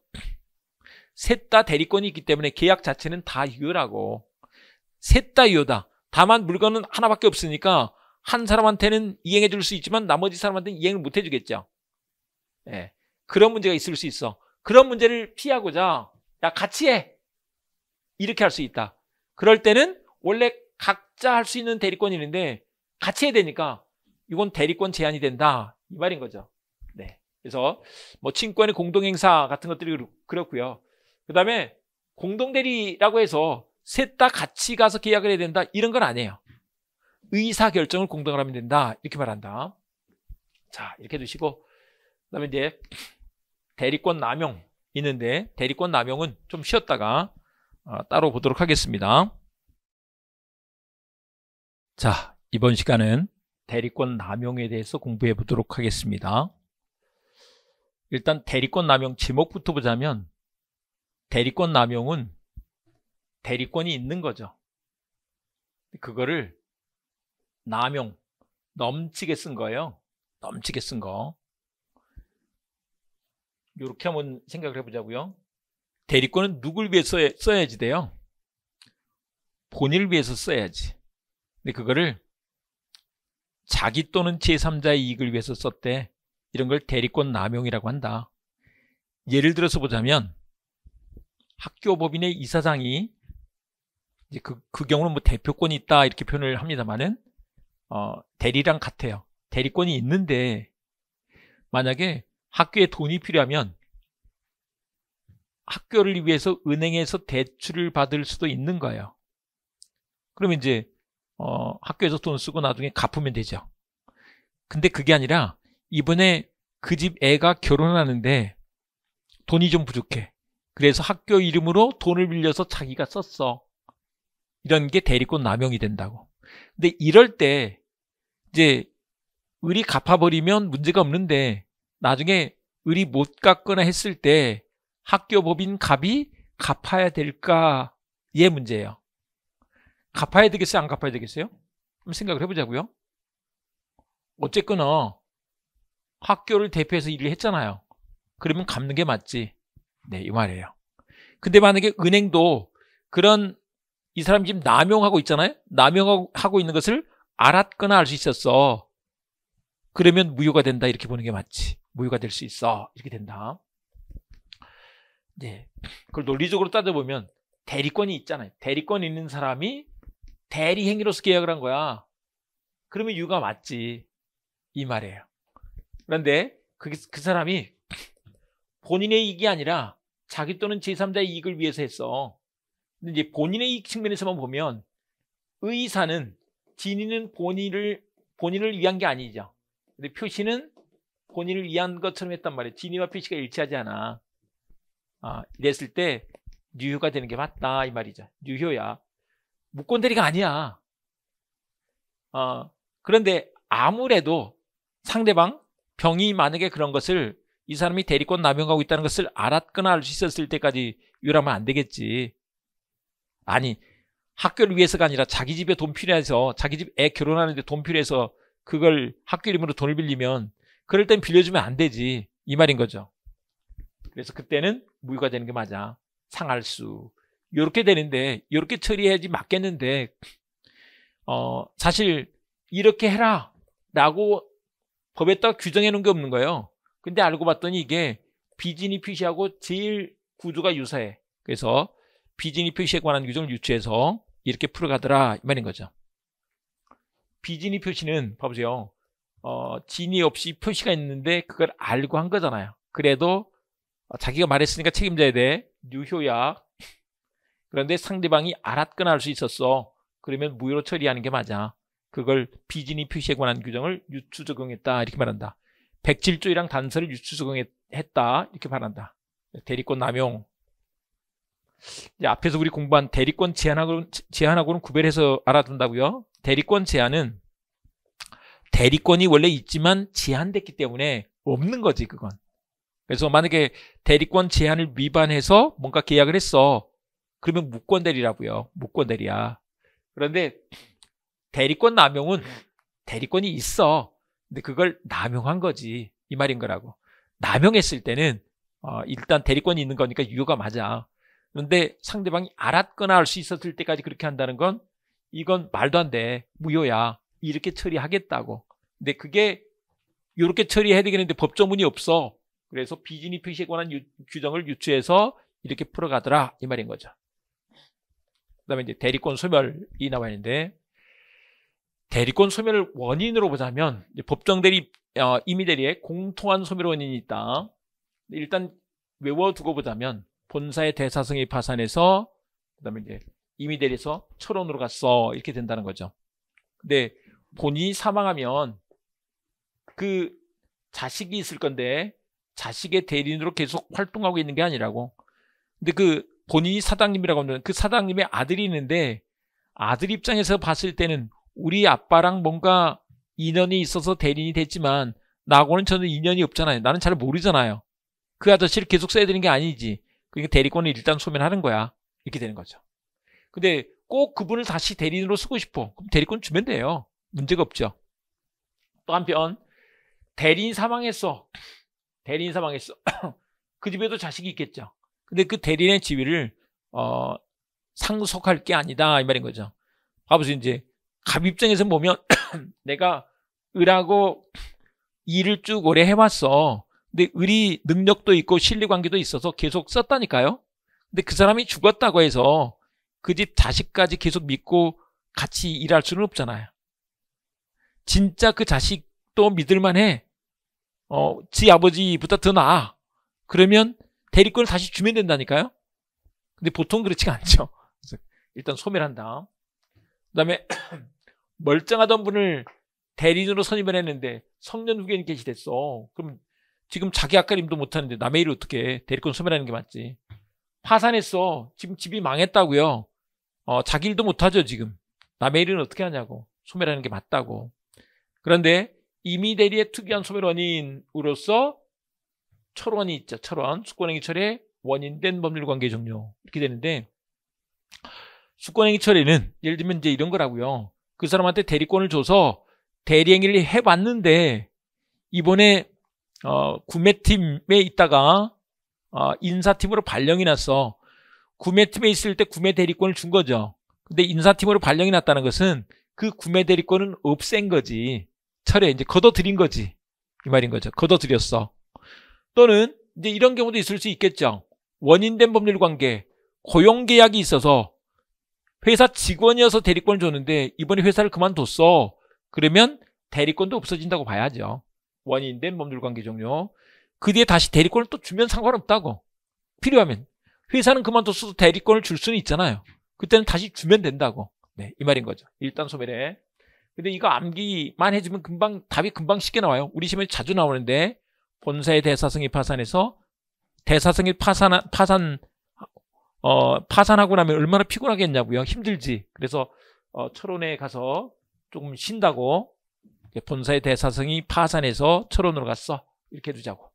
셋 다 대리권이 있기 때문에 계약 자체는 다 유효라고. 셋 다 유효다. 다만 물건은 하나밖에 없으니까 한 사람한테는 이행해 줄 수 있지만 나머지 사람한테는 이행을 못 해주겠죠. 예. 네. 그런 문제가 있을 수 있어. 그런 문제를 피하고자 야 같이 해 이렇게 할 수 있다. 그럴 때는 원래 각자 할 수 있는 대리권이 있는데 같이 해야 되니까 이건 대리권 제한이 된다 이 말인 거죠. 네. 그래서 뭐 친권의 공동행사 같은 것들이 그렇고요. 그다음에 공동대리라고 해서 셋 다 같이 가서 계약을 해야 된다 이런 건 아니에요. 의사 결정을 공동을 하면 된다 이렇게 말한다. 자 이렇게 두시고 그다음에 이제 대리권 남용 있는데 대리권 남용은 좀 쉬었다가 어, 따로 보도록 하겠습니다. 자, 이번 시간은 대리권 남용에 대해서 공부해 보도록 하겠습니다. 일단 대리권 남용 제목부터 보자면 대리권 남용은 대리권이 있는 거죠. 그거를 남용, 넘치게 쓴 거예요. 넘치게 쓴 거. 이렇게 한번 생각을 해보자고요. 대리권은 누굴 위해 써야, 써야지 돼요? 본인을 위해서 써야지. 근데 그거를 자기 또는 제3자의 이익을 위해서 썼대. 이런 걸 대리권 남용이라고 한다. 예를 들어서 보자면 학교법인의 이사장이 이제 그, 그 경우는 뭐 대표권이 있다 이렇게 표현을 합니다만은 어, 대리랑 같아요. 대리권이 있는데 만약에 학교에 돈이 필요하면 학교를 위해서 은행에서 대출을 받을 수도 있는 거예요. 그러면 이제 어, 학교에서 돈 쓰고 나중에 갚으면 되죠. 근데 그게 아니라 이번에 그 집 애가 결혼하는데 돈이 좀 부족해. 그래서 학교 이름으로 돈을 빌려서 자기가 썼어. 이런 게 대리권 남용이 된다고. 근데 이럴 때 이제 을이 갚아버리면 문제가 없는데 나중에 을이 못 갚거나 했을 때 학교법인 갑이 갚아야 될까의 문제예요. 갚아야 되겠어요? 안 갚아야 되겠어요? 한번 생각을 해보자고요. 어쨌거나 학교를 대표해서 일을 했잖아요. 그러면 갚는 게 맞지. 네, 이 말이에요. 근데 만약에 은행도 그런 이사람 지금 남용하고 있잖아요. 남용하고 있는 것을 알았거나 알 수 있었어. 그러면 무효가 된다 이렇게 보는 게 맞지. 무효가 될 수 있어. 이렇게 된다. 네. 그걸 논리적으로 따져보면 대리권이 있잖아요. 대리권 있는 사람이 대리 행위로서 계약을 한 거야. 그러면 유가 맞지. 이 말이에요. 그런데 그, 그 사람이 본인의 이익이 아니라 자기 또는 제3자의 이익을 위해서 했어. 근데 이제 본인의 이익 측면에서만 보면 의사는 진인은 본인을 본인을 위한 게 아니죠. 근데 표시는 본인을 위한 것처럼 했단 말이에요. 진위와 표시가 일치하지 않아. 아, 이랬을 때 유효가 되는 게 맞다 이 말이죠. 유효야. 무권대리가 아니야. 어, 그런데 아무래도 상대방 병이 만약에 그런 것을 이 사람이 대리권 남용하고 있다는 것을 알았거나 알 수 있었을 때까지 유라면 안 되겠지. 아니 학교를 위해서가 아니라 자기 집에 돈 필요해서 자기 집 애 결혼하는데 돈 필요해서 그걸 학교 이름으로 돈을 빌리면 그럴 땐 빌려주면 안 되지. 이 말인 거죠. 그래서 그때는 무효가 되는 게 맞아. 상할수. 이렇게 되는데 이렇게 처리해야지 맞겠는데 어 사실 이렇게 해라 라고 법에 따라 규정해 놓은 게 없는 거예요. 근데 알고 봤더니 이게 비즈니 표시하고 제일 구조가 유사해. 그래서 비즈니 표시에 관한 규정을 유추해서 이렇게 풀어가더라 이 말인 거죠. 비진이 표시는 봐보세요. 어, 진이 없이 표시가 있는데 그걸 알고 한 거잖아요. 그래도 자기가 말했으니까 책임져야 돼. 유효약 그런데 상대방이 알았거나 할 수 있었어. 그러면 무효로 처리하는 게 맞아. 그걸 비진이 표시에 관한 규정을 유추 적용했다. 이렇게 말한다. 1 0 7조이랑 단서를 유추 적용했다. 이렇게 말한다. 대리권 남용, 앞에서 우리 공부한 대리권 제한하고는, 제한하고는 구별해서 알아둔다고요. 대리권 제한은 대리권이 원래 있지만 제한됐기 때문에 없는 거지 그건. 그래서 만약에 대리권 제한을 위반해서 뭔가 계약을 했어. 그러면 무권 대리라고요. 무권 대리야. 그런데 대리권 남용은 대리권이 있어. 근데 그걸 남용한 거지. 이 말인 거라고. 남용했을 때는 어, 일단 대리권이 있는 거니까 유효가 맞아. 그런데 상대방이 알았거나 알 수 있었을 때까지 그렇게 한다는 건 이건 말도 안 돼. 무효야. 이렇게 처리하겠다고. 근데 그게 이렇게 처리해야 되겠는데 법조문이 없어. 그래서 비즈니 표시에 관한 유, 규정을 유추해서 이렇게 풀어가더라 이 말인 거죠. 그다음에 이제 대리권 소멸이 나와 있는데 대리권 소멸을 원인으로 보자면 법정 대리 어, 임의 대리의 공통한 소멸 원인이 있다. 일단 외워두고 보자면 본사의 대사성이 파산해서 그다음에 이제 이미리에서 철원으로 갔어 이렇게 된다는 거죠. 근데 본인이 사망하면 그 자식이 있을 건데 자식의 대리인으로 계속 활동하고 있는 게 아니라고. 근데 그 본인이 사장님이라고 하면 그 사장님의 아들이 있는데 아들 입장에서 봤을 때는 우리 아빠랑 뭔가 인연이 있어서 대리인이 됐지만 나하고는 저는 인연이 없잖아요. 나는 잘 모르잖아요. 그 아저씨를 계속 써야 되는 게 아니지. 그러니까 대리권을 일단 소멸하는 거야. 이렇게 되는 거죠. 근데 꼭 그분을 다시 대리인으로 쓰고 싶어. 그럼 대리권 주면 돼요. 문제가 없죠. 또 한편 대리인 사망했어. 대리인 사망했어. 그 집에도 자식이 있겠죠. 근데 그 대리인의 지위를 어, 상속할 게 아니다 이 말인 거죠. 아버지 이제 갑 입장에서 보면 내가 을하고 일을 쭉 오래 해왔어. 근데 의리 능력도 있고 실리관계도 있어서 계속 썼다니까요. 근데 그 사람이 죽었다고 해서 그 집 자식까지 계속 믿고 같이 일할 수는 없잖아요. 진짜 그 자식도 믿을만해. 어, 지 아버지보다 더 나아. 그러면 대리권을 다시 주면 된다니까요. 근데 보통 그렇지가 않죠. 일단 소멸 한다. 그다음에 멀쩡하던 분을 대리인으로 선임을 했는데 성년 후견이 계시됐어. 그럼 지금 자기 아까림도 못하는데 남의 일을 어떻게 대리권 소멸하는 게 맞지. 파산했어. 지금 집이 망했다고요. 어, 자기 일도 못하죠 지금. 남의 일은 어떻게 하냐고. 소멸하는 게 맞다고. 그런데 이미 대리의 특이한 소멸 원인으로서 철원이 있죠. 철원. 수권행위 철의 원인된 법률관계 종료. 이렇게 되는데 수권행위 철에는 예를 들면 이제 이런 거라고요. 그 사람한테 대리권을 줘서 대리행위를 해봤는데 이번에 어, 구매팀에 있다가 어, 인사팀으로 발령이 났어. 구매팀에 있을 때 구매 대리권을 준 거죠. 근데 인사팀으로 발령이 났다는 것은 그 구매 대리권은 없앤 거지. 철에 이제 걷어들인 거지. 이 말인 거죠. 걷어들였어. 또는 이제 이런 경우도 있을 수 있겠죠. 원인된 법률 관계, 고용 계약이 있어서 회사 직원이어서 대리권을 줬는데 이번에 회사를 그만뒀어. 그러면 대리권도 없어진다고 봐야죠. 원인된 몸률 관계 종료. 그 뒤에 다시 대리권을 또 주면 상관없다고. 필요하면. 회사는 그만뒀어도 대리권을 줄 수는 있잖아요. 그때는 다시 주면 된다고. 네, 이 말인 거죠. 일단 소멸해. 근데 이거 암기만 해주면 금방, 답이 금방 쉽게 나와요. 우리 시험에 자주 나오는데, 본사의 대사성이 파산해서, 대사성이 파산, 파산, 어, 파산하고 나면 얼마나 피곤하겠냐고요. 힘들지. 그래서, 어, 철원에 가서 조금 쉰다고 예, 본사의 대사성이 파산해서 철원으로 갔어. 이렇게 두자고.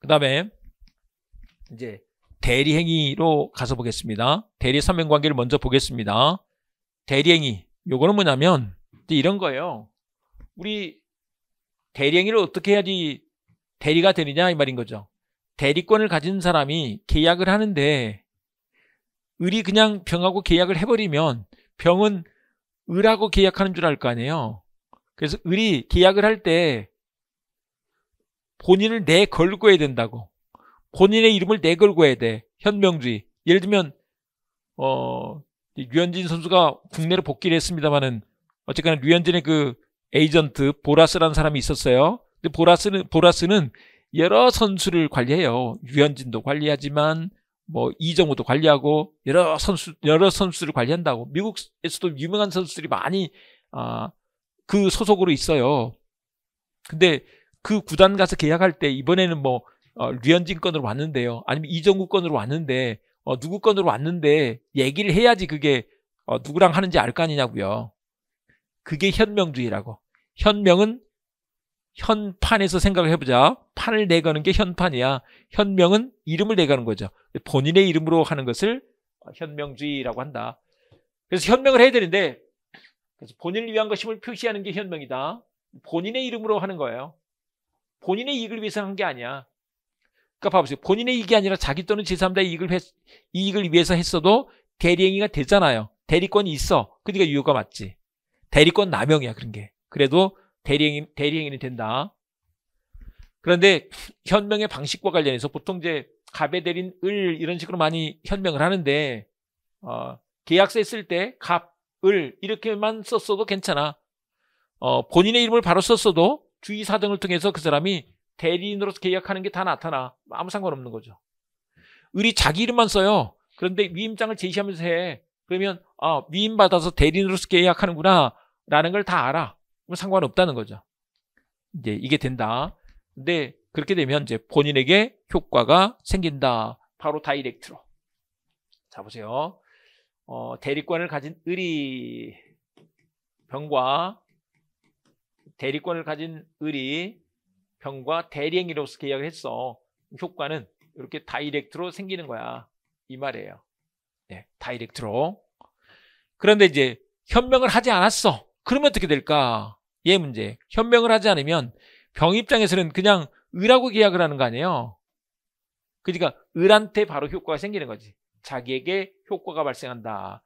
그 다음에 이제 대리행위로 가서 보겠습니다. 대리 선명관계를 먼저 보겠습니다. 대리행위. 요거는 뭐냐면 이런 거예요. 우리 대리행위를 어떻게 해야지 대리가 되느냐 이 말인 거죠. 대리권을 가진 사람이 계약을 하는데 을이 그냥 병하고 계약을 해버리면 병은 을하고 계약하는 줄 알 거 아니에요. 그래서 을이 계약을 할 때 본인을 내 걸고 해야 된다고. 본인의 이름을 내 걸고 해야 돼. 현명주의. 예를 들면 어 류현진 선수가 국내로 복귀를 했습니다만은 어쨌거나 류현진의 그 에이전트 보라스라는 사람이 있었어요. 근데 보라스는 보라스는 여러 선수를 관리해요. 류현진도 관리하지만 뭐 이정우도 관리하고 여러 선수 여러 선수를 관리한다고 미국에서도 유명한 선수들이 많이 아, 그 소속으로 있어요. 근데 그 구단 가서 계약할 때 이번에는 뭐 어, 류현진 건으로 왔는데요. 아니면 이정우 건으로 왔는데 어, 누구 건으로 왔는데 얘기를 해야지 그게 어, 누구랑 하는지 알 거 아니냐고요. 그게 현명주의라고. 현명은 현판에서 생각을 해보자. 판을 내가는 게 현판이야. 현명은 이름을 내가는 거죠. 본인의 이름으로 하는 것을 현명주의라고 한다. 그래서 현명을 해야 되는데 그래서 본인을 위한 것임을 표시하는 게 현명이다. 본인의 이름으로 하는 거예요. 본인의 이익을 위해서 한 게 아니야. 그러니까 봐보세요. 본인의 이익이 아니라 자기 또는 제3자의 이익을, 했, 이익을 위해서 했어도 대리행위가 되잖아요. 대리권이 있어. 그러니까 이유가 맞지. 대리권 남용이야 그런 게. 그래도 대리행인, 대리행인이 된다. 그런데 현명의 방식과 관련해서 보통 이제 갑의대리인을 이런 식으로 많이 현명을 하는데 어, 계약서에 쓸 때 갑, 을 이렇게만 썼어도 괜찮아. 어, 본인의 이름을 바로 썼어도 주의 사등을 통해서 그 사람이 대리인으로서 계약하는 게 다 나타나. 아무 상관없는 거죠. 을이 자기 이름만 써요. 그런데 위임장을 제시하면서 해. 그러면 아, 위임받아서 대리인으로서 계약하는구나 라는 걸 다 알아. 뭐 상관없다는 거죠. 이제 이게 된다. 근데 그렇게 되면 이제 본인에게 효과가 생긴다. 바로 다이렉트로. 자 보세요. 어, 대리권을 가진 의리 병과 대리권을 가진 의리 병과 대리행위로서 계약을 했어. 효과는 이렇게 다이렉트로 생기는 거야. 이 말이에요. 네, 다이렉트로. 그런데 이제 현명을 하지 않았어. 그러면 어떻게 될까? 예 문제. 현명을 하지 않으면 병 입장에서는 그냥 을하고 계약을 하는 거 아니에요. 그러니까 을한테 바로 효과가 생기는 거지. 자기에게 효과가 발생한다.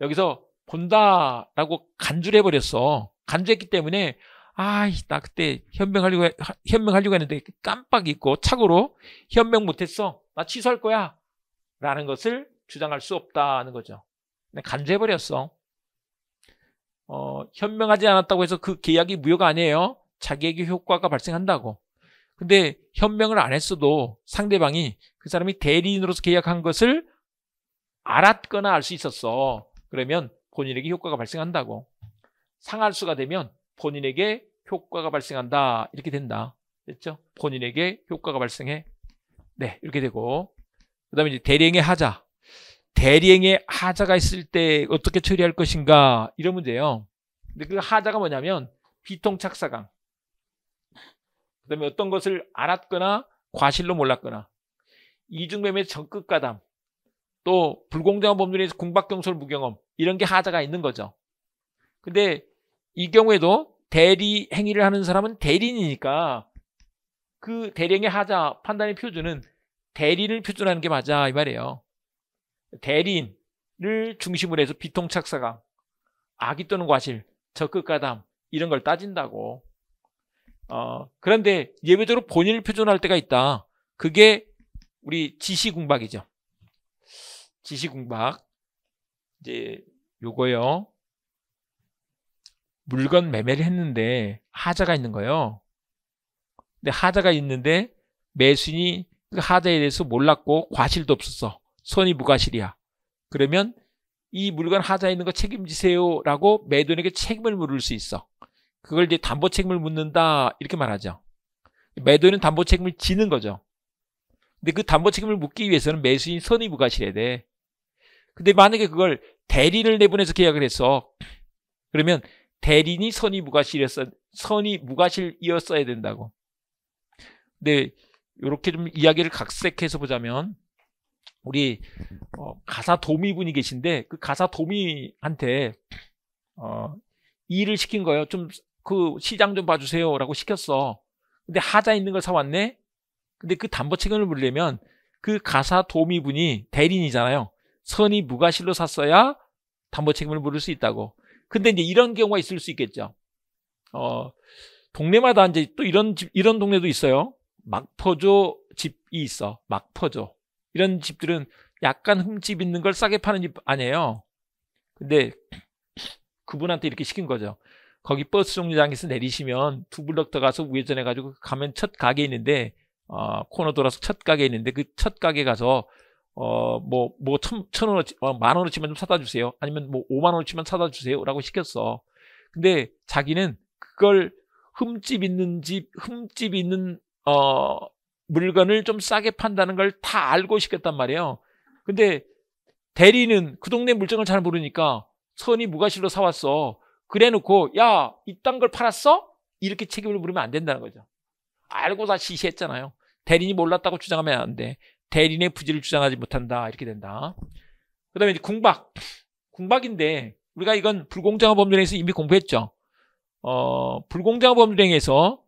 여기서 본다라고 간주를 해버렸어. 간주했기 때문에 아이 나 그때 현명하려고 현명하려고 했는데 깜빡 잊고 착오로 현명 못했어. 나 취소할 거야. 라는 것을 주장할 수 없다는 거죠. 간주해버렸어. 어, 현명하지 않았다고 해서 그 계약이 무효가 아니에요. 자기에게 효과가 발생한다고. 근데 현명을 안 했어도 상대방이 그 사람이 대리인으로서 계약한 것을 알았거나 알 수 있었어. 그러면 본인에게 효과가 발생한다고. 상할수가 되면 본인에게 효과가 발생한다. 이렇게 된다. 됐죠? 본인에게 효과가 발생해. 네, 이렇게 되고. 그 다음에 이제 대리행의 하자. 대리행에 하자가 있을 때 어떻게 처리할 것인가 이런 문제예요. 근데 그 하자가 뭐냐면 비통착사강. 그다음에 어떤 것을 알았거나 과실로 몰랐거나 이중매매 적극가담 또 불공정한 법률에서 궁박경솔 무경험 이런 게 하자가 있는 거죠. 근데 이 경우에도 대리 행위를 하는 사람은 대리인이니까 그 대리행위 하자 판단의 표준은 대리를 표준하는 게 맞아 이 말이에요. 대리인을 중심으로 해서 비통착사감, 악이 또는 과실, 적극가담 이런 걸 따진다고. 어, 그런데 예외적으로 본인을 표준할 때가 있다. 그게 우리 지시공박이죠. 지시공박. 이제 요거요. 물건 매매를 했는데 하자가 있는 거예요. 근데 하자가 있는데 매수인이 그 하자에 대해서 몰랐고 과실도 없었어. 손이 무과실이야. 그러면 이 물건 하자에 있는 거 책임지세요라고 매도인에게 책임을 물을 수 있어. 그걸 이제 담보 책임을 묻는다 이렇게 말하죠. 매도인은 담보 책임을 지는 거죠. 근데 그 담보 책임을 묻기 위해서는 매수인 선의 부과실야 돼. 근데 만약에 그걸 대리를 내보내서 계약을 했어. 그러면 대리인이 선의 무과실이었어 선의 무과실이었어야 된다고. 근데 이렇게 좀 이야기를 각색해서 보자면 우리 어, 가사 도미분이 계신데 그 가사 도미한테 어, 일을 시킨 거예요. 좀 그 시장 좀 봐주세요라고 시켰어. 근데 하자 있는 걸 사왔네. 근데 그 담보책임을 물려면 그 가사 도미분이 대리인이잖아요. 선이 무가실로 샀어야 담보책임을 물을 수 있다고. 근데 이제 이런 경우가 있을 수 있겠죠. 어, 동네마다 이제 또 이런 집, 이런 동네도 있어요. 막포조 집이 있어. 막포조. 이런 집들은 약간 흠집 있는 걸 싸게 파는 집 아니에요. 근데 그분한테 이렇게 시킨 거죠. 거기 버스 정류장에서 내리시면 두 블럭 더 가서 우회전해 가지고 그 가면 첫 가게 있는데 어, 코너 돌아서 첫 가게 있는데 그 첫 가게 가서 어뭐뭐천 원어치 어, 뭐, 뭐 어 만 원어치만 좀 사다 주세요. 아니면 뭐 오만 원어치만 사다 주세요라고 시켰어. 근데 자기는 그걸 흠집 있는 집 흠집 있는 어 물건을 좀 싸게 판다는 걸 다 알고 싶겠단 말이에요. 근데 대리는 그 동네 물정을 잘 모르니까 선이 무가실로 사왔어. 그래 놓고, 야, 이딴 걸 팔았어? 이렇게 책임을 물으면 안 된다는 거죠. 알고 다 시시했잖아요. 대리인이 몰랐다고 주장하면 안 돼. 대리인의 부지를 주장하지 못한다. 이렇게 된다. 그 다음에 이제 궁박. 궁박인데, 우리가 이건 불공정한 법률행위에서 이미 공부했죠. 어, 불공정한 법률행위에서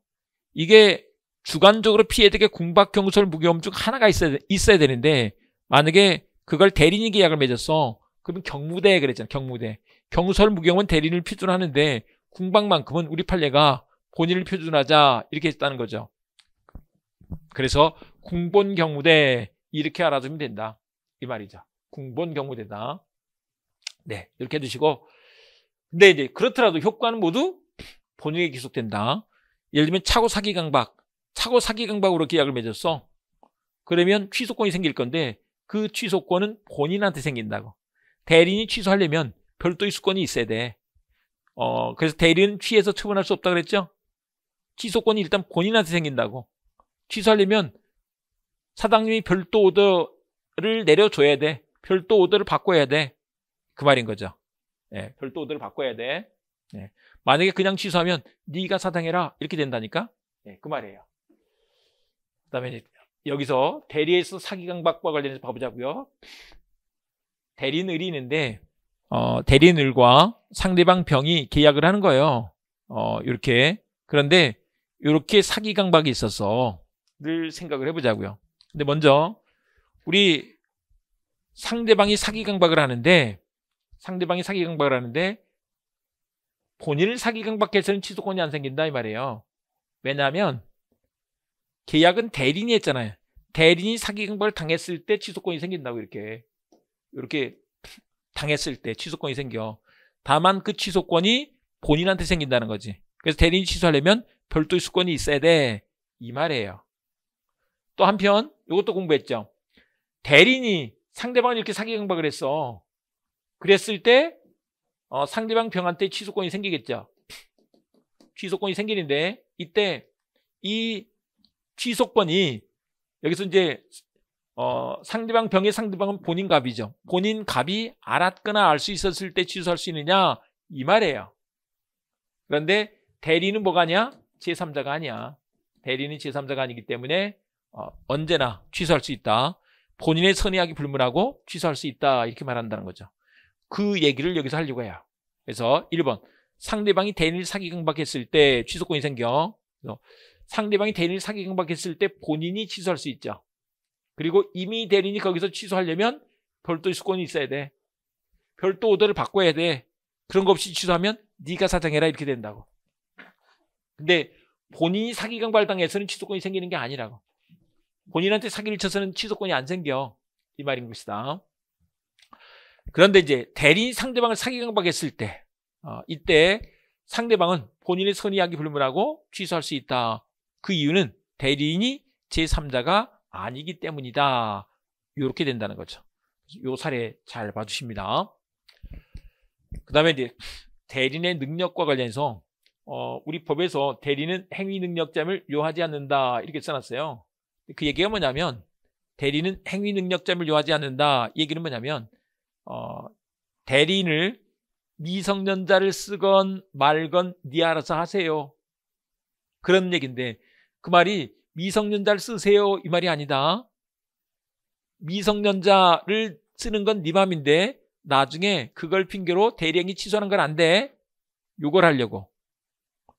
이게 주관적으로 피해야 되게 궁박 경설 무기염 중 하나가 있어야, 있어야 되는데 만약에 그걸 대리인 계약을 맺었어. 그러면 경무대 그랬잖아. 경무대. 경설 무경은 기 대리인을 필두 하는데 궁박만큼은 우리 판례가 본인을 표준 하자 이렇게 했다는 거죠. 그래서 궁본 경무대 이렇게 알아두면 된다. 이 말이죠. 궁본 경무대다. 네, 이렇게 해두시고 네, 데 그렇더라도 효과는 모두 본인에게 기속된다. 예를 들면 차고 사기 강박 사고 사기 강박으로 계약을 맺었어. 그러면 취소권이 생길 건데 그 취소권은 본인한테 생긴다고. 대리인이 취소하려면 별도의 수권이 있어야 돼. 어, 그래서 대리인 취해서 처분할 수 없다 그랬죠? 취소권이 일단 본인한테 생긴다고. 취소하려면 사장님이 별도 오더를 내려줘야 돼. 별도 오더를 바꿔야 돼. 그 말인 거죠. 예, 별도 오더를 바꿔야 돼. 예, 만약에 그냥 취소하면 네가 사당해라 이렇게 된다니까. 예, 그 말이에요. 다음에 여기서 대리에서 사기강박과 관련해서 봐보자고요. 대리늘이 있는데 어, 대리늘과 상대방 병이 계약을 하는 거예요. 어, 이렇게 그런데 이렇게 사기강박이 있어서 늘 생각을 해보자고요. 근데 먼저 우리 상대방이 사기강박을 하는데 상대방이 사기강박을 하는데 본인을 사기강박해서는 취소권이 안 생긴다 이 말이에요. 왜냐하면 계약은 대리인이 했잖아요. 대리인이 사기 행방을 당했을 때 취소권이 생긴다고 이렇게 이렇게 당했을 때 취소권이 생겨. 다만 그 취소권이 본인한테 생긴다는 거지. 그래서 대리인이 취소하려면 별도의 수권이 있어야 돼. 이 말이에요. 또 한편 이것도 공부했죠. 대리인이 상대방이 이렇게 사기 행방을 했어. 그랬을 때 어, 상대방 병한테 취소권이 생기겠죠. 취소권이 생기는데 이때 이 취소권이 여기서 이제 어, 상대방 병의 상대방은 본인 갑이죠. 본인 갑이 알았거나 알 수 있었을 때 취소할 수 있느냐 이 말이에요. 그런데 대리는 뭐가냐? 제3자가 아니야. 대리는 제3자가 아니기 때문에 어, 언제나 취소할 수 있다. 본인의 선의하기 불문하고 취소할 수 있다 이렇게 말한다는 거죠. 그 얘기를 여기서 하려고 해요. 그래서 1번 상대방이 대리를 사기 강박했을 때 취소권이 생겨. 상대방이 대리인을 사기강박했을 때 본인이 취소할 수 있죠. 그리고 이미 대리인이 거기서 취소하려면 별도 의 수권이 있어야 돼. 별도 오더를 바꿔야 돼. 그런 거 없이 취소하면 네가 사장해라 이렇게 된다고. 근데 본인이 사기 강발당해서는 취소권이 생기는 게 아니라고. 본인한테 사기를 쳐서는 취소권이 안 생겨. 이 말인 것이다. 그런데 이제 대리인 상대방을 사기 강박했을 때 어, 이때 상대방은 본인의 선의하기 불문하고 취소할 수 있다. 그 이유는 대리인이 제3자가 아니기 때문이다. 이렇게 된다는 거죠. 요 사례 잘 봐주십니다. 그 다음에 이제 대리인의 능력과 관련해서 어, 우리 법에서 대리는 행위 능력점을 요하지 않는다 이렇게 써놨어요. 그 얘기가 뭐냐면 대리는 행위 능력점을 요하지 않는다 얘기는 뭐냐면 어, 대리인을 미성년자를 쓰건 말건 니 네 알아서 하세요. 그런 얘기인데 그 말이 미성년자를 쓰세요 이 말이 아니다. 미성년자를 쓰는 건네 맘인데 나중에 그걸 핑계로 대량이 취소하는 건 안 돼. 요걸 하려고.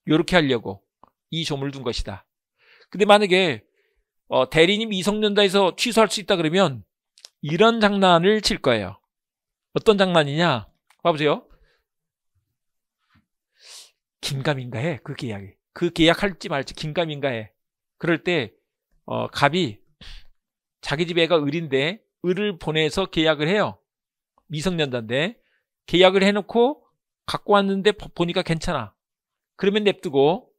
요렇게 하려고 이 점을 둔 것이다. 근데 만약에 어, 대리님 이성년자에서 취소할 수 있다 그러면 이런 장난을 칠 거예요. 어떤 장난이냐? 봐보세요. 긴가민가해 그 계약이. 그 계약할지 말지 긴가민가해. 그럴 때 어, 갑이 자기 집 애가 을인데 을을 보내서 계약을 해요. 미성년자인데 계약을 해놓고 갖고 왔는데 보니까 괜찮아. 그러면 냅두고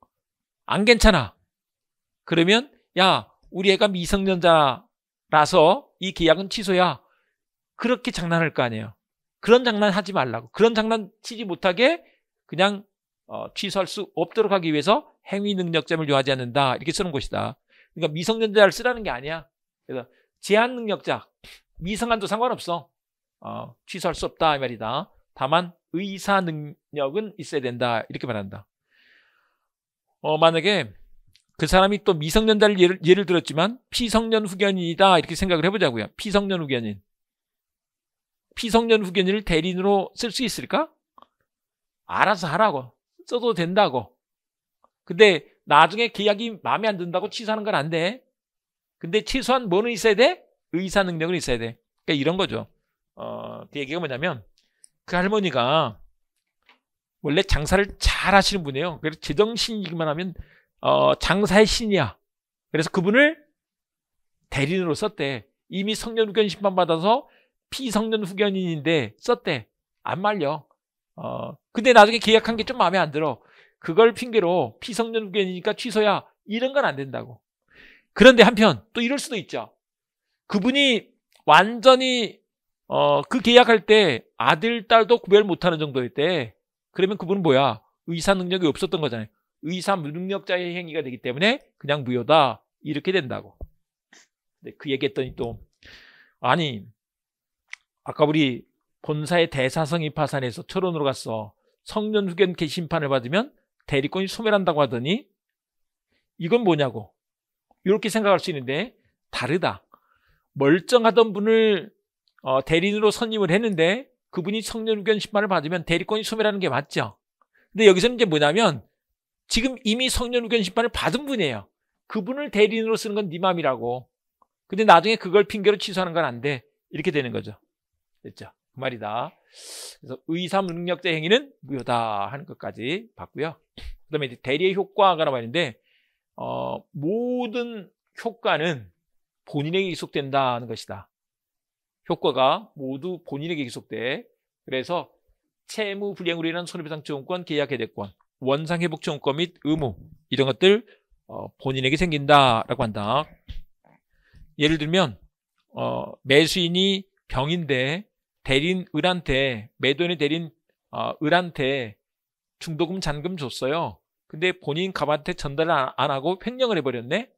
안 괜찮아. 그러면 야 우리 애가 미성년자라서 이 계약은 취소야. 그렇게 장난할 거 아니에요. 그런 장난 하지 말라고. 그런 장난 치지 못하게 그냥 어, 취소할 수 없도록 하기 위해서 행위 능력점을 요하지 않는다. 이렇게 쓰는 것이다 그러니까 미성년자를 쓰라는 게 아니야. 그래서 제한 능력자, 미성한도 상관없어. 어, 취소할 수 없다. 이 말이다. 다만 의사 능력은 있어야 된다. 이렇게 말한다. 어, 만약에 그 사람이 또 미성년자를 예를, 예를 들었지만 피성년 후견인이다. 이렇게 생각을 해보자고요. 피성년 후견인. 피성년 후견인을 대리인으로 쓸 수 있을까? 알아서 하라고. 써도 된다고. 근데 나중에 계약이 그 마음에 안 든다고 취소하는 건 안 돼. 근데 취소한 뭐는 있어야 돼? 의사 능력은 있어야 돼. 그러니까 이런 거죠. 어, 그 얘기가 뭐냐면 그 할머니가 원래 장사를 잘 하시는 분이에요. 그래서 제정신이기만 하면 어, 장사의 신이야. 그래서 그분을 대리인으로 썼대. 이미 성년 후견 심판 받아서 피성년 후견인인데 썼대. 안 말려. 어, 근데 나중에 계약한 게 좀 마음에 안 들어. 그걸 핑계로 피성년견이니까 취소야. 이런 건 안 된다고. 그런데 한편 또 이럴 수도 있죠. 그분이 완전히 어, 그 계약할 때 아들, 딸도 구별 못하는 정도일 때 그러면 그분은 뭐야? 의사 능력이 없었던 거잖아요. 의사 능력자의 행위가 되기 때문에 그냥 무효다. 이렇게 된다고. 근데 그 얘기했더니 또 아니 아까 우리 본사의 대사성이 파산해서 철원으로 갔어. 성년 후견 개심판을 받으면 대리권이 소멸한다고 하더니 이건 뭐냐고 이렇게 생각할 수 있는데 다르다. 멀쩡하던 분을 어, 대리인으로 선임을 했는데 그분이 성년 후견 심판을 받으면 대리권이 소멸하는 게 맞죠. 근데 여기서는 이제 뭐냐면 지금 이미 성년 후견 심판을 받은 분이에요. 그분을 대리인으로 쓰는 건네 맘이라고. 근데 나중에 그걸 핑계로 취소하는 건 안 돼. 이렇게 되는 거죠. 됐죠? 그 말이다. 그래서 의사 능력자 행위는 무효다 하는 것까지 봤고요. 그 다음에 대리의 효과가라고 하는데 어, 모든 효과는 본인에게 계속된다는 것이다. 효과가 모두 본인에게 계속돼. 그래서 채무 불이행으로 인한 손해배상 지원권계약해제권 원상회복 지원권및 의무 이런 것들 어, 본인에게 생긴다라고 한다. 예를 들면 어, 매수인이 병인데 대린 을한테 매도인이 대린 어, 을한테 중도금 잔금 줬어요. 근데 본인 갑한테 전달을 안 하고 횡령을 해버렸네.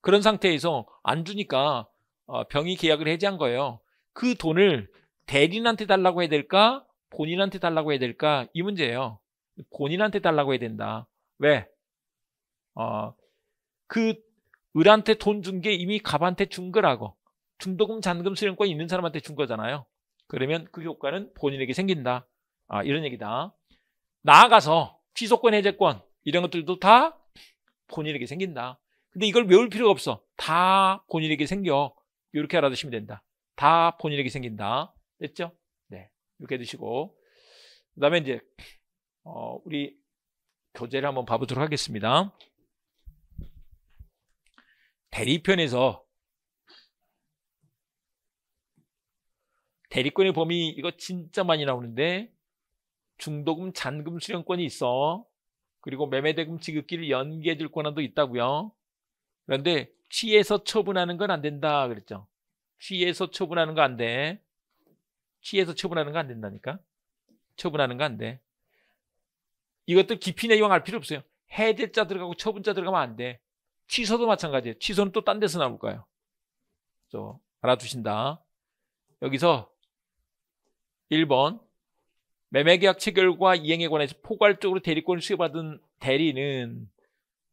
그런 상태에서 안 주니까 어, 병이 계약을 해지한 거예요. 그 돈을 대리인한테 달라고 해야 될까? 본인한테 달라고 해야 될까? 이 문제예요. 본인한테 달라고 해야 된다. 왜? 어, 그 을한테 돈 준 게 이미 갑한테 준 거라고. 중도금 잔금 수령권 있는 사람한테 준 거잖아요. 그러면 그 효과는 본인에게 생긴다. 아, 이런 얘기다. 나아가서 취소권 해제권 이런 것들도 다 본인에게 생긴다. 근데 이걸 외울 필요가 없어. 다 본인에게 생겨. 이렇게 알아두시면 된다. 다 본인에게 생긴다. 됐죠? 네. 이렇게 해두시고. 그 다음에 이제, 어, 우리 교재를 한번 봐보도록 하겠습니다. 대리편에서 대리권의 범위 이거 진짜 많이 나오는데 중도금 잔금 수령권이 있어. 그리고 매매대금 지급기를 연기해 줄 권한도 있다고요. 그런데 취해서 처분하는 건 안 된다 그랬죠. 취해서 처분하는 거 안 돼. 취해서 처분하는 거 안 된다니까. 처분하는 거 안 돼. 이것도 깊이 내용 알 필요 없어요. 해제자 들어가고 처분자 들어가면 안 돼. 취소도 마찬가지예요. 취소는 또 딴 데서 나올 까예요 알아두신다. 여기서 1번 매매계약 체결과 이행에 관해서 포괄적으로 대리권을 수여받은 대리는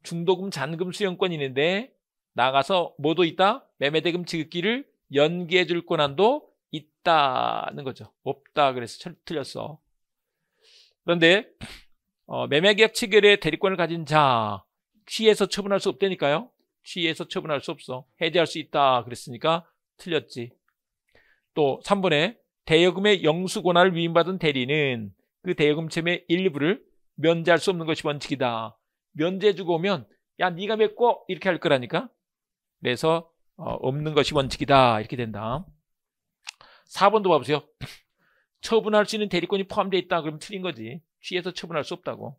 중도금 잔금 수령권이 있는데 나가서 뭐도 있다? 매매대금 지급기를 연기해 줄 권한도 있다는 거죠. 없다 그래서 틀렸어. 그런데 어, 매매계약 체결에 대리권을 가진 자 취해서 처분할 수 없다니까요. 취해서 처분할 수 없어. 해제할 수 있다 그랬으니까 틀렸지. 또 3번에 대여금의 영수 권한을 위임받은 대리는 그 대여금 채무의 일부를 면제할 수 없는 것이 원칙이다. 면제해주고 오면 야 네가 메꿔 이렇게 할 거라니까. 그래서 어, 없는 것이 원칙이다 이렇게 된다. 4번도 봐보세요. 처분할 수 있는 대리권이 포함되어 있다 그러면 틀린 거지. 취해서 처분할 수 없다고.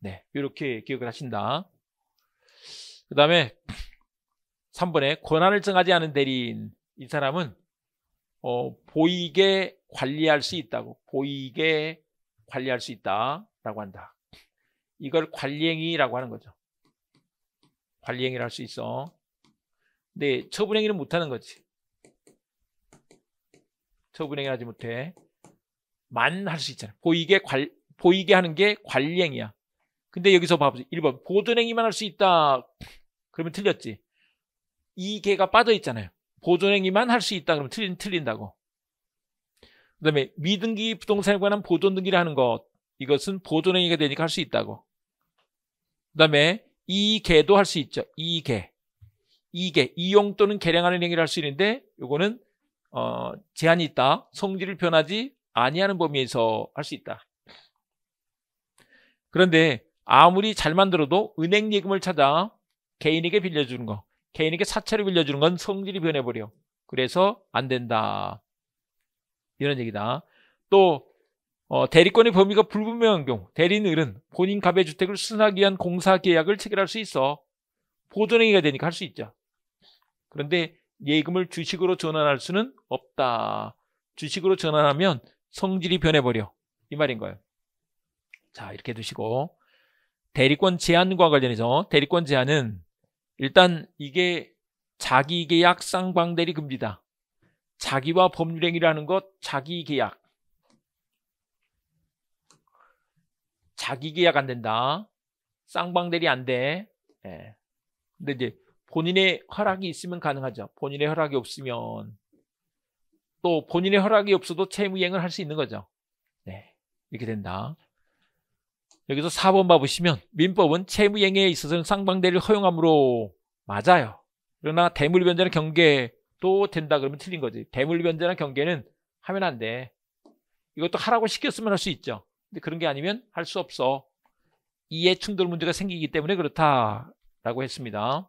네, 이렇게 기억을 하신다. 그 다음에 3번에 권한을 정하지 않은 대리인 이 사람은 어, 보이게 관리할 수 있다고 보이게 관리할 수 있다라고 한다. 이걸 관리행위라고 하는 거죠. 관리행위를 할 수 있어. 근데 처분행위는 못하는 거지. 처분행위 를 하지 못해. 만 할 수 있잖아. 보이게 관 보이게 하는 게 관리행위야. 근데 여기서 봐보세요. 1번 보존행위만 할 수 있다. 그러면 틀렸지. 이 개가 빠져 있잖아요. 보존행위만 할 수 있다 그러면 틀린, 틀린다고. 그 다음에 미등기 부동산에 관한 보존등기를 하는 것 이것은 보존행위가 되니까 할 수 있다고. 그 다음에 이계도 할 수 있죠. 이계. 이계. 이용 또는 개량하는 행위를 할 수 있는데 요거는 어, 제한이 있다. 성질을 변하지 아니하는 범위에서 할 수 있다. 그런데 아무리 잘 만들어도 은행 예금을 찾아 개인에게 빌려주는 거 개인에게 사채로 빌려주는 건 성질이 변해버려. 그래서 안 된다. 이런 얘기다. 또 어, 대리권의 범위가 불분명한 경우 대리인은 본인 갑의 주택을 순하기 위한 공사 계약을 체결할 수 있어. 보존행위가 되니까 할 수 있죠. 그런데 예금을 주식으로 전환할 수는 없다. 주식으로 전환하면 성질이 변해버려. 이 말인 거예요. 자 이렇게 두시고 대리권 제한과 관련해서 대리권 제한은 일단 이게 자기계약 쌍방대리금리다. 자기와 법률행위라는 것 자기계약. 자기계약 안 된다. 쌍방대리 안 돼. 예. 근데 이제 본인의 허락이 있으면 가능하죠. 본인의 허락이 없으면 또 본인의 허락이 없어도 채무이행을 할 수 있는 거죠. 네. 이렇게 된다. 여기서 4번 봐 보시면 민법은 채무행위에 있어서는 쌍방대를 허용함으로 맞아요. 그러나 대물변제나 경계도 된다 그러면 틀린 거지. 대물변제나 경계는 하면 안 돼. 이것도 하라고 시켰으면 할 수 있죠. 근데 그런 게 아니면 할 수 없어. 이해 충돌 문제가 생기기 때문에 그렇다라고 했습니다.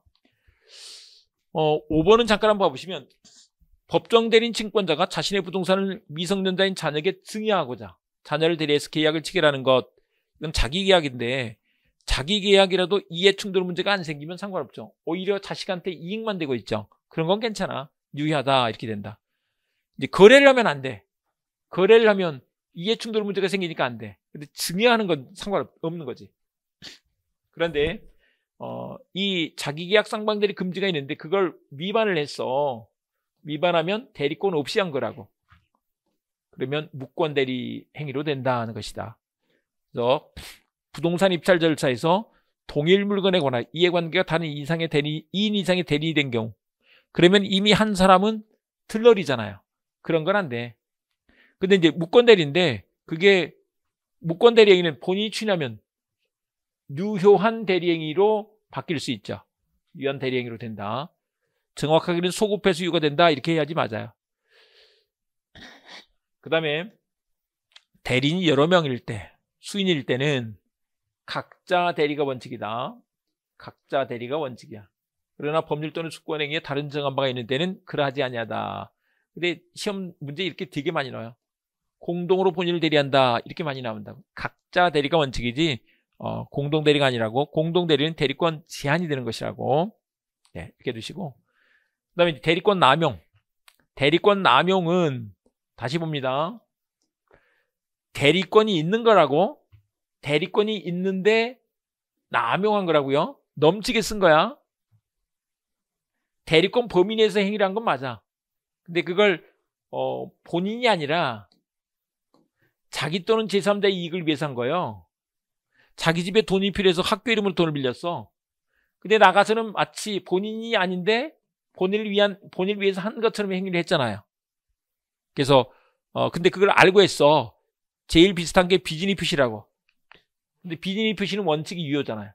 어, 5번은 잠깐 한번 봐보시면 법정 대리인 증권자가 자신의 부동산을 미성년자인 자녀에게 증여하고자 자녀를 대리해서 계약을 체결하는 것 이건 자기 계약인데 자기 계약이라도 이해 충돌 문제가 안 생기면 상관없죠. 오히려 자식한테 이익만 되고 있죠. 그런 건 괜찮아. 유의하다. 이렇게 된다. 이제 거래를 하면 안 돼. 거래를 하면 이해 충돌 문제가 생기니까 안 돼. 근데 증여하는 건 상관없는 거지. 그런데 어, 이 자기 계약 상방대리 금지가 있는데 그걸 위반을 했어. 위반하면 대리권 없이 한 거라고. 그러면 무권 대리 행위로 된다는 것이다. 그래서 부동산 입찰 절차에서 동일 물건에 관한 이해관계가 다른 이상의 대리, 2인 이상의 대리된 인 경우 그러면 이미 한 사람은 틀러리잖아요 그런 건 안 돼. 근데 이제 무권 대리인데 그게 무권 대리행위는 본인이 취하면 유효한 대리행위로 바뀔 수 있죠. 유한 대리행위로 된다. 정확하게는 소급해서 유가 된다. 이렇게 해야지 맞아요. 그 다음에 대리인이 여러 명일 때 수인일 때는 각자 대리가 원칙이다. 각자 대리가 원칙이야. 그러나 법률 또는 수권행위에 다른 정한 바가 있는 때는 그러하지 아니하다. 근데 시험 문제 이렇게 되게 많이 나와요. 공동으로 본인을 대리한다 이렇게 많이 나온다고. 각자 대리가 원칙이지 어, 공동 대리가 아니라고. 공동 대리는 대리권 제한이 되는 것이라고. 네, 이렇게 두시고. 그다음에 대리권 남용. 대리권 남용은 다시 봅니다. 대리권이 있는 거라고 대리권이 있는데 남용한 거라고요. 넘치게 쓴 거야. 대리권 범위 내에서 행위를 한 건 맞아. 근데 그걸 어, 본인이 아니라 자기 또는 제3자의 이익을 위해서 한 거예요. 자기 집에 돈이 필요해서 학교 이름으로 돈을 빌렸어. 근데 나가서는 마치 본인이 아닌데 본인을 위한 본인을 위해서 한 것처럼 행위를 했잖아요. 그래서 어 근데 그걸 알고 했어. 제일 비슷한 게 비즈니프시라고. 근데 비즈니프시는 원칙이 유효잖아요.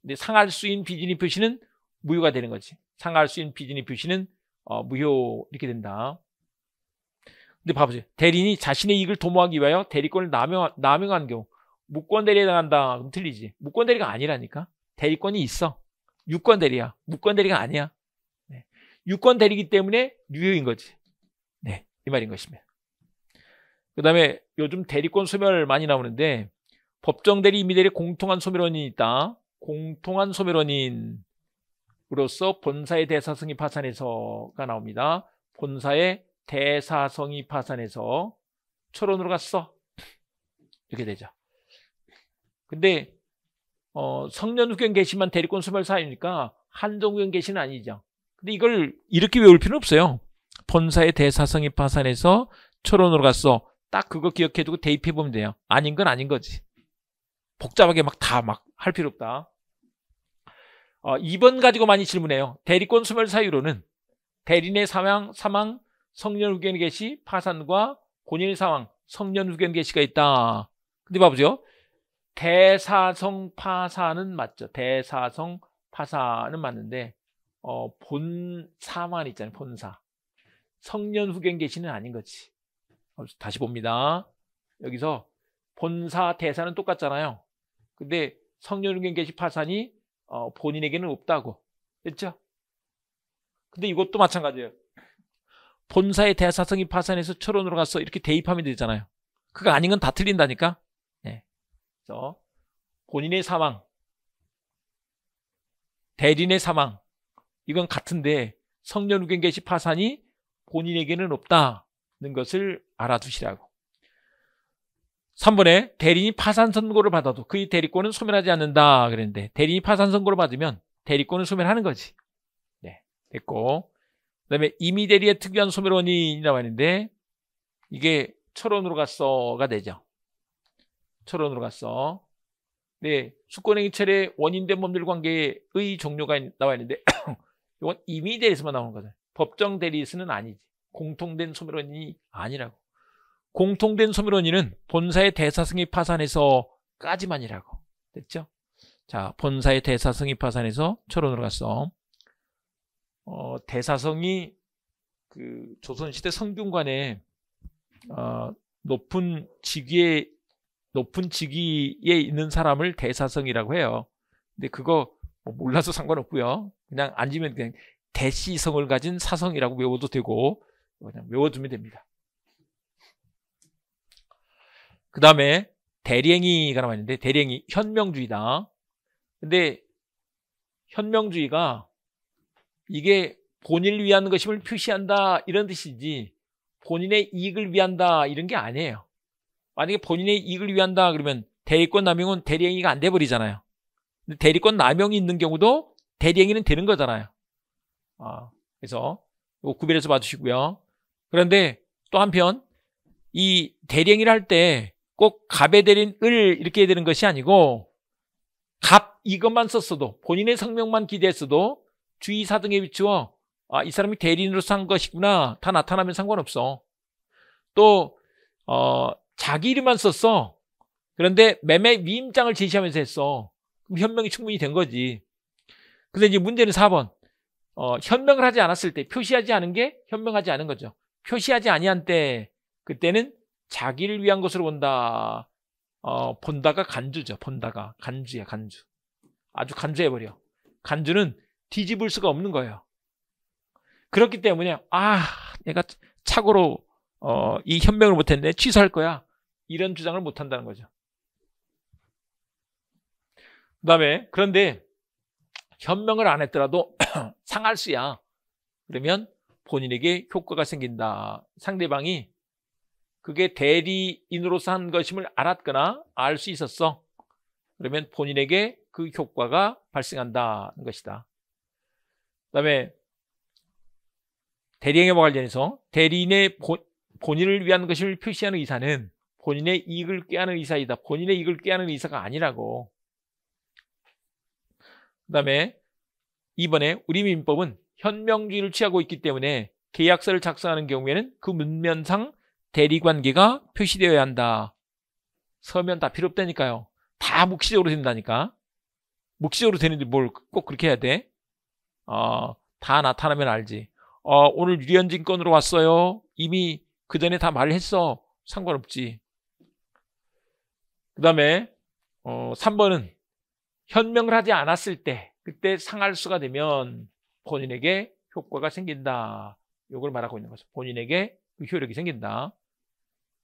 근데 상할 수인 비즈니프시는 무효가 되는 거지. 상할 수인 비즈니프시는 어, 무효 이렇게 된다. 근데 봐보세요. 대리인이 자신의 이익을 도모하기 위하여 대리권을 남용, 남용한 경우 무권 대리에 해당한다. 그럼 틀리지. 무권 대리가 아니라니까. 대리권이 있어. 유권 대리야. 무권 대리가 아니야. 네. 유권 대리기 때문에 유효인 거지. 네, 이 말인 것입니다. 그다음에 요즘 대리권 소멸 많이 나오는데 법정 대리 임의대리 공통한 소멸원인이 있다. 공통한 소멸원인으로서 본사의 대사성이 파산해서가 나옵니다. 본사의 대사성이 파산해서 철원으로 갔어. 이렇게 되죠. 근데 어, 성년후견 개시만 대리권 소멸 사유니까 한정후견 개시는 아니죠. 근데 이걸 이렇게 외울 필요는 없어요. 본사의 대사성이 파산해서 철원으로 갔어. 딱 그거 기억해두고 대입해보면 돼요. 아닌 건 아닌 거지. 복잡하게 막 다 막 할 필요 없다. 어, 2번 가지고 많이 질문해요. 대리권 소멸 사유로는 대리인의 사망, 사망, 성년 후견 개시, 파산과 본인의 상황, 성년 후견 개시가 있다. 근데 봐보죠. 대사성 파산은 맞죠. 대사성 파산은 맞는데 어, 본사만 있잖아요. 본사. 성년 후견 개시는 아닌 거지. 어, 다시 봅니다. 여기서 본사 대사는 똑같잖아요. 근데 성령의견 게시 파산이 어, 본인에게는 없다고 됐죠? 근데 이것도 마찬가지예요. 본사의 대사성이 파산해서 철원으로 갔어 이렇게 대입하면 되잖아요. 그거 아닌 건 다 틀린다니까. 네. 그래서 본인의 사망, 대리인의 사망 이건 같은데 성년후견 개시 파산이 본인에게는 없다. 는 것을 알아두시라고. 3번에 대리인이 파산 선고를 받아도 그의 대리권은 소멸하지 않는다 그랬는데 대리인이 파산 선고를 받으면 대리권을 소멸하는 거지. 네, 됐고 그 다음에 임의 대리의 특유한 소멸 원인이라고 하는데 이게 철원으로 갔어가 되죠. 철원으로 갔어. 네, 수권행위 철의 원인된 법률 관계의 종류가 나와 있는데 이건 임의 대리에서만 나오는 거죠 법정 대리수는 아니지. 공통된 소멸원인이 아니라고. 공통된 소멸원인은 본사의 대사성이 파산해서까지만이라고. 됐죠? 자, 본사의 대사성이 파산해서 철원으로 갔어. 어, 대사성이 그 조선시대 성균관에 어, 높은 직위에 높은 직위에 있는 사람을 대사성이라고 해요. 근데 그거 뭐 몰라서 상관없고요. 그냥 앉으면 그냥 대시성을 가진 사성이라고 외워도 되고 그냥 외워두면 됩니다. 그 다음에 대리행위가 나와있는데 대리행위 현명주의다. 근데 현명주의가 이게 본인을 위한 것임을 표시한다 이런 뜻이지 본인의 이익을 위한다 이런 게 아니에요. 만약에 본인의 이익을 위한다 그러면 대리권 남용은 대리행위가 안 돼버리잖아요. 근데 대리권 남용이 있는 경우도 대리행위는 되는 거잖아요. 아, 그래서 이거 구별해서 봐주시고요. 그런데 또 한편 이 대령이라 할때 꼭 갑에 대린 을 이렇게 해야 되는 것이 아니고 갑 이것만 썼어도 본인의 성명만 기대했어도 주의사 등에 비추어 아, 이 사람이 대리인으로서 한 것이구나 다 나타나면 상관없어 또 어, 자기 이름만 썼어 그런데 매매 위임장을 제시하면서 했어 그럼 현명이 충분히 된 거지 근데 이제 문제는 4번 어, 현명을 하지 않았을 때 표시하지 않은 게 현명하지 않은 거죠 표시하지 아니한 때 그때는 자기를 위한 것으로 본다. 어, 본다가 간주죠. 본다가 간주야 간주. 아주 간주해버려. 간주는 뒤집을 수가 없는 거예요. 그렇기 때문에 아 내가 착오로 어, 이 현명을 못했는데 취소할 거야. 이런 주장을 못한다는 거죠. 그 다음에 그런데 현명을 안 했더라도 상할 수야. 그러면 본인에게 효과가 생긴다. 상대방이 그게 대리인으로서 한 것임을 알았거나 알 수 있었어. 그러면 본인에게 그 효과가 발생한다는 것이다. 그 다음에 대리행위와 뭐 관련해서 대리인의 본, 본인을 위한 것을 표시하는 의사는 본인의 이익을 꾀하는 의사이다. 본인의 이익을 꾀하는 의사가 아니라고. 그 다음에 이번에 우리 민법은 현명주의를 취하고 있기 때문에 계약서를 작성하는 경우에는 그 문면상 대리관계가 표시되어야 한다. 서면 다 필요 없다니까요. 다 묵시적으로 된다니까. 묵시적으로 되는데 뭘 꼭 그렇게 해야 돼? 어, 다 나타나면 알지. 어, 오늘 유리현진 건으로 왔어요. 이미 그 전에 다 말했어. 상관없지. 그 다음에 어, 3번은 현명을 하지 않았을 때 그때 상할수가 되면 본인에게 효과가 생긴다. 이걸 말하고 있는 거죠. 본인에게 그 효력이 생긴다.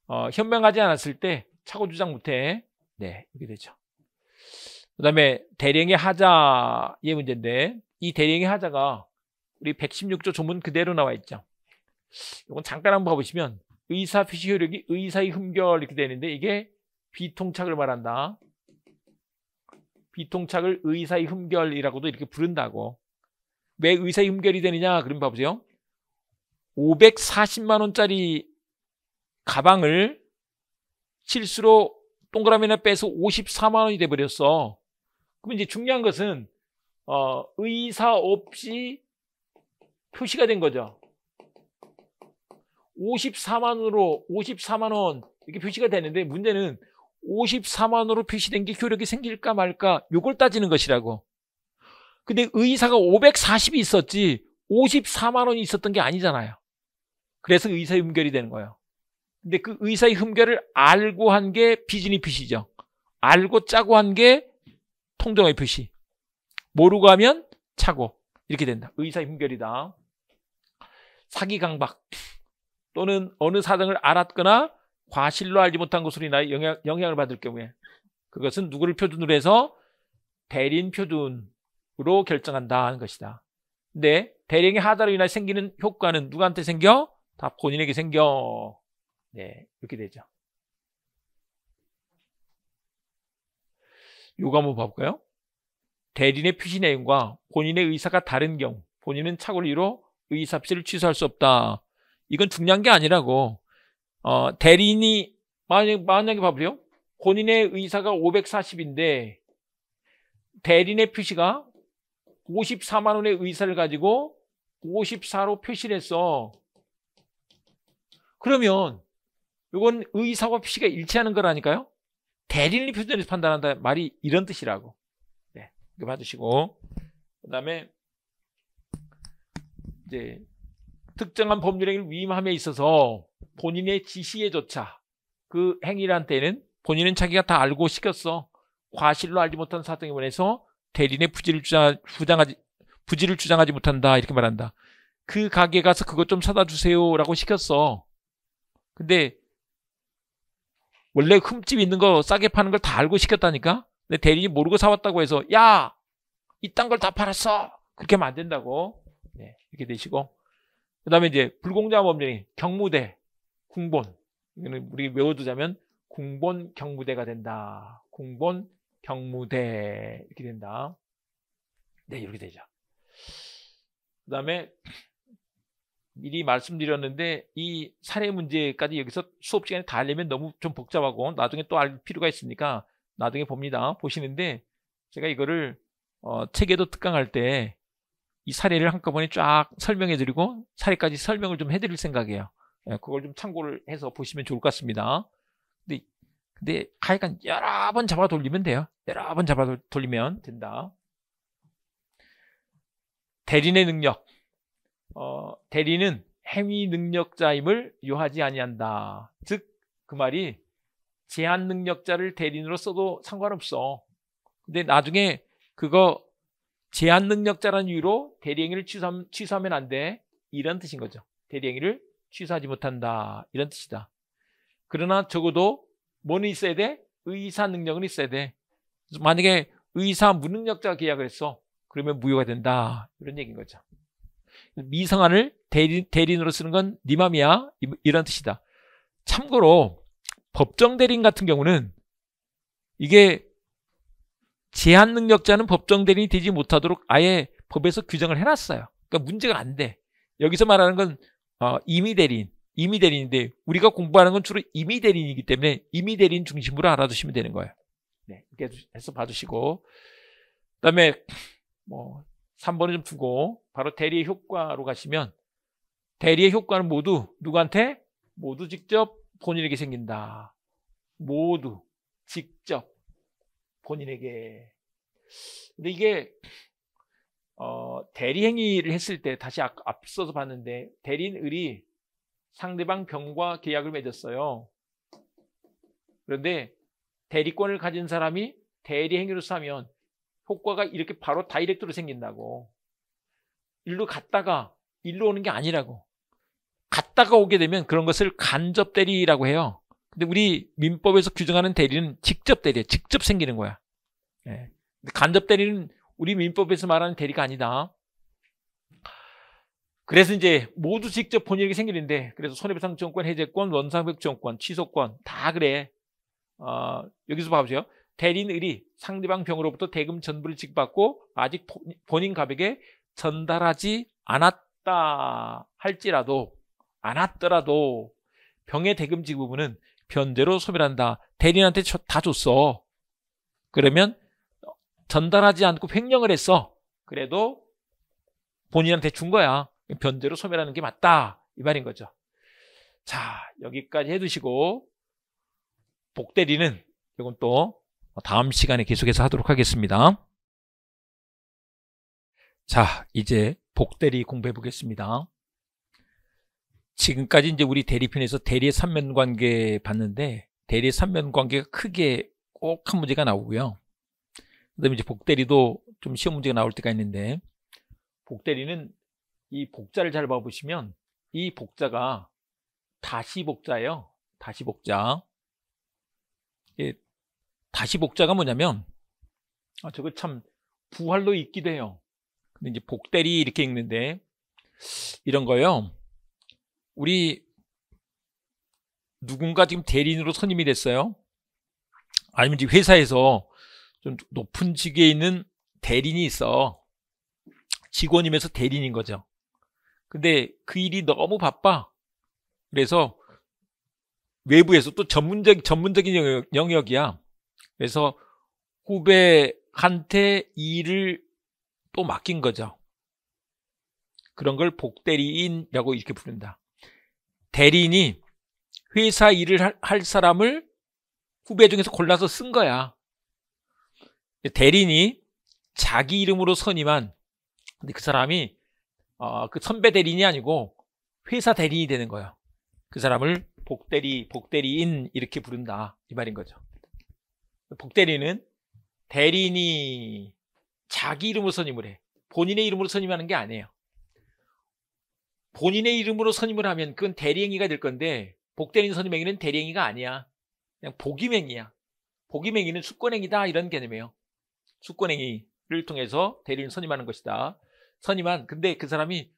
어, 현명하지 않았을 때 착오 주장 못해. 네, 이렇게 되죠. 그 다음에 대령의 하자의 문제인데 이 대령의 하자가 우리 116조 조문 그대로 나와 있죠. 이건 잠깐 한번 봐보시면 의사 표시 효력이 의사의 흠결 이렇게 되는데 이게 비통착을 말한다. 비통착을 의사의 흠결이라고도 이렇게 부른다고. 왜 의사 의 흠결이 되느냐? 그럼 봐보세요. 540만 원짜리 가방을 실수로 동그라미 하나 빼서 54만 원이 돼버렸어. 그럼 이제 중요한 것은 어, 의사 없이 표시가 된 거죠. 54만으로 원 54만 원 이렇게 표시가 되는데 문제는 54만으로 원 표시된 게 효력이 생길까 말까 요걸 따지는 것이라고. 근데 의사가 540이 있었지 54만 원이 있었던 게 아니잖아요. 그래서 의사의 흠결이 되는 거예요. 근데 그 의사의 흠결을 알고 한 게 비즈니 피시죠 알고 짜고 한 게 통정의 표시. 모르고 하면 차고. 이렇게 된다. 의사의 흠결이다. 사기 강박 또는 어느 사정을 알았거나 과실로 알지 못한 것으로 인하여 영향, 영향을 받을 경우에 그것은 누구를 표준으로 해서 대리인 표준 으로 결정한다 하는 것이다. 근데 대령의 하자로 인해 생기는 효과는 누구한테 생겨? 다 본인에게 생겨. 네, 이렇게 되죠. 요거 한번 봐볼까요? 대리인의 표시 내용과 본인의 의사가 다른 경우 본인은 착오리로 의사표시를 취소할 수 없다. 이건 중요한 게 아니라고 어, 대리인이 만약, 만약에 봐보세요. 본인의 의사가 540인데 대리인의 표시가 54만 원의 의사를 가지고 54로 표시를 했어. 그러면 이건 의사와 표시가 일치하는 거라니까요. 대리인이 표준에서 판단한다 말이 이런 뜻이라고. 네, 이거 봐주시고 그다음에 이제 특정한 법률행위를 위임함에 있어서 본인의 지시에조차 그 행위란 때는 본인은 자기가 다 알고 시켰어. 과실로 알지 못한 사정에 관해서 대리인의 부지를 주장, 하지 부지를 주장하지 못한다. 이렇게 말한다. 그 가게 가서 그것 좀 사다 주세요라고 시켰어. 근데 원래 흠집 있는 거 싸게 파는 걸 다 알고 시켰다니까. 근데 대리인이 모르고 사왔다고 해서 야 이딴 걸 다 팔았어. 그렇게 하면 안 된다고. 네, 이렇게 되시고 그 다음에 이제 불공정한 법률이 경무대, 궁본. 이거는 우리 외워두자면 궁본 경무대가 된다. 궁본 경무대 이렇게 된다. 네, 이렇게 되죠. 그 다음에 미리 말씀드렸는데 이 사례 문제까지 여기서 수업 시간에 다 알려면 너무 좀 복잡하고 나중에 또 알 필요가 있으니까 나중에 봅니다. 보시는데 제가 이거를 어, 책에도 특강할 때 이 사례를 한꺼번에 쫙 설명해 드리고 사례까지 설명을 좀 해드릴 생각이에요. 예, 그걸 좀 참고를 해서 보시면 좋을 것 같습니다. 근데 하여간 여러 번 잡아 돌리면 돼요. 여러 번 잡아 돌리면 된다. 대리의 능력. 어, 대리는 행위 능력자임을 요하지 아니한다. 즉 그 말이 제한 능력자를 대리인으로 써도 상관없어. 근데 나중에 그거 제한 능력자라는 이유로 대리행위를 취소, 하면안 돼. 이런 뜻인 거죠. 대리행위를 취소하지 못한다. 이런 뜻이다. 그러나 적어도 뭐는 있어야 돼? 의사 능력은 있어야 돼. 만약에 의사 무능력자가 계약을 했어. 그러면 무효가 된다. 이런 얘기인 거죠. 미성한을 대리, 인으로 쓰는 건네 맘이야. 이런 뜻이다. 참고로 법정 대리인 같은 경우는 이게 제한 능력자는 법정 대리인이 되지 못하도록 아예 법에서 규정을 해놨어요. 그러니까 문제가 안 돼. 여기서 말하는 건 어, 임의 대리인. 이미대리인데 우리가 공부하는 건 주로 이미대린이기 때문에 이미대린 중심으로 알아두시면 되는 거예요. 네, 이렇게 해서 봐주시고 그다음에 뭐 3번을 좀 두고 바로 대리의 효과로 가시면 대리의 효과는 모두 누구한테? 모두 직접 본인에게 생긴다. 모두 직접 본인에게. 근데 이게 어, 대리 행위를 했을 때 다시 앞서서 봤는데 대리인을이 상대방 병과 계약을 맺었어요. 그런데 대리권을 가진 사람이 대리 행위로서 하면 효과가 이렇게 바로 다이렉트로 생긴다고. 일로 갔다가 일로 오는 게 아니라고. 갔다가 오게 되면 그런 것을 간접 대리라고 해요. 근데 우리 민법에서 규정하는 대리는 직접 대리야. 직접 생기는 거야. 예. 간접 대리는 우리 민법에서 말하는 대리가 아니다. 그래서 이제 모두 직접 본인이게 생기는데 그래서 손해배상 정권, 해제권, 원상백 정권, 취소권 다 그래. 어, 여기서 봐보세요. 대리인 을이 상대방 병으로부터 대금 전부를 직받고 아직 본인 가갑에 전달하지 않았다 할지라도 않았더라도 병의 대금 지급은 변제로 소멸한다. 대리인한테 다 줬어. 그러면 전달하지 않고 횡령을 했어. 그래도 본인한테 준 거야. 변제로 소멸하는 게 맞다. 이 말인 거죠. 자, 여기까지 해두시고, 복대리는 이건 또 다음 시간에 계속해서 하도록 하겠습니다. 자, 이제 복대리 공부해 보겠습니다. 지금까지 이제 우리 대리편에서 대리의 삼면 관계 봤는데, 대리의 삼면 관계가 크게 꼭 한 문제가 나오고요. 그 다음에 이제 복대리도 좀 시험 문제가 나올 때가 있는데, 복대리는 이 복자를 잘 봐보시면 이 복자가 다시 복자예요. 다시 복자. 예, 다시 복자가 뭐냐면 아, 저거 참 부활로 읽기도 해요. 근데 이제 복대리 이렇게 읽는데 이런 거요. 우리 누군가 지금 대리인으로 선임이 됐어요. 아니면 지금 회사에서 좀 높은 직에 있는 대리인이 있어. 직원이면서 대리인인 거죠. 근데 그 일이 너무 바빠. 그래서 외부에서 또 전문적, 전문적인 영역이야. 그래서 후배한테 일을 또 맡긴 거죠. 그런 걸 복대리인이라고 이렇게 부른다. 대리인이 회사 일을 할 사람을 후배 중에서 골라서 쓴 거야. 대리인이 자기 이름으로 선임한 근데 그 사람이 어, 그 선배 대리인이 아니고 회사 대리인이 되는 거예요. 그 사람을 복대리, 복대리인 이렇게 부른다 이 말인 거죠. 복대리는 대리인이 자기 이름으로 선임을 해. 본인의 이름으로 선임하는 게 아니에요. 본인의 이름으로 선임을 하면 그건 대리행위가 될 건데 복대리인 선임행위는 대리행위가 아니야. 그냥 복임행위야. 복임행위는 수권행위다 이런 개념이에요. 수권행위를 통해서 대리인 선임하는 것이다. 선임한 근데 그 사람이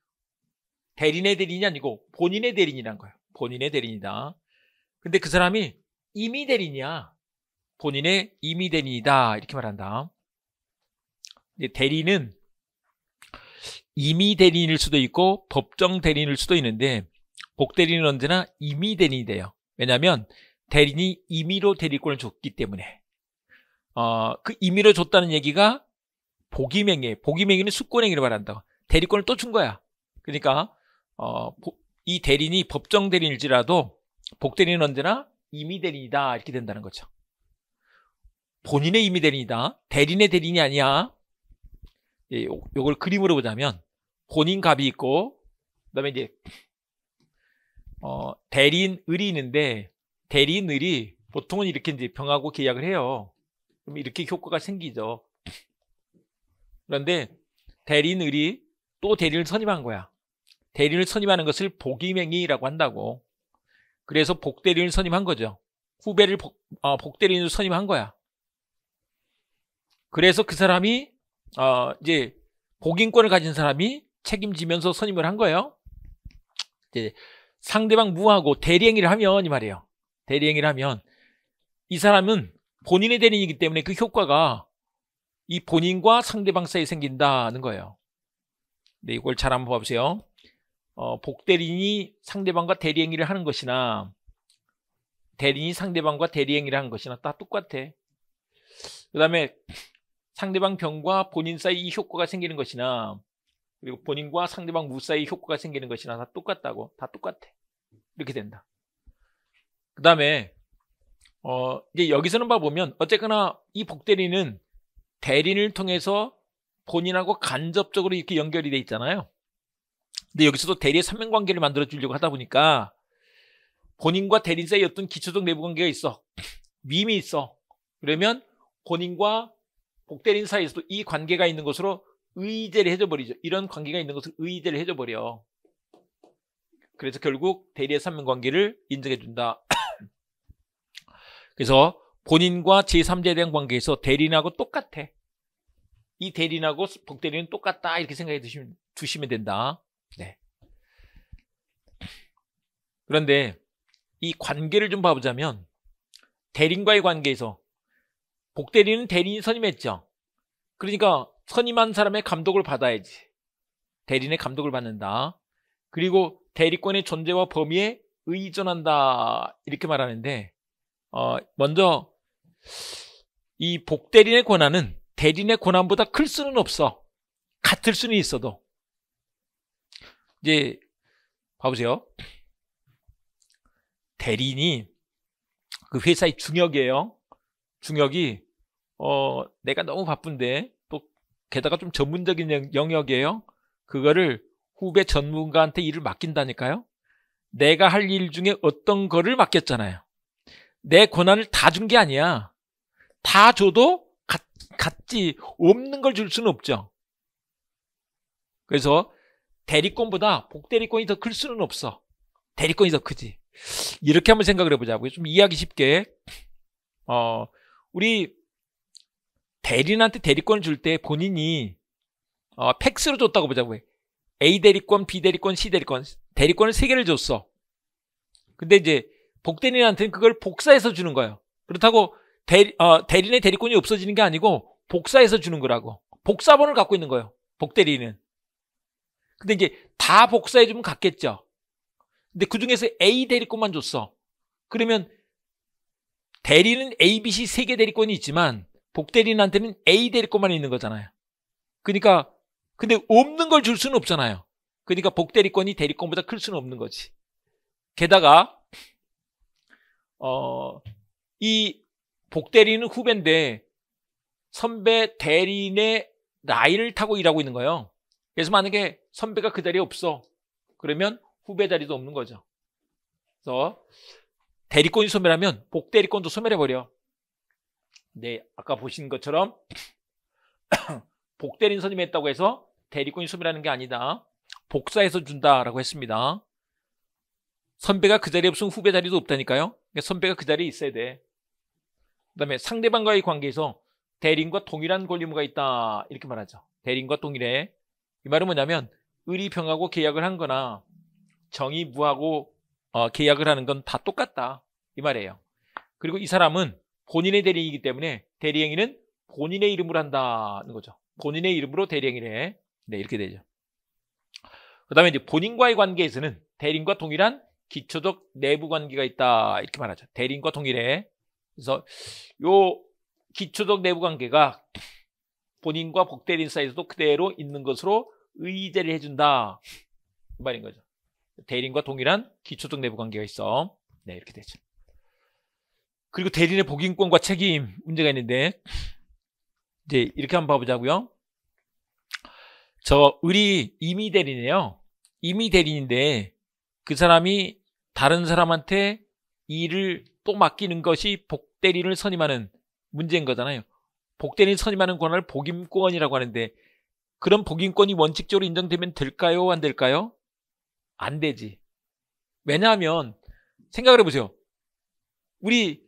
대리인의 대리인이 아니고 본인의 대리인이란 거예요. 본인의 대리인이다. 근데 그 사람이 이미 대리인이야. 본인의 이미 대리인이다. 이렇게 말한다. 대리는 이미 대리인일 수도 있고 법정 대리인일 수도 있는데 복대리는 언제나 이미 대리인이 돼요. 왜냐하면 대리인이 임의로 대리권을 줬기 때문에 어, 그 임의로 줬다는 얘기가 복임맹위복임맹위는숙권행위를 말한다. 대리권을 또 준 거야. 그러니까 어, 이 대리인이 법정 대리인일지라도 복대리는 언제나 임의 대리인이다 이렇게 된다는 거죠. 본인의 임의 대리인이다. 대리인의 대리인이 아니야. 예, 요, 요걸 그림으로 보자면 본인 갑이 있고 그다음에 이제 어, 대리인 을이 있는데 대리인 을이 보통은 이렇게 이제 병하고 계약을 해요. 그럼 이렇게 효과가 생기죠. 그런데 대리인을이 또 대리를 선임한 거야. 대리를 선임하는 것을 복임행위라고 한다고. 그래서 복대리를 선임한 거죠. 후배를 복, 어, 대리인으로 선임한 거야. 그래서 그 사람이 어, 이제 복인권을 가진 사람이 책임지면서 선임을 한 거예요. 이제 상대방 무하고 대리행위를 하면 이 말이에요. 대리행위를 하면 이 사람은 본인의 대리인이기 때문에 그 효과가 이 본인과 상대방 사이에 생긴다는 거예요. 네, 이걸 잘 한번 봐보세요. 어, 복대리인이 상대방과 대리행위를 하는 것이나 대리인이 상대방과 대리행위를 하는 것이나 다 똑같아. 그 다음에 상대방 병과 본인 사이 이 효과가 생기는 것이나 그리고 본인과 상대방 무 사이 효과가 생기는 것이나 다 똑같다고 다 똑같아. 이렇게 된다. 그 다음에 어, 이제 여기서는 봐보면 어쨌거나 이 복대리는 대리인을 통해서 본인하고 간접적으로 이렇게 연결이 돼 있잖아요. 근데 여기서도 대리의 삼면관계를 만들어 주려고 하다 보니까 본인과 대리인 사이 어떤 기초적 내부 관계가 있어. 밈이 있어. 그러면 본인과 복대리인 사이에서도 이 관계가 있는 것으로 의제를 해줘버리죠. 이런 관계가 있는 것을 의제를 해줘버려. 그래서 결국 대리의 삼면관계를 인정해준다. 그래서 본인과 제3자에 대한 관계에서 대리인하고 똑같아. 이 대리인하고 복대리는 똑같다 이렇게 생각해 두시면, 두시면 된다. 네. 그런데 이 관계를 좀 봐보자면 대리인과의 관계에서 복대리는 대리인 선임했죠. 그러니까 선임한 사람의 감독을 받아야지. 대리인의 감독을 받는다. 그리고 대리권의 존재와 범위에 의존한다. 이렇게 말하는데 어, 먼저 이 복대리인의 권한은 대리인의 고난보다 클 수는 없어. 같을 수는 있어도. 이제 봐보세요. 대리인이 그 회사의 중역이에요. 중역이 어 내가 너무 바쁜데 또 게다가 좀 전문적인 영역이에요. 그거를 후배 전문가한테 일을 맡긴다니까요. 내가 할 일 중에 어떤 거를 맡겼잖아요. 내 권한을 다 준 게 아니야. 다 줘도 같이 없는 걸 줄 수는 없죠. 그래서 대리권보다 복대리권이 더 클 수는 없어. 대리권이 더 크지. 이렇게 한번 생각을 해보자고요. 좀 이해하기 쉽게. 어, 우리 대리인한테 대리권을 줄 때 본인이 어, 팩스로 줬다고 보자고요. A 대리권, B 대리권, C 대리권. 대리권을 3 개를 줬어. 근데 이제 복대리인한테는 그걸 복사해서 주는 거예요. 그렇다고 대리, 어, 대리인의 대리권이 없어지는 게 아니고 복사해서 주는 거라고. 복사본을 갖고 있는 거예요. 복대리는. 근데 이제 다 복사해주면 같겠죠. 근데 그 중에서 A 대리권만 줬어. 그러면 대리는 A, B, C 세 개 대리권이 있지만 복대리한테는 인 A 대리권만 있는 거잖아요. 그러니까 근데 없는 걸 줄 수는 없잖아요. 그러니까 복대리권이 대리권보다 클 수는 없는 거지. 게다가 어, 이 복대리는 후배인데 선배 대리인의 라이를 타고 일하고 있는 거예요. 그래서 만약에 선배가 그 자리에 없어. 그러면 후배 자리도 없는 거죠. 그래서 대리권이 소멸하면 복대리권도 소멸해버려. 네, 아까 보신 것처럼 복대리인 선임했다고 해서 대리권이 소멸하는 게 아니다. 복사해서 준다라고 했습니다. 선배가 그 자리에 없으면 후배 자리도 없다니까요. 그러니까 선배가 그 자리에 있어야 돼. 그 다음에 상대방과의 관계에서 대림과 동일한 권리무가 있다 이렇게 말하죠. 대림과 동일해. 이 말은 뭐냐면 을이 병하고 계약을 한 거나 정이 무하고 어, 계약을 하는 건 다 똑같다 이 말이에요. 그리고 이 사람은 본인의 대리이기 때문에 대리행위는 본인의 이름으로 한다는 거죠. 본인의 이름으로 대리행위를 해. 네, 이렇게 되죠. 그 다음에 이제 본인과의 관계에서는 대림과 동일한 기초적 내부 관계가 있다. 이렇게 말하죠. 대림과 동일해. 그래서 요 기초적 내부 관계가 본인과 복대린 사이에서도 그대로 있는 것으로 의제를 해준다. 이 말인 거죠. 대리인과 동일한 기초적 내부 관계가 있어. 네, 이렇게 되죠. 그리고 대리인의 복인권과 책임 문제가 있는데, 이제 이렇게 한번 봐보자고요. 저 우리 이미대리네요 이미 대리인데그 사람이 다른 사람한테 일을 또 맡기는 것이 복대리를 선임하는 문제인 거잖아요. 복된이 선임하는 권한을 복임권이라고 하는데 그런 복임권이 원칙적으로 인정되면 될까요? 안 될까요? 안 되지. 왜냐하면 생각을 해보세요. 우리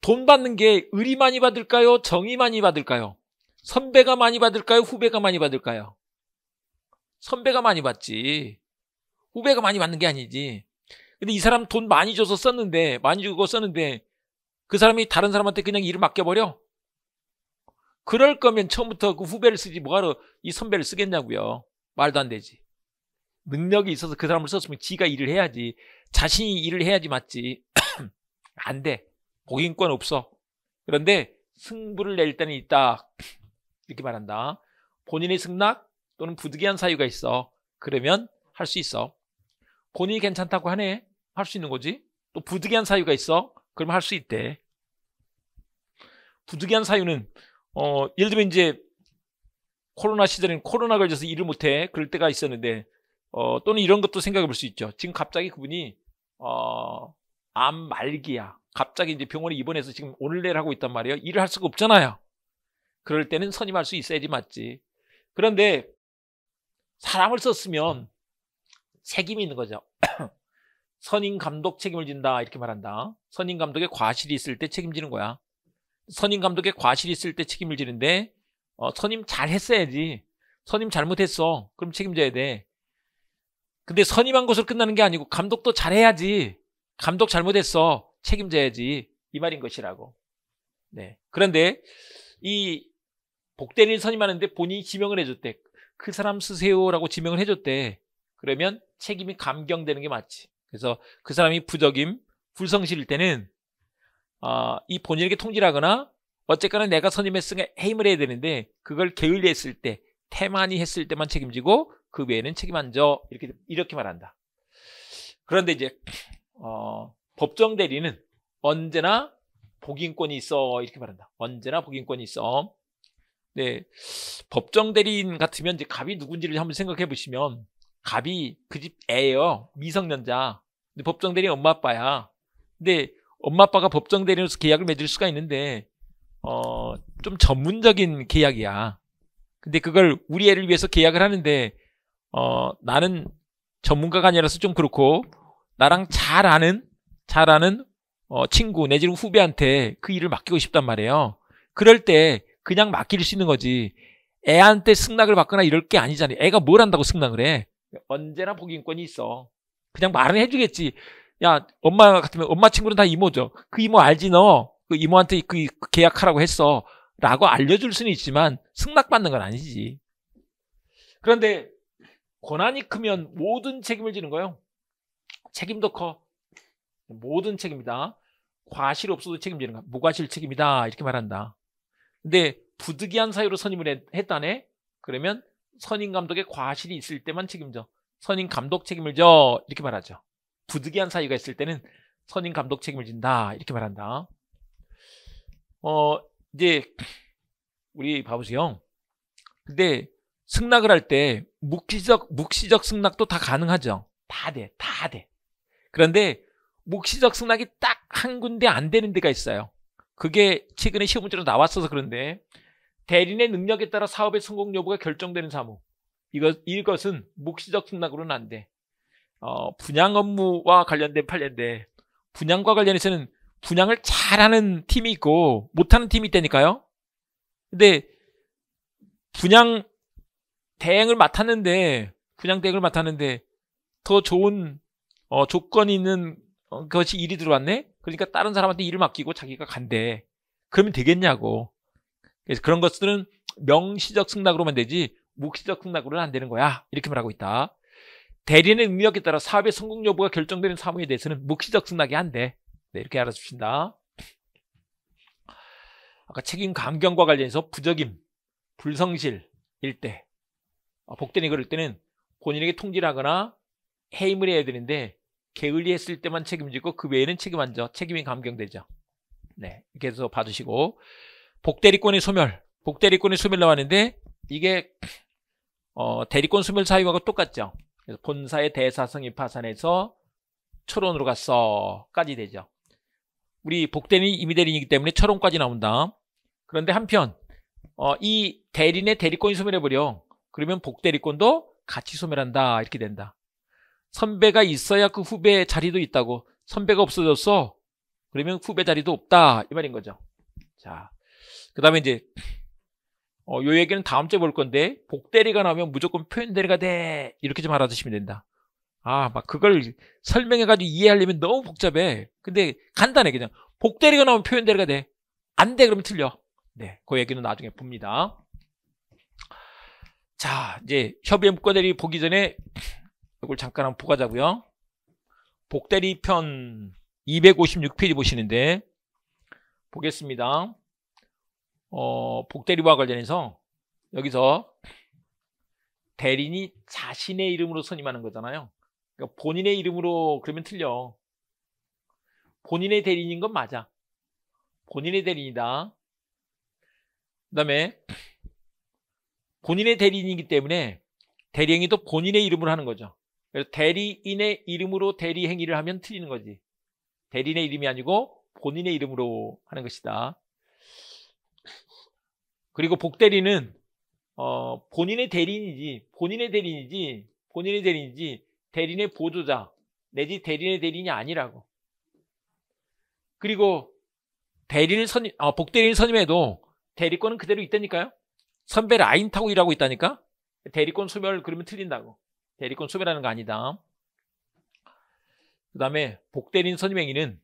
돈 받는 게 의리 많이 받을까요? 정의 많이 받을까요? 선배가 많이 받을까요? 후배가 많이 받을까요? 선배가 많이 받지. 후배가 많이 받는 게 아니지. 근데 이 사람 돈 많이 줘서 썼는데, 많이 주고 썼는데, 그 사람이 다른 사람한테 그냥 일을 맡겨버려? 그럴 거면 처음부터 그 후배를 쓰지 뭐하러 이 선배를 쓰겠냐고요. 말도 안 되지. 능력이 있어서 그 사람을 썼으면 지가 일을 해야지. 자신이 일을 해야지 맞지. 안 돼. 복인권 없어. 그런데 승부를 낼 때는 있다. 이렇게 말한다. 본인의 승낙 또는 부득이한 사유가 있어. 그러면 할 수 있어. 본인이 괜찮다고 하네. 할 수 있는 거지. 또 부득이한 사유가 있어. 그러면 할 수 있대. 부득이한 사유는 어 예를 들면 이제 코로나 시절에는 코로나 걸려서 일을 못해 그럴 때가 있었는데 어 또는 이런 것도 생각해 볼 수 있죠. 지금 갑자기 그분이 어암 말기야. 갑자기 이제 병원에 입원해서 지금 오늘 내일 하고 있단 말이에요. 일을 할 수가 없잖아요. 그럴 때는 선임할 수 있어야지 맞지. 그런데 사람을 썼으면 책임이 있는 거죠. 선임 감독 책임을 진다 이렇게 말한다. 선임 감독의 과실이 있을 때 책임지는 거야. 선임 감독의 과실이 있을 때 책임을 지는데 어, 선임 잘했어야지. 선임 잘못했어. 그럼 책임져야 돼. 근데 선임한 것으로 끝나는 게 아니고 감독도 잘해야지. 감독 잘못했어. 책임져야지. 이 말인 것이라고. 네. 그런데 이 복된 를 선임하는데 본인이 지명을 해줬대. 그 사람 쓰세요라고 지명을 해줬대. 그러면 책임이 감경되는 게 맞지. 그래서 그 사람이 부적임, 불성실일 때는 어, 이 본인에게 통지하거나 어쨌거나 내가 선임했으니 해임을 해야 되는데 그걸 게을리했을 때 태만이 했을 때만 책임지고 그 외에는 책임 안 져 이렇게 이렇게 말한다. 그런데 이제 어, 법정 대리는 언제나 복인권이 있어 이렇게 말한다. 언제나 복인권이 있어. 네, 법정 대리인 같으면 이제 갑이 누군지를 한번 생각해 보시면 갑이 그 집 애예요 미성년자. 근데 법정 대리 엄마 아빠야. 근데 엄마 아빠가 법정 대리인으로서 계약을 맺을 수가 있는데 어, 좀 전문적인 계약이야. 근데 그걸 우리 애를 위해서 계약을 하는데 어, 나는 전문가가 아니라서 좀 그렇고 나랑 잘 아는 잘 아는 어, 친구 내지는 후배한테 그 일을 맡기고 싶단 말이에요. 그럴 때 그냥 맡길 수 있는 거지. 애한테 승낙을 받거나 이럴 게 아니잖아요. 애가 뭘 한다고 승낙을 해? 언제나 복 인권이 있어. 그냥 말은 해주겠지. 야 엄마 같으면 엄마 친구는 다 이모죠. 그 이모 알지 너? 그 이모한테 그 계약하라고 했어. 라고 알려줄 수는 있지만 승낙받는 건 아니지. 그런데 권한이 크면 모든 책임을 지는 거예요. 책임도 커. 모든 책임이다. 과실 없어도 책임지는 거 무과실 책임이다. 이렇게 말한다. 근데 부득이한 사유로 선임을 했다네? 그러면 선임 감독의 과실이 있을 때만 책임져. 선임 감독 책임을 져. 이렇게 말하죠. 부득이한 사유가 있을 때는 선임 감독 책임을 진다 이렇게 말한다. 어 이제 우리 봐보세요. 근데 승낙을 할 때 묵시적 묵시적 승낙도 다 가능하죠. 다 돼, 다 돼. 그런데 묵시적 승낙이 딱 한 군데 안 되는 데가 있어요. 그게 최근에 시험 문제로 나왔어서 그런데 대리인의 능력에 따라 사업의 성공 여부가 결정되는 사무. 이것 이것은 묵시적 승낙으로는 안 돼. 어, 분양 업무와 관련된 판례인데 분양과 관련해서는 분양을 잘하는 팀이 있고 못하는 팀이 있다니까요. 근데 분양 대행을 맡았는데 분양 대행을 맡았는데 더 좋은 어, 조건이 있는 어, 것이 일이 들어왔네. 그러니까 다른 사람한테 일을 맡기고 자기가 간대. 그러면 되겠냐고. 그래서 그런 것들은 명시적 승낙으로만 되지 묵시적 승낙으로는 안 되는 거야. 이렇게 말하고 있다. 대리인의 능력에 따라 사업의 성공 여부가 결정되는 사무에 대해서는 묵시적 승낙이 한데 네, 이렇게 알아주신다. 아까 책임 강경과 관련해서 부적임, 불성실 일대 아, 복대이 그럴 때는 본인에게 통지를 하거나 해임을 해야 되는데 게을리했을 때만 책임지고 그 외에는 책임 안 져. 책임이 감경되죠. 네, 이렇게 해서 봐주시고 복대리권의 소멸, 복대리권의 소멸 나왔는데 이게 어, 대리권 소멸 사유와 똑같죠. 그래서 본사의 대사성이 파산해서 철원으로 갔어까지 되죠. 우리 복대리 이미 대리이기 때문에 철원까지 나온다. 그런데 한편 어, 이 대리인의 대리권이 소멸해버려. 그러면 복대리권도 같이 소멸한다. 이렇게 된다. 선배가 있어야 그 후배 의 자리도 있다고. 선배가 없어졌어. 그러면 후배 자리도 없다. 이 말인 거죠. 자, 그 다음에 이제 어, 요 얘기는 다음 주에 볼 건데 복대리가 나오면 무조건 표현대리가 돼 이렇게 좀 알아두시면 된다. 아, 막 그걸 설명해가지고 이해하려면 너무 복잡해. 근데 간단해 그냥 복대리가 나오면 표현대리가 돼. 안 돼 그러면 틀려. 네, 그 얘기는 나중에 봅니다. 자, 이제 협의의 묶어대리 보기 전에 이걸 잠깐 한번 보가자고요. 복대리 편 256페이지 보시는데 보겠습니다. 어, 복대리와 관련해서 여기서 대리인이 자신의 이름으로 선임하는 거잖아요. 그러니까 본인의 이름으로 그러면 틀려. 본인의 대리인인 건 맞아. 본인의 대리인이다. 그 다음에 본인의 대리인이기 때문에 대리행위도 본인의 이름으로 하는 거죠. 그래서 대리인의 이름으로 대리행위를 하면 틀리는 거지. 대리인의 이름이 아니고 본인의 이름으로 하는 것이다. 그리고 복대리는 어, 본인의 대리인이지 본인의 대리인이지 본인의 대리인이지 대리인의 보조자 내지 대리인의 대리인이 아니라고. 그리고 대리인 선 어, 복대리인 선임해도 대리권은 그대로 있다니까요. 선배 라인 타고 일하고 있다니까. 대리권 소멸 그러면 틀린다고. 대리권 소멸하는 거 아니다. 그 다음에 복대리인 선임행위는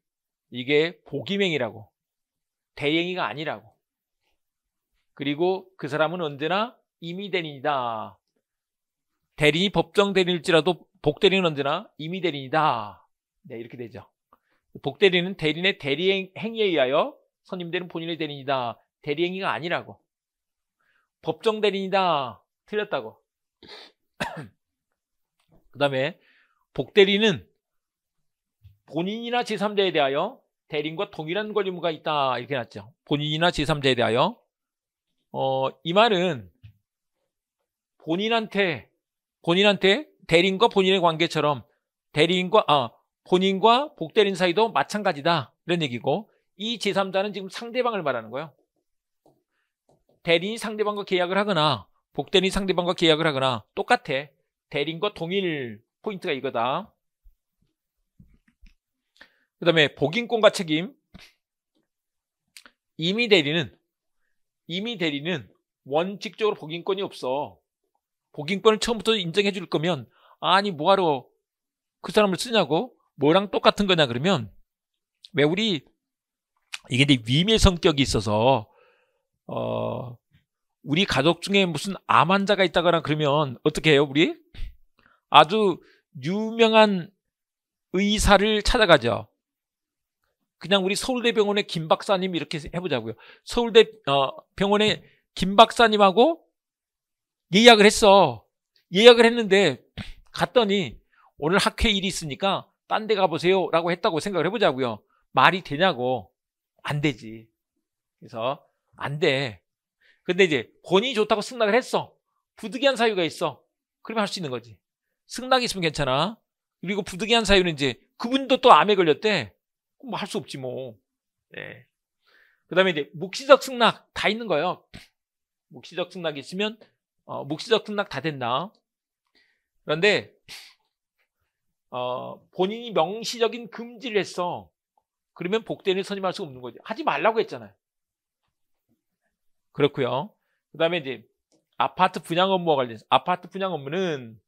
이게 복임행위라고. 대행위가 아니라고. 그리고 그 사람은 언제나 이미 대리이다. 대리인이 법정 대리일지라도 복 대리는 언제나 이미 대리이다. 네, 이렇게 되죠. 복 대리는 대리인의 대리 행위에 의하여 선임되는 본인의 대리인이다. 대리 행위가 아니라고. 법정 대리인이다. 틀렸다고. 그 다음에 복대리는 본인이나 제3자에 대하여 대리인과 동일한 권리무가 있다 이렇게 났죠. 본인이나 제3자에 대하여 어, 이 말은 본인한테 본인한테 대리인과 본인의 관계처럼 대리인과 아 본인과 복대리인 사이도 마찬가지다 이런 얘기고 이 제3자는 지금 상대방을 말하는 거예요. 대리인 상대방과 계약을 하거나 복대리인 상대방과 계약을 하거나 똑같아. 대리인과 동일 포인트가 이거다. 그 다음에 복인권과 책임 이미 대리는 이미 대리는 원칙적으로 복인권이 없어. 복인권을 처음부터 인정해 줄 거면 아니 뭐하러 그 사람을 쓰냐고 뭐랑 똑같은 거냐 그러면 왜 우리 이게 이제 위임의 성격이 있어서 어 우리 가족 중에 무슨 암 환자가 있다거나 그러면 어떻게 해요 우리 아주 유명한 의사를 찾아가죠 그냥 우리 서울대병원의 김 박사님 이렇게 해보자고요. 서울대 어, 병원의김 박사님하고 예약을 했어. 예약을 했는데 갔더니 오늘 학회 일이 있으니까 딴 데 가보세요 라고 했다고 생각을 해보자고요. 말이 되냐고. 안 되지. 그래서 안 돼. 근데 이제 본인이 좋다고 승낙을 했어. 부득이한 사유가 있어. 그러면 할 수 있는 거지. 승낙이 있으면 괜찮아. 그리고 부득이한 사유는 이제 그분도 또 암에 걸렸대. 뭐할수 없지 뭐. 네. 그다음에 이제 묵시적 승낙 다 있는 거예요. 묵시적 승낙이 있으면 어, 묵시적 승낙 다 됐나? 그런데 어, 본인이 명시적인 금지를 했어. 그러면 복대는 선임할 수 없는 거지. 하지 말라고 했잖아요. 그렇고요. 그다음에 이제 아파트 분양 업무와 관련해서 아파트 분양 업무는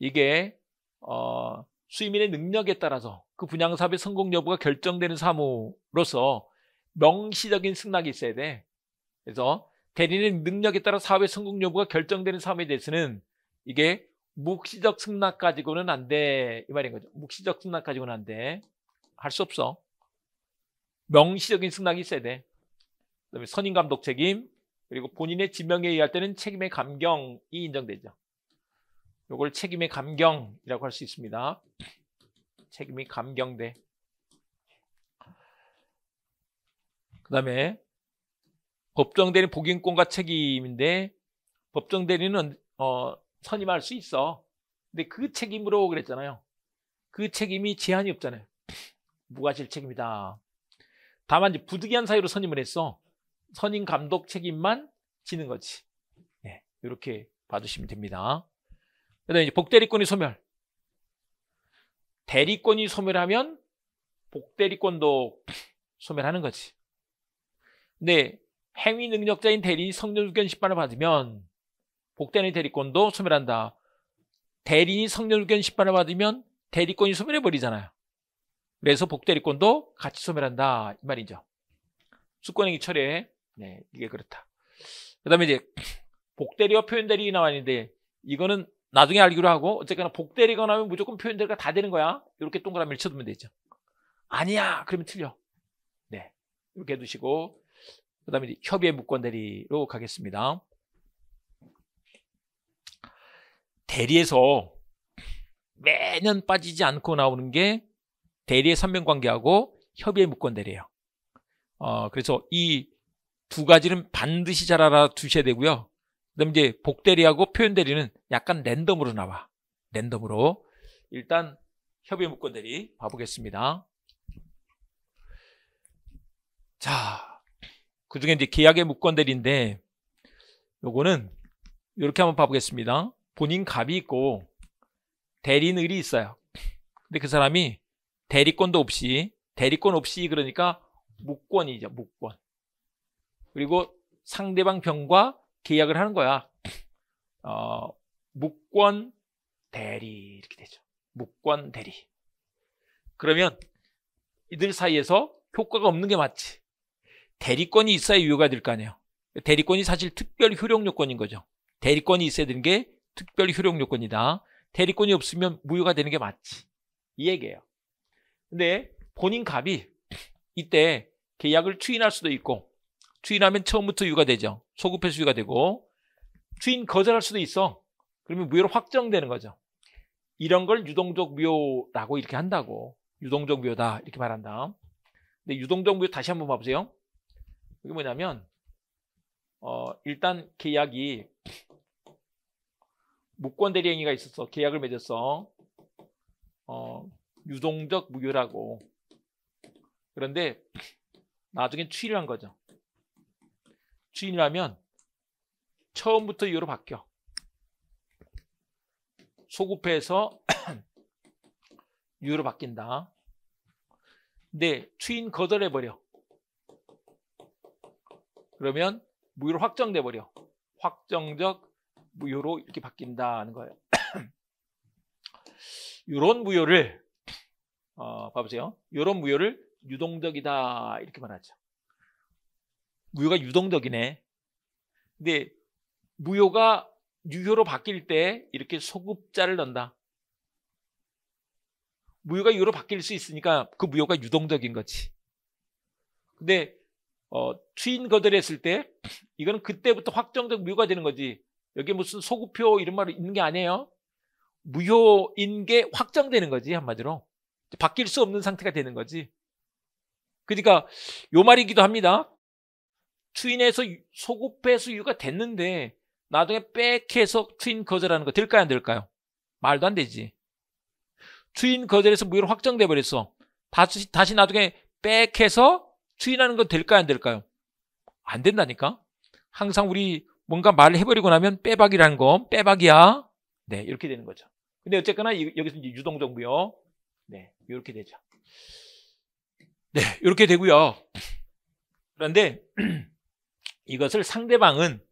이게 어, 수임인의 능력에 따라서 그 분양 사업의 성공 여부가 결정되는 사무로서 명시적인 승낙이 있어야 돼. 그래서 대리인의 능력에 따라 사업의 성공 여부가 결정되는 사무에 대해서는 이게 묵시적 승낙 가지고는 안 돼. 이 말인 거죠. 묵시적 승낙 가지고는 안 돼. 할 수 없어. 명시적인 승낙이 있어야 돼. 그다음에 선임 감독 책임 그리고 본인의 지명에 의할 때는 책임의 감경이 인정되죠. 이걸 책임의 감경이라고 할 수 있습니다. 책임이 감경돼. 그 다음에 법정대리 복인권과 책임인데 법정대리는 어, 선임할 수 있어. 근데 그 책임으로 그랬잖아요. 그 책임이 제한이 없잖아요. 무과실 책임이다. 다만 이제 부득이한 사유로 선임을 했어. 선임 감독 책임만 지는 거지. 네, 이렇게 봐주시면 됩니다. 그다음에 이제 복대리권이 소멸. 대리권이 소멸하면 복대리권도 소멸하는 거지. 근데 행위 능력자인 대리인이 성년주견 심판을 받으면 복대리 대리권도 소멸한다. 대리인이 성년주견 심판을 받으면 대리권이 소멸해 버리잖아요. 그래서 복대리권도 같이 소멸한다 이 말이죠. 수권행위 철회 네, 이게 그렇다. 그다음에 이제 복대리와 표현대리 나와 있는데 이거는 나중에 알기로 하고 어쨌거나 복대리거나 하면 무조건 표현대리가 다 되는 거야. 이렇게 동그라미를 쳐두면 되죠. 아니야. 그러면 틀려. 네. 이렇게 해두시고 그다음에 협의의 무권 대리로 가겠습니다. 대리에서 매년 빠지지 않고 나오는 게 대리의 선명관계하고 협의의 무권 대리예요. 어, 그래서 이 두 가지는 반드시 잘 알아 두셔야 되고요. 그다음 에 이제 복대리하고 표현대리는 약간 랜덤으로 나와. 랜덤으로. 일단 협의 문건들이 봐보겠습니다. 자, 그 중에 이제 계약의 문건들인데 요거는 이렇게 한번 봐보겠습니다. 본인 갑이 있고 대리인을이 있어요. 근데 그 사람이 대리권도 없이 대리권 없이 그러니까 무권이죠. 무권. 그리고 상대방 병과 계약을 하는 거야. 어, 묵권 대리 이렇게 되죠. 묵권 대리. 그러면 이들 사이에서 효과가 없는 게 맞지. 대리권이 있어야 유효가 될 거 아니에요. 대리권이 사실 특별 효력 요건인 거죠. 대리권이 있어야 되는 게 특별 효력 요건이다. 대리권이 없으면 무효가 되는 게 맞지. 이 얘기예요. 근데 본인 갑이 이때 계약을 추인할 수도 있고 추인하면 처음부터 유가 효 되죠. 소급해서 유가 되고 추인 거절할 수도 있어. 그러면 무효로 확정되는 거죠. 이런 걸 유동적 무효라고 이렇게 한다고. 유동적 무효다 이렇게 말한다. 근데 유동적 무효 다시 한번 봐보세요. 이게 뭐냐면 어, 일단 계약이 무권 대리 행위가 있었어. 계약을 맺었어. 어, 유동적 무효라고. 그런데 나중에 추인을 한 거죠. 추인을 하면 처음부터 이유로 바뀌어. 소급해서 유로 바뀐다. 근데 네, 추인 거절해버려. 그러면 무효로 확정돼버려. 확정적 무효로 이렇게 바뀐다는 거예요. 이런 무효를 어, 봐보세요. 이런 무효를 유동적이다 이렇게 말하죠. 무효가 유동적이네. 근데 무효가 유효로 바뀔 때 이렇게 소급자를 넣는다. 무효가 유효로 바뀔 수 있으니까 그 무효가 유동적인 거지. 근데 어, 추인 거들했을때 이거는 그때부터 확정적 무효가 되는 거지. 여기 무슨 소급표 이런 말 있는 게 아니에요. 무효인 게 확정되는 거지 한마디로. 바뀔 수 없는 상태가 되는 거지. 그러니까 요 말이기도 합니다. 추인에서 소급해서 유가 효 됐는데 나중에 백해서 트인 거절하는 거 될까요? 안 될까요? 말도 안 되지. 추인 거절해서 무효로 확정돼 버렸어. 다시 다시 나중에 백해서 추인하는 건 될까요? 안 될까요? 안 된다니까. 항상 우리 뭔가 말을 해버리고 나면 빼박이라는 거 빼박이야. 네 이렇게 되는 거죠. 근데 어쨌거나 여기서 이제 유동 정부요네 이렇게 되죠. 네 이렇게 되고요. 그런데 이것을 상대방은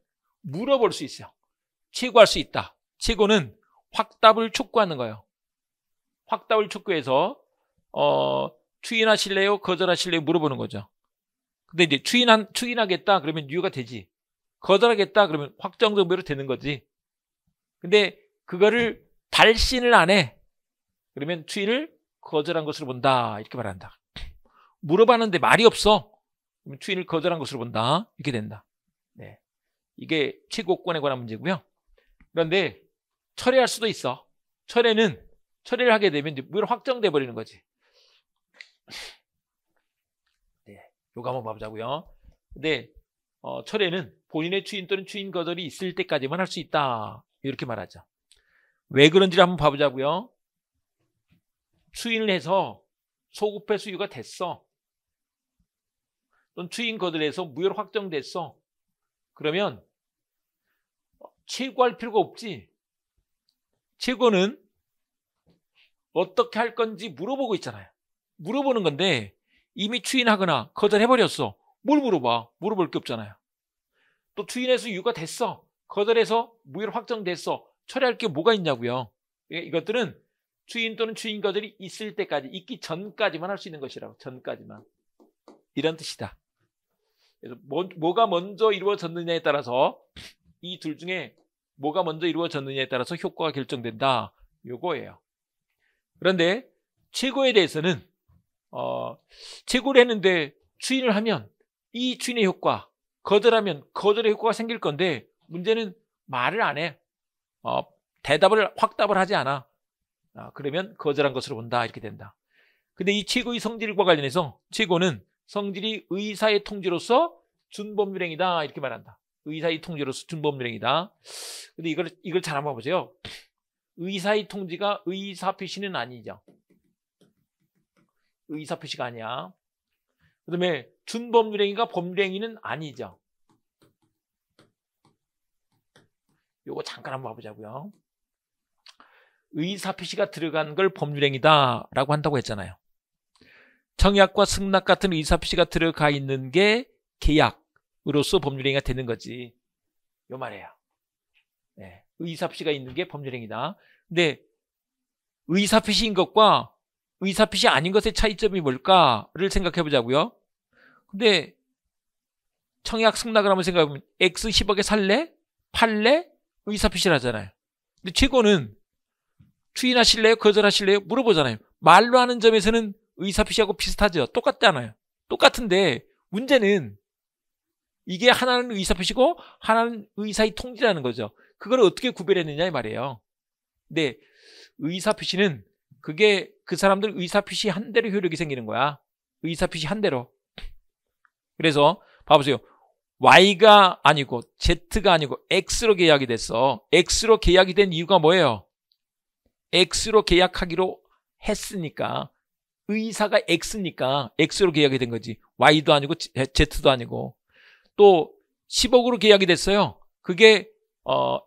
물어볼 수 있어요. 최고할 수 있다. 최고는 확답을 촉구하는 거예요. 확답을 촉구해서 어, 추인하실래요? 거절하실래요? 물어보는 거죠. 근데 이제 추인한 추인하겠다 그러면 유효가 되지. 거절하겠다 그러면 확정 정보로 되는 거지. 근데 그거를 발신을 안 해. 그러면 추인을 거절한 것으로 본다. 이렇게 말한다. 물어봤는데 말이 없어. 그러면 추인을 거절한 것으로 본다. 이렇게 된다. 이게 최고권에 관한 문제고요. 그런데 철회할 수도 있어. 철회는 철회를 하게 되면 무효 확정돼 버리는 거지. 네, 요거 한번 봐보자고요. 근데 어, 철회는 본인의 추인 또는 추인 거절이 있을 때까지만 할 수 있다. 이렇게 말하죠. 왜 그런지를 한번 봐보자고요. 추인을 해서 소급해 수유가 됐어. 또는 추인 거절해서 무효 확정됐어. 그러면 최고할 필요가 없지. 최고는 어떻게 할 건지 물어보고 있잖아요. 물어보는 건데 이미 추인하거나 거절해버렸어. 뭘 물어봐? 물어볼 게 없잖아요. 또 추인해서 유가 됐어. 거절해서 무효로 확정됐어. 처리할 게 뭐가 있냐고요. 예, 이것들은 추인 또는 추인 거절이 있을 때까지 있기 전까지만 할 수 있는 것이라고. 전까지만. 이런 뜻이다. 그래서 뭐, 가 먼저 이루어졌느냐에 따라서 이둘 중에 뭐가 먼저 이루어졌느냐에 따라서 효과가 결정된다. 요거예요. 그런데 최고에 대해서는 어, 최고를 했는데 추인을 하면 이 추인의 효과, 거절하면 거절의 효과가 생길 건데 문제는 말을 안 해. 어, 대답을 확답을 하지 않아. 아, 그러면 거절한 것으로 본다 이렇게 된다. 근데 이 최고의 성질과 관련해서 최고는 성질이 의사의 통지로서 준법률행이다 이렇게 말한다. 의사의 통지로서준법범행이다 근데 이걸 이걸 잘 한번 보세요. 의사의 통지가 의사 표시는 아니죠. 의사 표시가 아니야. 그다음에 준범행위가 법법 범행위는 아니죠. 요거 잠깐 한번 봐보자고요. 의사 표시가 들어간 걸 법률행위다라고 한다고 했잖아요. 청약과 승낙 같은 의사 표시가 들어가 있는 게 계약, 으로서 법률행위가 되는 거지. 요 말이에요. 네. 예, 의사표시가 있는 게 법률행위다. 근데 의사표시인 것과 의사표시 아닌 것의 차이점이 뭘까를 생각해 보자고요. 근데 청약 승낙을 한번 생각해 보면 X 10억에 살래? 팔래? 의사표시를 하잖아요. 근데 최고는 추인하실래요? 거절하실래요? 물어보잖아요. 말로 하는 점에서는 의사표시하고 비슷하죠. 똑같잖아요. 똑같은데 문제는 이게 하나는 의사표시고 하나는 의사의 통지라는 거죠. 그걸 어떻게 구별했느냐 이 말이에요. 근데 의사표시는 그게 그 사람들 의사표시 한 대로 효력이 생기는 거야. 의사표시 한 대로. 그래서 봐보세요. Y가 아니고 Z가 아니고 X로 계약이 됐어. X로 계약이 된 이유가 뭐예요? X로 계약하기로 했으니까 의사가 X니까 X로 계약이 된 거지. Y도 아니고 Z도 아니고 또 10억으로 계약이 됐어요. 그게 어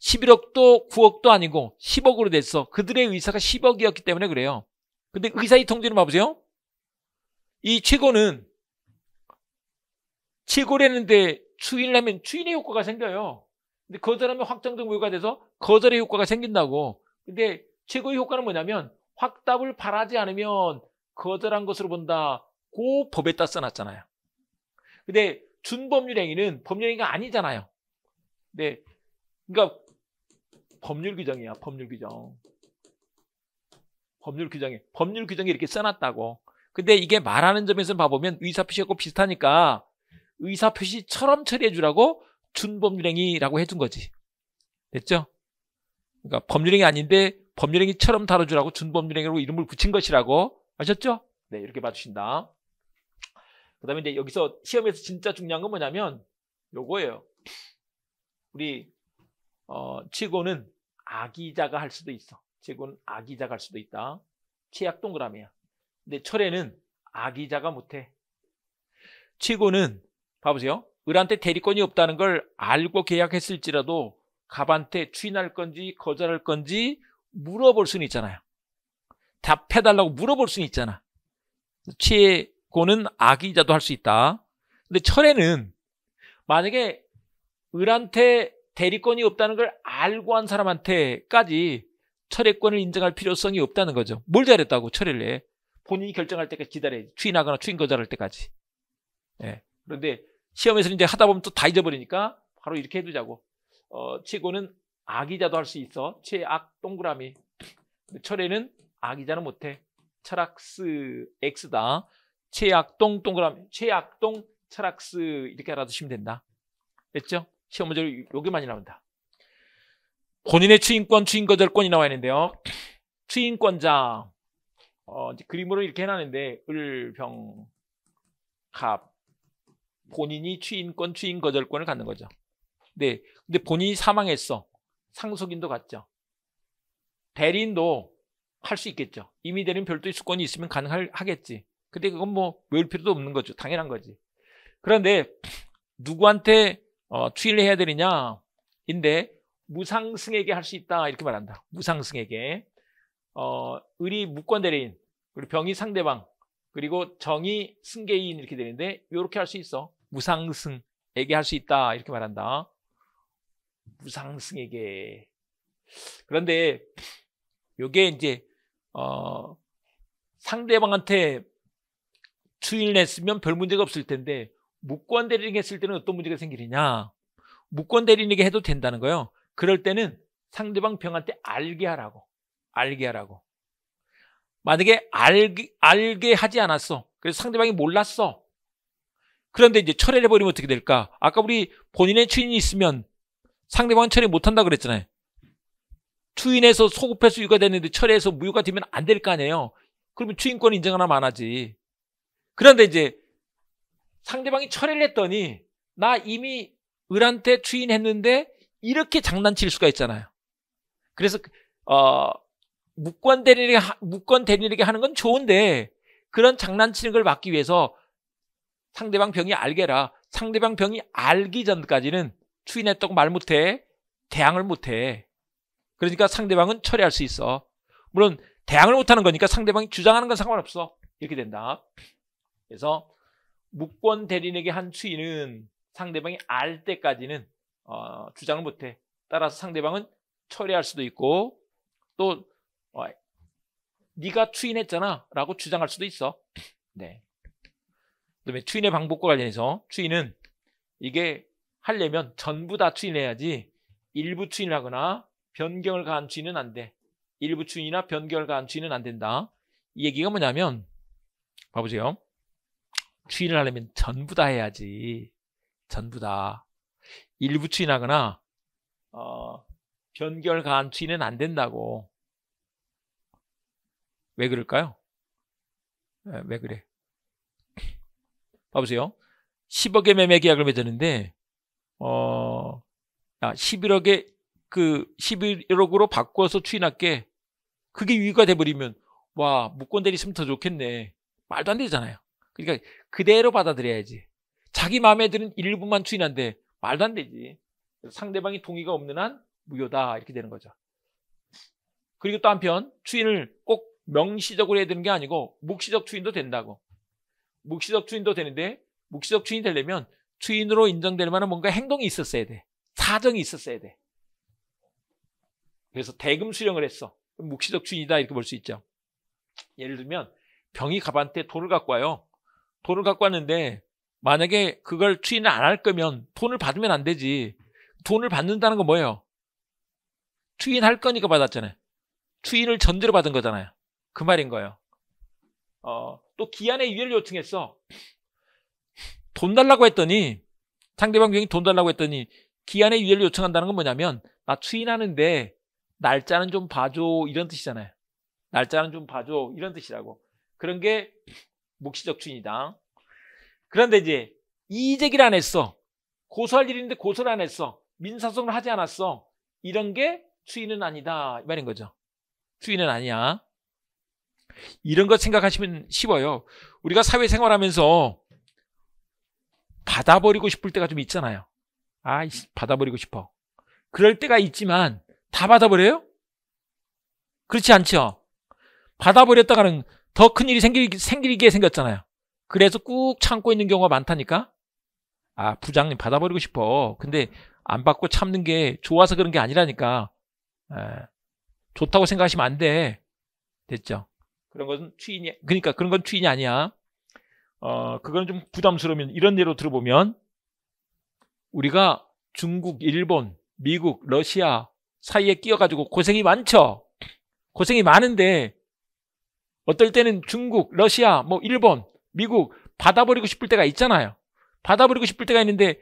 11억도 9억도 아니고 10억으로 됐어. 그들의 의사가 10억이었기 때문에 그래요. 근데 의사의 통지를 봐보세요. 이 최고는 최고라는데 추인을 하면 추인의 효과가 생겨요. 근데 거절하면 확정된 무효가 돼서 거절의 효과가 생긴다고. 근데 최고의 효과는 뭐냐면 확답을 바라지 않으면 거절한 것으로 본다. 고 법에 따 써놨잖아요. 근데 준법률 행위는 법률 행위가 아니잖아요. 네. 그러니까 법률 규정이야. 법률 규정. 법률 규정에 법률 규정이 이렇게 써놨다고. 근데 이게 말하는 점에서 봐보면 의사표시하고 비슷하니까 의사표시처럼 처리해주라고 준법률행위라고 해준 거지. 됐죠? 그러니까 법률행위 아닌데 법률행위처럼 다뤄주라고 준법률행위로 이름을 붙인 것이라고 아셨죠? 네, 이렇게 봐주신다. 그 다음에 이제 여기서 시험에서 진짜 중요한 건 뭐냐면 요거예요. 우리 어, 치고는 아기자가 할 수도 있어. 치고는 아기자가 할 수도 있다. 치약 동그라미야. 근데 철에는 아기자가 못해. 치고는 봐보세요. 을한테 대리권이 없다는 걸 알고 계약했을지라도 갑한테 추인할 건지 거절할 건지 물어볼 수는 있잖아요. 답해달라고 물어볼 수는 있잖아. 치의 고는 악의자도 할 수 있다. 근데 철에는 만약에 을한테 대리권이 없다는 걸 알고 한 사람한테까지 철회권을 인정할 필요성이 없다는 거죠. 뭘 잘했다고 철회를 해. 본인이 결정할 때까지 기다려야지. 추인하거나 추인거절할 때까지. 네. 그런데 시험에서는 이제 하다 보면 또 다 잊어버리니까 바로 이렇게 해두자고. 어, 최고는 악의자도 할 수 있어. 최악 동그라미. 철회는 악의자는 못해. 철학스 X다. 최약동 동그라미 최약동 철학스 이렇게 알아두시면 된다. 됐죠? 시험 문제로 요게 많이 나온다. 본인의 추인권, 추인거절권이 나와 있는데요. 추인권자 어, 그림으로 이렇게 해놨는데 을병갑 본인이 추인권, 추인거절권을 갖는 거죠. 네, 근데 본인이 사망했어. 상속인도 같죠. 대리인도 할 수 있겠죠. 임의 대리인 별도의 수권이 있으면 가능하겠지. 근데 그건 뭐 외울 필요도 없는 거죠. 당연한 거지. 그런데 누구한테 어, 추인을 해야 되느냐? 인데 무상승에게 할 수 있다 이렇게 말한다. 무상승에게 어, 을이 무권대리인 그리고 병이 상대방 그리고 정이 승계인 이렇게 되는데 이렇게 할 수 있어. 무상승에게 할 수 있다 이렇게 말한다. 무상승에게 그런데 요게 이제 어, 상대방한테 추인을 했으면 별 문제가 없을 텐데 무권 대리인게 했을 때는 어떤 문제가 생기느냐 무권 대리인에게 해도 된다는 거예요 그럴 때는 상대방 병한테 알게 하라고 알게 하라고 만약에 알게, 알게 하지 않았어 그래서 상대방이 몰랐어 그런데 이제 철회를 해버리면 어떻게 될까 아까 우리 본인의 추인이 있으면 상대방은 철회 못한다 그랬잖아요 추인해서 소급해서 유가 됐는데 철회해서 무효가 되면 안 될 거 아니에요 그러면 추인권 인정하나 많아지 그런데 이제 상대방이 철회를 했더니 나 이미 을한테 추인했는데 이렇게 장난칠 수가 있잖아요. 그래서 그, 어 무권 대리에게 무권 대리에게 하는 건 좋은데 그런 장난치는 걸 막기 위해서 상대방 병이 알게라. 상대방 병이 알기 전까지는 추인했다고 말 못해. 대항을 못해. 그러니까 상대방은 철회할수 있어. 물론 대항을 못하는 거니까 상대방이 주장하는 건 상관없어. 이렇게 된다. 그래서 무권 대리인에게 한 추이는 상대방이 알 때까지는 어, 주장을 못해. 따라서 상대방은 철회할 수도 있고 또 어, 네가 추인했잖아라고 주장할 수도 있어. 네. 그다음에 추인의 방법과 관련해서 추인은 이게 하려면 전부 다 추인해야지 일부 추인하거나 변경을 가한 추인은 안 돼. 일부 추인이나 변경을 가한 추인은 안 된다. 이 얘기가 뭐냐면 봐보세요. 추인을 하려면 전부 다 해야지. 전부 다. 일부 추인하거나 어, 변경을 가한 추인은 안 된다고. 왜 그럴까요? 네, 왜 그래? 봐보세요. 10억의 매매 계약을 맺었는데 어, 야, 아, 11억에 그 11억으로 바꿔서 추인할게. 그게 유의가 돼버리면 와, 무권 대리 쓰면 더 좋겠네. 말도 안 되잖아요. 그러니까 그대로 받아들여야지. 자기 마음에 드는 일부만 추인한데 말도 안 되지. 상대방이 동의가 없는 한 무효다 이렇게 되는 거죠. 그리고 또 한편 추인을 꼭 명시적으로 해야 되는 게 아니고 묵시적 추인도 된다고. 묵시적 추인도 되는데 묵시적 추인이 되려면 추인으로 인정될 만한 뭔가 행동이 있었어야 돼. 사정이 있었어야 돼. 그래서 대금 수령을 했어. 묵시적 추인이다 이렇게 볼 수 있죠. 예를 들면 병이 갑한테 돈을 갖고 와요. 돈을 갖고 왔는데 만약에 그걸 추인을 안 할 거면 돈을 받으면 안 되지. 돈을 받는다는 건 뭐예요? 추인할 거니까 받았잖아요. 추인을 전제로 받은 거잖아요. 그 말인 거예요. 어, 또 기한의 유예를 요청했어. 돈 달라고 했더니 상대방 경이 돈 달라고 했더니 기한의 유예를 요청한다는 건 뭐냐면 나 추인하는데 날짜는 좀 봐줘 이런 뜻이잖아요. 날짜는 좀 봐줘 이런 뜻이라고. 그런 게 묵시적 추인이다. 그런데 이제 이의제기를 안 했어. 고소할 일인데 고소를 안 했어. 민사소송을 하지 않았어. 이런 게 추인은 아니다. 이 말인 거죠. 추인은 아니야. 이런 것 생각하시면 쉬워요. 우리가 사회생활하면서 받아버리고 싶을 때가 좀 있잖아요. 아, 받아버리고 싶어. 그럴 때가 있지만 다 받아버려요? 그렇지 않죠. 받아버렸다가는 더큰 일이 생길, 생기게 생겼잖아요. 그래서 꾹 참고 있는 경우가 많다니까? 아, 부장님 받아버리고 싶어. 근데 안 받고 참는 게 좋아서 그런 게 아니라니까. 에, 좋다고 생각하시면 안 돼. 됐죠? 그런 건 추인이, 그러니까 그런 건 추인이 아니야. 어, 그건 좀 부담스러우면 이런 예로 들어보면 우리가 중국, 일본, 미국, 러시아 사이에 끼어가지고 고생이 많죠. 고생이 많은데 어떨 때는 중국, 러시아, 뭐 일본, 미국 받아버리고 싶을 때가 있잖아요. 받아버리고 싶을 때가 있는데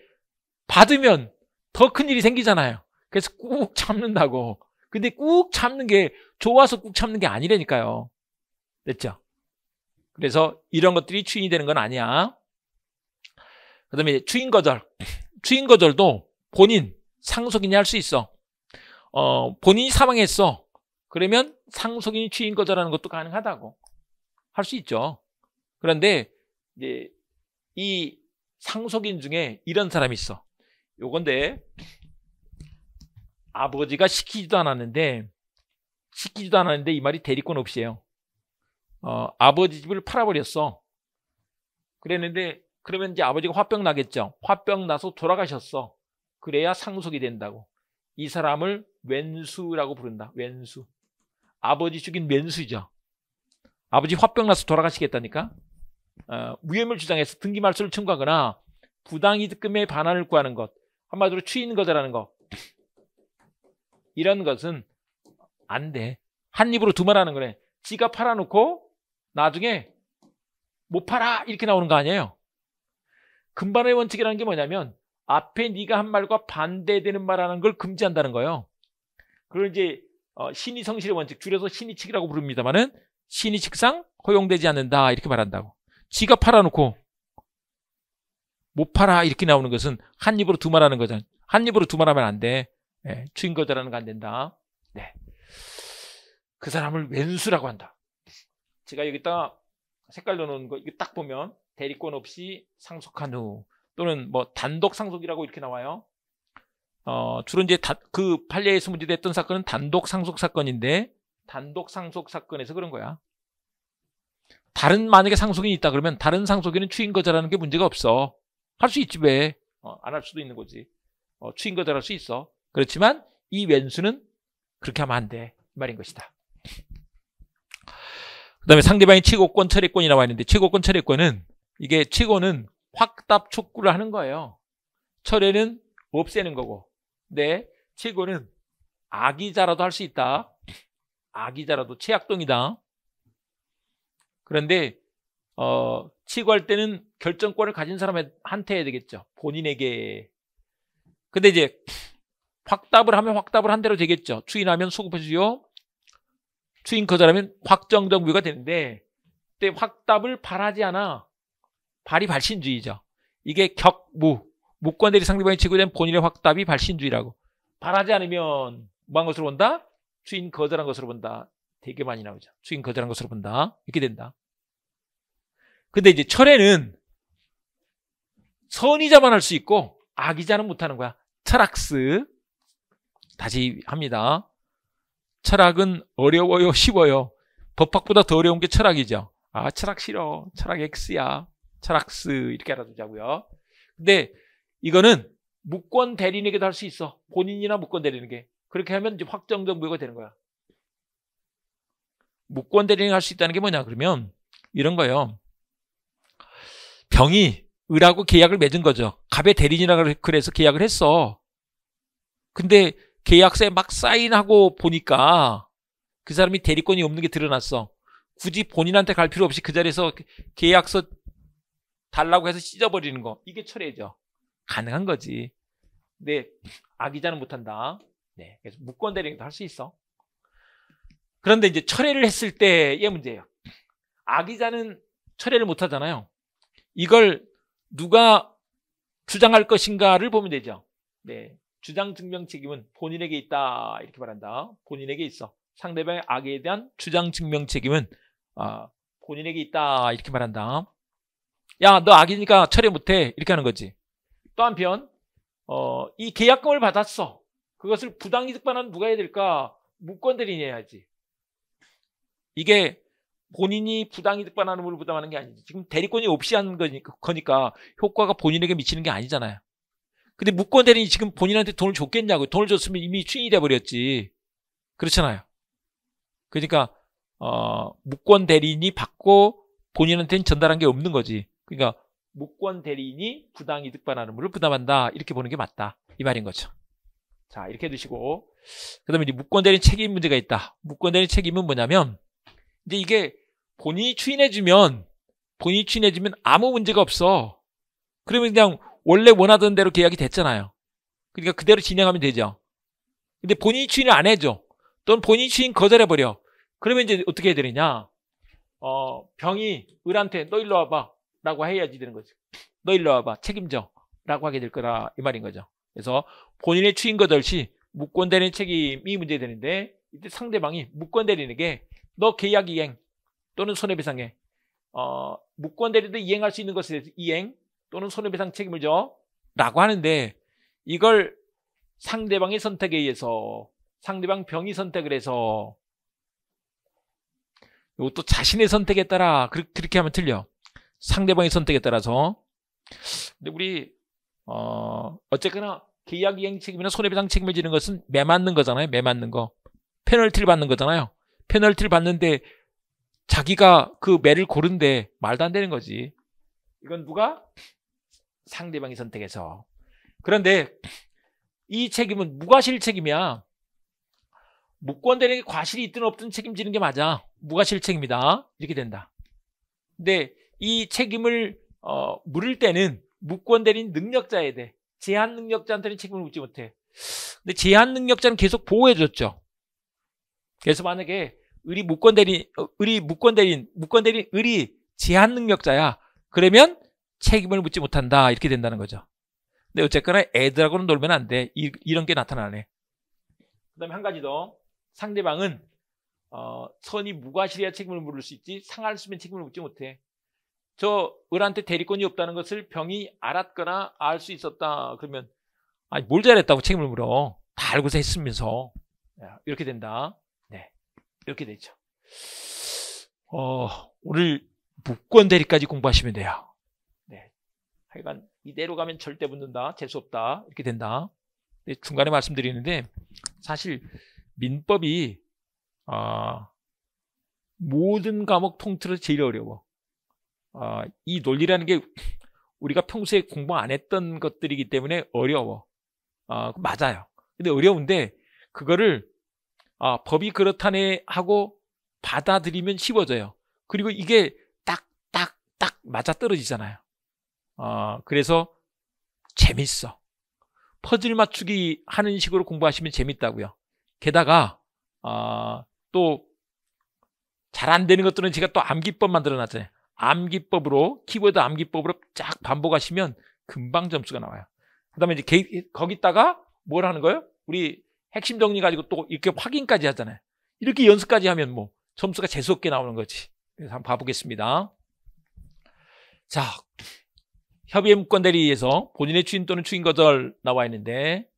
받으면 더 큰 일이 생기잖아요. 그래서 꾹 참는다고. 근데 꾹 참는 게 좋아서 꾹 참는 게 아니라니까요. 됐죠? 그래서 이런 것들이 추인이 되는 건 아니야. 그 다음에 추인 거절. 추인 거절도 본인, 상속인이 할 수 있어. 어, 본인이 사망했어. 그러면 상속인이 취인 거절하는 것도 가능하다고 할 수 있죠. 그런데 이제 이 상속인 중에 이런 사람이 있어. 요건데 아버지가 시키지도 않았는데 시키지도 않았는데 이 말이 대리권 없이에요. 어, 아버지 집을 팔아버렸어. 그랬는데 그러면 이제 아버지가 화병 나겠죠. 화병 나서 돌아가셨어. 그래야 상속이 된다고. 이 사람을 왼수라고 부른다. 왼수. 아버지 죽인 면수죠. 이 아버지 화병 나서 돌아가시겠다니까. 어, 위험을 주장해서 등기 말소를 청구하거나 부당이득금의 반환을 구하는 것, 한마디로 추인 거절하는 것. 이런 것은 안 돼. 한 입으로 두말 하는 거네. 지가 팔아놓고 나중에 못 팔아 이렇게 나오는 거 아니에요. 금반의 원칙이라는 게 뭐냐면 앞에 네가 한 말과 반대되는 말하는 걸 금지한다는 거예요. 그걸 이제 어, 신의 성실의 원칙 줄여서 신의칙이라고 부릅니다만은 신의칙상 허용되지 않는다 이렇게 말한다고. 지가 팔아놓고 못 팔아 이렇게 나오는 것은 한 입으로 두 말하는 거잖아. 한 입으로 두 말하면 안 돼. 네, 예, 주인 거절하는 거 안 된다. 네. 그 사람을 왼수라고 한다. 제가 여기다 색깔 넣어놓은 거 이거 딱 보면 대리권 없이 상속한 후 또는 뭐 단독 상속이라고 이렇게 나와요. 어, 주로 이제 다, 그 판례에서 문제됐던 사건은 단독 상속 사건인데 단독 상속 사건에서 그런 거야. 다른 만약에 상속인이 있다 그러면 다른 상속인은 추인거자라는 게 문제가 없어. 할 수 있지 왜? 어, 안 할 수도 있는 거지. 어, 추인거자할수 있어. 그렇지만 이 왼수는 그렇게 하면 안 돼. 말인 것이다. 그 다음에 상대방이 최고권 철회권이 나와 있는데 최고권 철회권은 이게 최고는 확답 촉구를 하는 거예요. 철회는 없애는 거고 네, 최고는 아기자라도 할 수 있다. 아기자라도 최악동이다. 그런데 어, 치고할 때는 결정권을 가진 사람한테 해야 되겠죠. 본인에게. 근데 이제 확답을 하면 확답을 한 대로 되겠죠. 추인하면 소급해 주요. 추인 거절하면 확정정부가 되는데 그때 확답을 바라지 않아. 발이 발신주의죠. 이게 격무. 묵권 대리 상대방이 최고대된 본인의 확답이 발신주의라고. 바라지 않으면 무한 것으로 본다. 주인 거절한 것으로 본다. 되게 많이 나오죠. 주인 거절한 것으로 본다. 이렇게 된다. 근데 이제 철에는 선의자만 할 수 있고 악의자는 못하는 거야. 철학스 다시 합니다. 철학은 어려워요, 쉬워요. 법학보다 더 어려운 게 철학이죠. 아, 철학 싫어. 철학 X야. 철학스 이렇게 알아두자고요. 근데 이거는 무권 대리인에게도 할 수 있어. 본인이나 무권 대리인에게. 그렇게 하면 이제 확정적 무효가 되는 거야. 무권 대리인 할수 있다는 게 뭐냐? 그러면 이런 거예요. 병이 을하고 계약을 맺은 거죠. 갑의 대리인이라고 그래서 계약을 했어. 근데 계약서에 막 사인하고 보니까 그 사람이 대리권이 없는 게 드러났어. 굳이 본인한테 갈 필요 없이 그 자리에서 계약서 달라고 해서 찢어버리는 거. 이게 철회죠. 가능한 거지. 근데 아기자는 못한다. 네, 그래서 무권 대리도 할 수 있어. 그런데 이제 철회를 했을 때의 문제예요. 아기자는 철회를 못 하잖아요. 이걸 누가 주장할 것인가를 보면 되죠. 네. 주장 증명 책임은 본인에게 있다. 이렇게 말한다. 본인에게 있어. 상대방의 악에 대한 주장 증명 책임은 어, 본인에게 있다. 이렇게 말한다. 야, 너 악이니까 철회 못 해. 이렇게 하는 거지. 또 한편 어, 이 계약금을 받았어. 그것을 부당이득반환 누가 해야 될까? 무권들이 내야지. 이게 본인이 부당이득반환으로 부담하는 게 아니지. 지금 대리권이 없이 한거 거니까 효과가 본인에게 미치는 게 아니잖아요. 근데 무권 대리인이 지금 본인한테 돈을 줬겠냐고. 돈을 줬으면 이미 추인이 돼버렸지. 그렇잖아요. 그러니까 어, 무권 대리인이 받고 본인한테는 전달한 게 없는 거지. 그러니까 무권 대리인이 부당 이득 반환 의무를 부담한다. 이렇게 보는 게 맞다. 이 말인 거죠. 자, 이렇게 두시고그 다음에 무권 대리인 책임 문제가 있다. 무권 대리인 책임은 뭐냐면 이제 이게 본인이 추인해주면 본인이 추인해주면 아무 문제가 없어. 그러면 그냥 원래 원하던 대로 계약이 됐잖아요. 그러니까 그대로 진행하면 되죠. 근데 본인이 추인을 안 해줘. 또는 본인이 추인 거절해버려. 그러면 이제 어떻게 해야 되느냐. 어, 병이 을한테 너 일로 와봐. 라고 해야지 되는 거지. 너 일로 와봐. 책임져. 라고 하게 될 거다. 이 말인 거죠. 그래서 본인의 추인 것 없이 무권대리는 책임이 문제되는데 이때 상대방이 무권대리에게 너 계약 이행 또는 손해배상에 어, 무권대리도 이행할 수 있는 것에 대해서 이행 또는 손해배상 책임을 져 라고 하는데 이걸 상대방의 선택에 의해서 상대방 병이 선택을 해서 이것도 자신의 선택에 따라 그렇게 하면 틀려 상대방의 선택에 따라서. 근데 우리 어 어쨌거나 계약 이행 책임이나 손해배상 책임을 지는 것은 매 맞는 거잖아요. 매 맞는 거. 페널티를 받는 거잖아요. 페널티를 받는데 자기가 그 매를 고른데 말도 안 되는 거지. 이건 누가? 상대방이 선택해서. 그런데 이 책임은 무과실 책임이야. 무권자에게 과실이 있든 없든 책임지는 게 맞아. 무과실 책임이다. 이렇게 된다. 근데 이 책임을 어, 물을 때는 무권 대리인 능력자에 대해 제한 능력자한테는 책임을 묻지 못해. 근데 제한 능력자는 계속 보호해줬죠. 그래서 만약에 의이 무권 대리인, 어, 을 무권 대리인, 무권 대리인 을이 제한 능력자야. 그러면 책임을 묻지 못한다. 이렇게 된다는 거죠. 근데 어쨌거나 애들하고는 놀면 안 돼. 이, 런게 나타나네. 그 다음에 한 가지 더. 상대방은, 어, 선이 무과실이야 책임을 물을 수 있지, 상할 수면 책임을 묻지 못해. 저 을한테 대리권이 없다는 것을 병이 알았거나 알 수 있었다. 그러면 아니 뭘 잘했다고 책임을 물어. 다 알고서 했으면서 이렇게 된다. 네, 이렇게 되죠. 어, 오늘 무권 대리까지 공부하시면 돼요. 네, 하여간 이대로 가면 절대 붙는다. 재수 없다. 이렇게 된다. 네, 중간에 말씀드리는데 사실 민법이 아, 모든 과목 통틀어 제일 어려워. 어, 이 논리라는 게 우리가 평소에 공부 안 했던 것들이기 때문에 어려워. 어, 맞아요. 근데 어려운데 그거를 어, 법이 그렇다네 하고 받아들이면 쉬워져요. 그리고 이게 딱 딱, 딱 맞아 떨어지잖아요. 어, 그래서 재밌어. 퍼즐 맞추기 하는 식으로 공부하시면 재밌다고요. 게다가 어, 또잘 안 되는 것들은 제가 또 암기법 만들어놨잖아요. 암기법으로 키워드 암기법으로 쫙 반복하시면 금방 점수가 나와요. 그다음에 이제 게, 거기다가 뭘 하는 거예요? 우리 핵심 정리 가지고 또 이렇게 확인까지 하잖아요. 이렇게 연습까지 하면 뭐 점수가 재수 없게 나오는 거지. 그래서 한번 봐보겠습니다. 자, 협의의 무권 대리에서 본인의 추인 또는 추인 거절 나와 있는데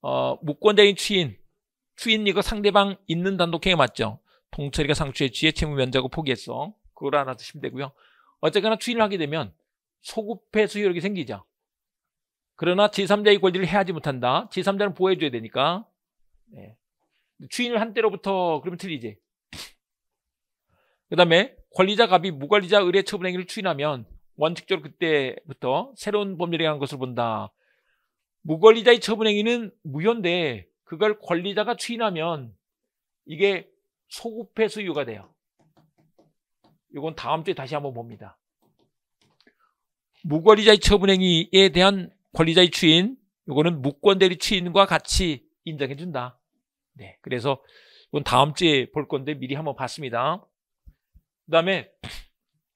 어, 무권 대리 추인 추인 이거 상대방 있는 단독행위 맞죠? 동철이가 상추에 취해 채무 면제하고 포기했어. 그걸 거라 드시면 되고요. 어쨌거나 추인을 하게 되면 소급해 수효력이 생기죠. 그러나 제3자의 권리를 해하지 못한다. 제3자는 보호해줘야 되니까. 네. 추인을 한 때로부터 그러면 틀리지. 그 다음에 권리자 갑이 무관리자 의뢰 처분 행위를 추인하면 원칙적으로 그때부터 새로운 법률에 관한 것을 본다. 무권리자의 처분 행위는 무효인데 그걸 권리자가 추인하면 이게 소급해 수유가 돼요. 이건 다음 주에 다시 한번 봅니다. 무권리자의 처분행위에 대한 권리자의 추인 이거는 무권대리 추인과 같이 인정해 준다. 네, 그래서 이건 다음 주에 볼 건데 미리 한번 봤습니다. 그다음에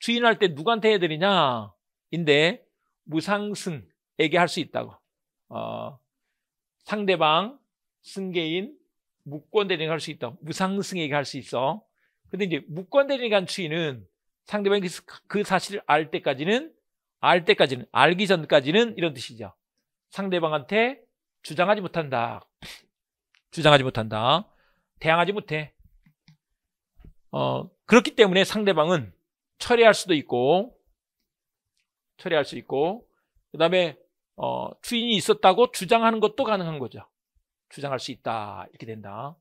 추인할 때 누구한테 해야 되느냐? 인데 무상승에게 할 수 있다고. 어, 상대방 승계인 무권 대리가 할수 있다. 무상승에게 할 수 있어. 근데 이제 무권 대리간 추인은 상대방이 그, 그 사실을 알 때까지는 알 때까지는 알기 전까지는 이런 뜻이죠. 상대방한테 주장하지 못한다. 주장하지 못한다. 대항하지 못해. 어, 그렇기 때문에 상대방은 철회할 수도 있고 철회할 수 있고 그다음에 어, 추인이 있었다고 주장하는 것도 가능한 거죠. 주장할 수 있다. 이렇게 된다.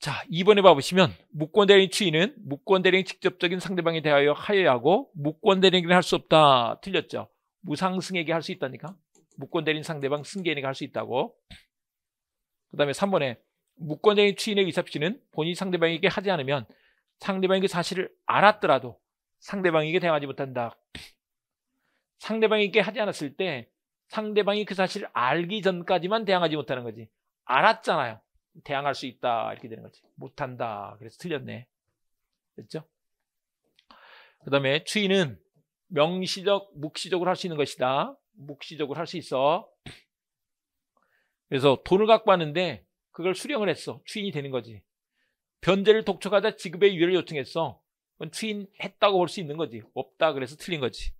자, 2번에 봐보시면 무권 대리인 추인은 무권 대리인 직접적인 상대방에 대하여 하여하고 야 무권 대리인에게 할수 없다. 틀렸죠? 무상승에게 할 수 있다니까. 무권 대리인 상대방 승계인에게 할 수 있다고. 그다음에 3번에 무권 대리인 추인의 의사표시는 본인 상대방에게 하지 않으면 상대방이그 사실을 알았더라도 상대방에게 대응하지 못한다. 상대방에게 하지 않았을 때 상대방이 그 사실을 알기 전까지만 대항하지 못하는 거지. 알았잖아요. 대항할 수 있다 이렇게 되는 거지. 못한다. 그래서 틀렸네. 됐죠? 그 다음에 추인은 명시적, 묵시적으로 할 수 있는 것이다. 묵시적으로 할 수 있어. 그래서 돈을 갖고 왔는데 그걸 수령을 했어. 추인이 되는 거지. 변제를 독촉하자 지급의 유예를 요청했어. 그건 추인했다고 볼 수 있는 거지. 없다 그래서 틀린 거지.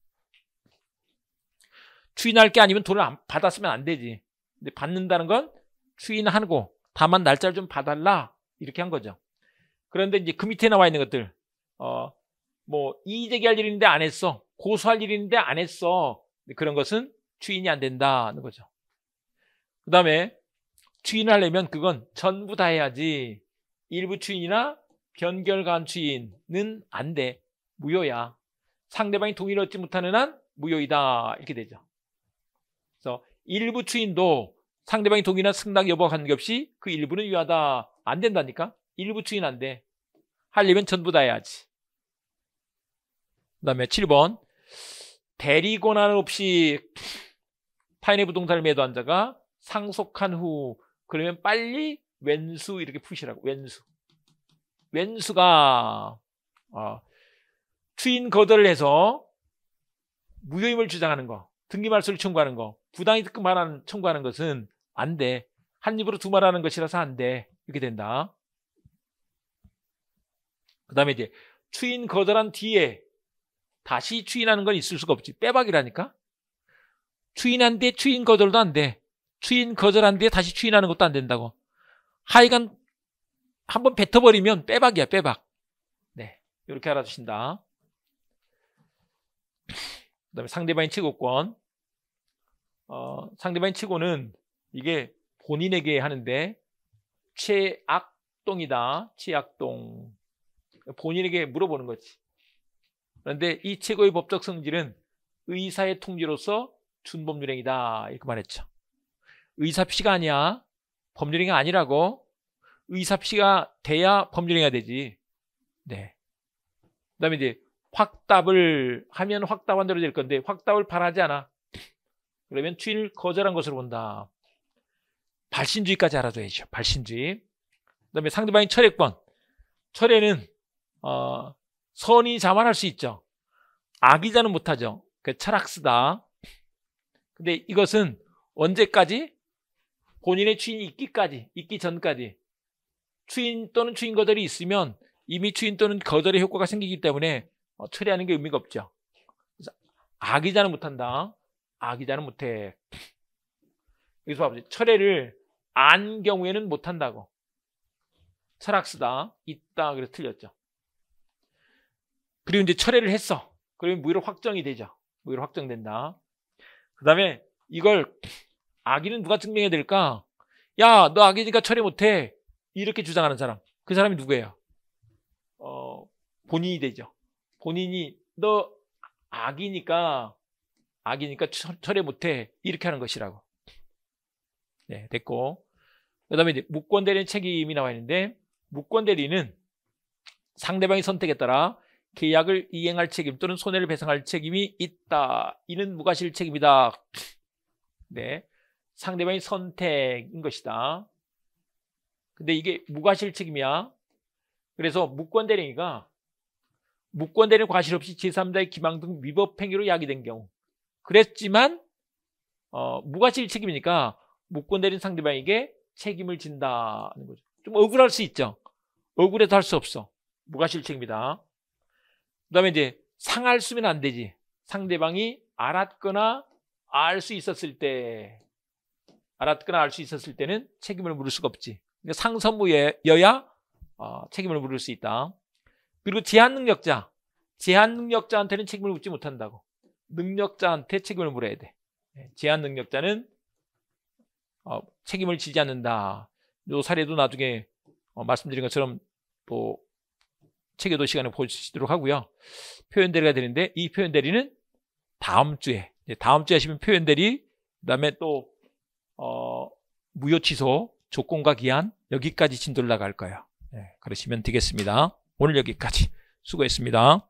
추인할 게 아니면 돈을 안 받았으면 안 되지. 근데 받는다는 건 추인하고 다만 날짜를 좀 봐달라 이렇게 한 거죠. 그런데 이제 그 밑에 나와 있는 것들 어 뭐 이의 제기할 일인데 안 했어 고소할 일인데 안 했어 그런 것은 추인이 안 된다는 거죠. 그 다음에 추인을 하려면 그건 전부 다 해야지 일부 추인이나 변결간 추인은 안 돼. 무효야. 상대방이 동의를 얻지 못하는 한 무효이다. 이렇게 되죠. 그래서 일부 추인도 상대방이 동의나 승낙 여부 관계없이 그 일부는 유효하다. 안 된다니까? 일부 추인 안 돼. 하려면 전부 다 해야지. 그 다음에 7번 대리 권한 없이 타인의 부동산을 매도한 자가 상속한 후 그러면 빨리 왼수 이렇게 푸시라고 왼수 왼수가 어, 추인 거절을 해서 무효임을 주장하는 거 등기 말소를 청구하는 거 부당이득금 반환 청구하는 것은 안 돼. 한 입으로 두 말하는 것이라서 안 돼. 이렇게 된다. 그 다음에 이제 추인 거절한 뒤에 다시 추인하는 건 있을 수가 없지. 빼박이라니까. 추인한 뒤에 추인 거절도 안 돼. 추인 거절한 뒤에 다시 추인하는 것도 안 된다고. 하여간 한 번 뱉어버리면 빼박이야, 빼박. 네. 이렇게 알아주신다. 그 다음에 상대방의 치고권. 어, 상대방의 치고는 이게 본인에게 하는데 최악동이다. 최악동. 본인에게 물어보는 거지. 그런데 이 최고의 법적 성질은 의사의 통지로서 준법률행이다. 이렇게 말했죠. 의사피가 아니야. 법률행이 아니라고. 의사피가 돼야 법률행이 되지. 네. 그 다음에 이제 확답을 하면 확답한 대로 될 건데 확답을 바라지 않아. 그러면 추인을 거절한 것으로 본다. 발신주의까지 알아둬야죠 발신주의. 그 다음에 상대방의 철회권. 철회는, 어, 선이 자만할 수 있죠. 악의자는 못하죠. 그 철학스다. 근데 이것은 언제까지? 본인의 추인이 있기까지, 있기 전까지. 추인 또는 추인 거절이 있으면 이미 추인 또는 거절의 효과가 생기기 때문에 어, 처리하는 게 의미가 없죠. 그래서 악의자는 못한다. 악의자는 못해. 여기서 봐보세요. 철회를 안 경우에는 못한다고. 철학수다. 있다. 그래서 틀렸죠. 그리고 이제 철회를 했어. 그러면 무효로 확정이 되죠. 무효로 확정된다. 그 다음에 이걸 악의는 누가 증명해야 될까? 야, 너 악의니까 철회 못해. 이렇게 주장하는 사람. 그 사람이 누구예요? 어, 본인이 되죠. 본인이 너 악이니까 악이니까 철회 못해 이렇게 하는 것이라고. 네, 됐고. 그 다음에 이제 무권 대리는 책임이 나와 있는데, 무권 대리는 상대방의 선택에 따라 계약을 이행할 책임 또는 손해를 배상할 책임이 있다. 이는 무과실 책임이다. 네. 상대방이 선택인 것이다. 근데 이게 무과실 책임이야. 그래서 무권 대리인이가 무권 대리인 과실 없이 제3자의 기망 등 위법 행위로 야기된 경우 그랬지만 어, 무과실 책임이니까 묶고 내린 상대방에게 책임을 진다는 거죠. 좀 억울할 수 있죠. 억울해서 할수 없어. 무과실 책임이다. 그 다음에 이제 상할 수면 안 되지. 상대방이 알았거나 알 수 있었을 때, 알았거나 알 수 있었을 때는 책임을 물을 수가 없지. 그러니까 상선무여야 어, 책임을 물을 수 있다. 그리고 제한 능력자. 제한 능력자한테는 책임을 묻지 못한다고. 능력자한테 책임을 물어야 돼. 네, 제한 능력자는 어, 책임을 지지 않는다. 이 사례도 나중에 어, 말씀드린 것처럼 또 뭐 책에도 시간을 보시도록 하고요. 표현 대리가 되는데 이 표현 대리는 다음 주에 다음 주에 하시면 표현 대리 그다음에 또 어, 무효 취소 조건과 기한 여기까지 진도를 나갈 거예요. 네, 그러시면 되겠습니다. 오늘 여기까지 수고했습니다.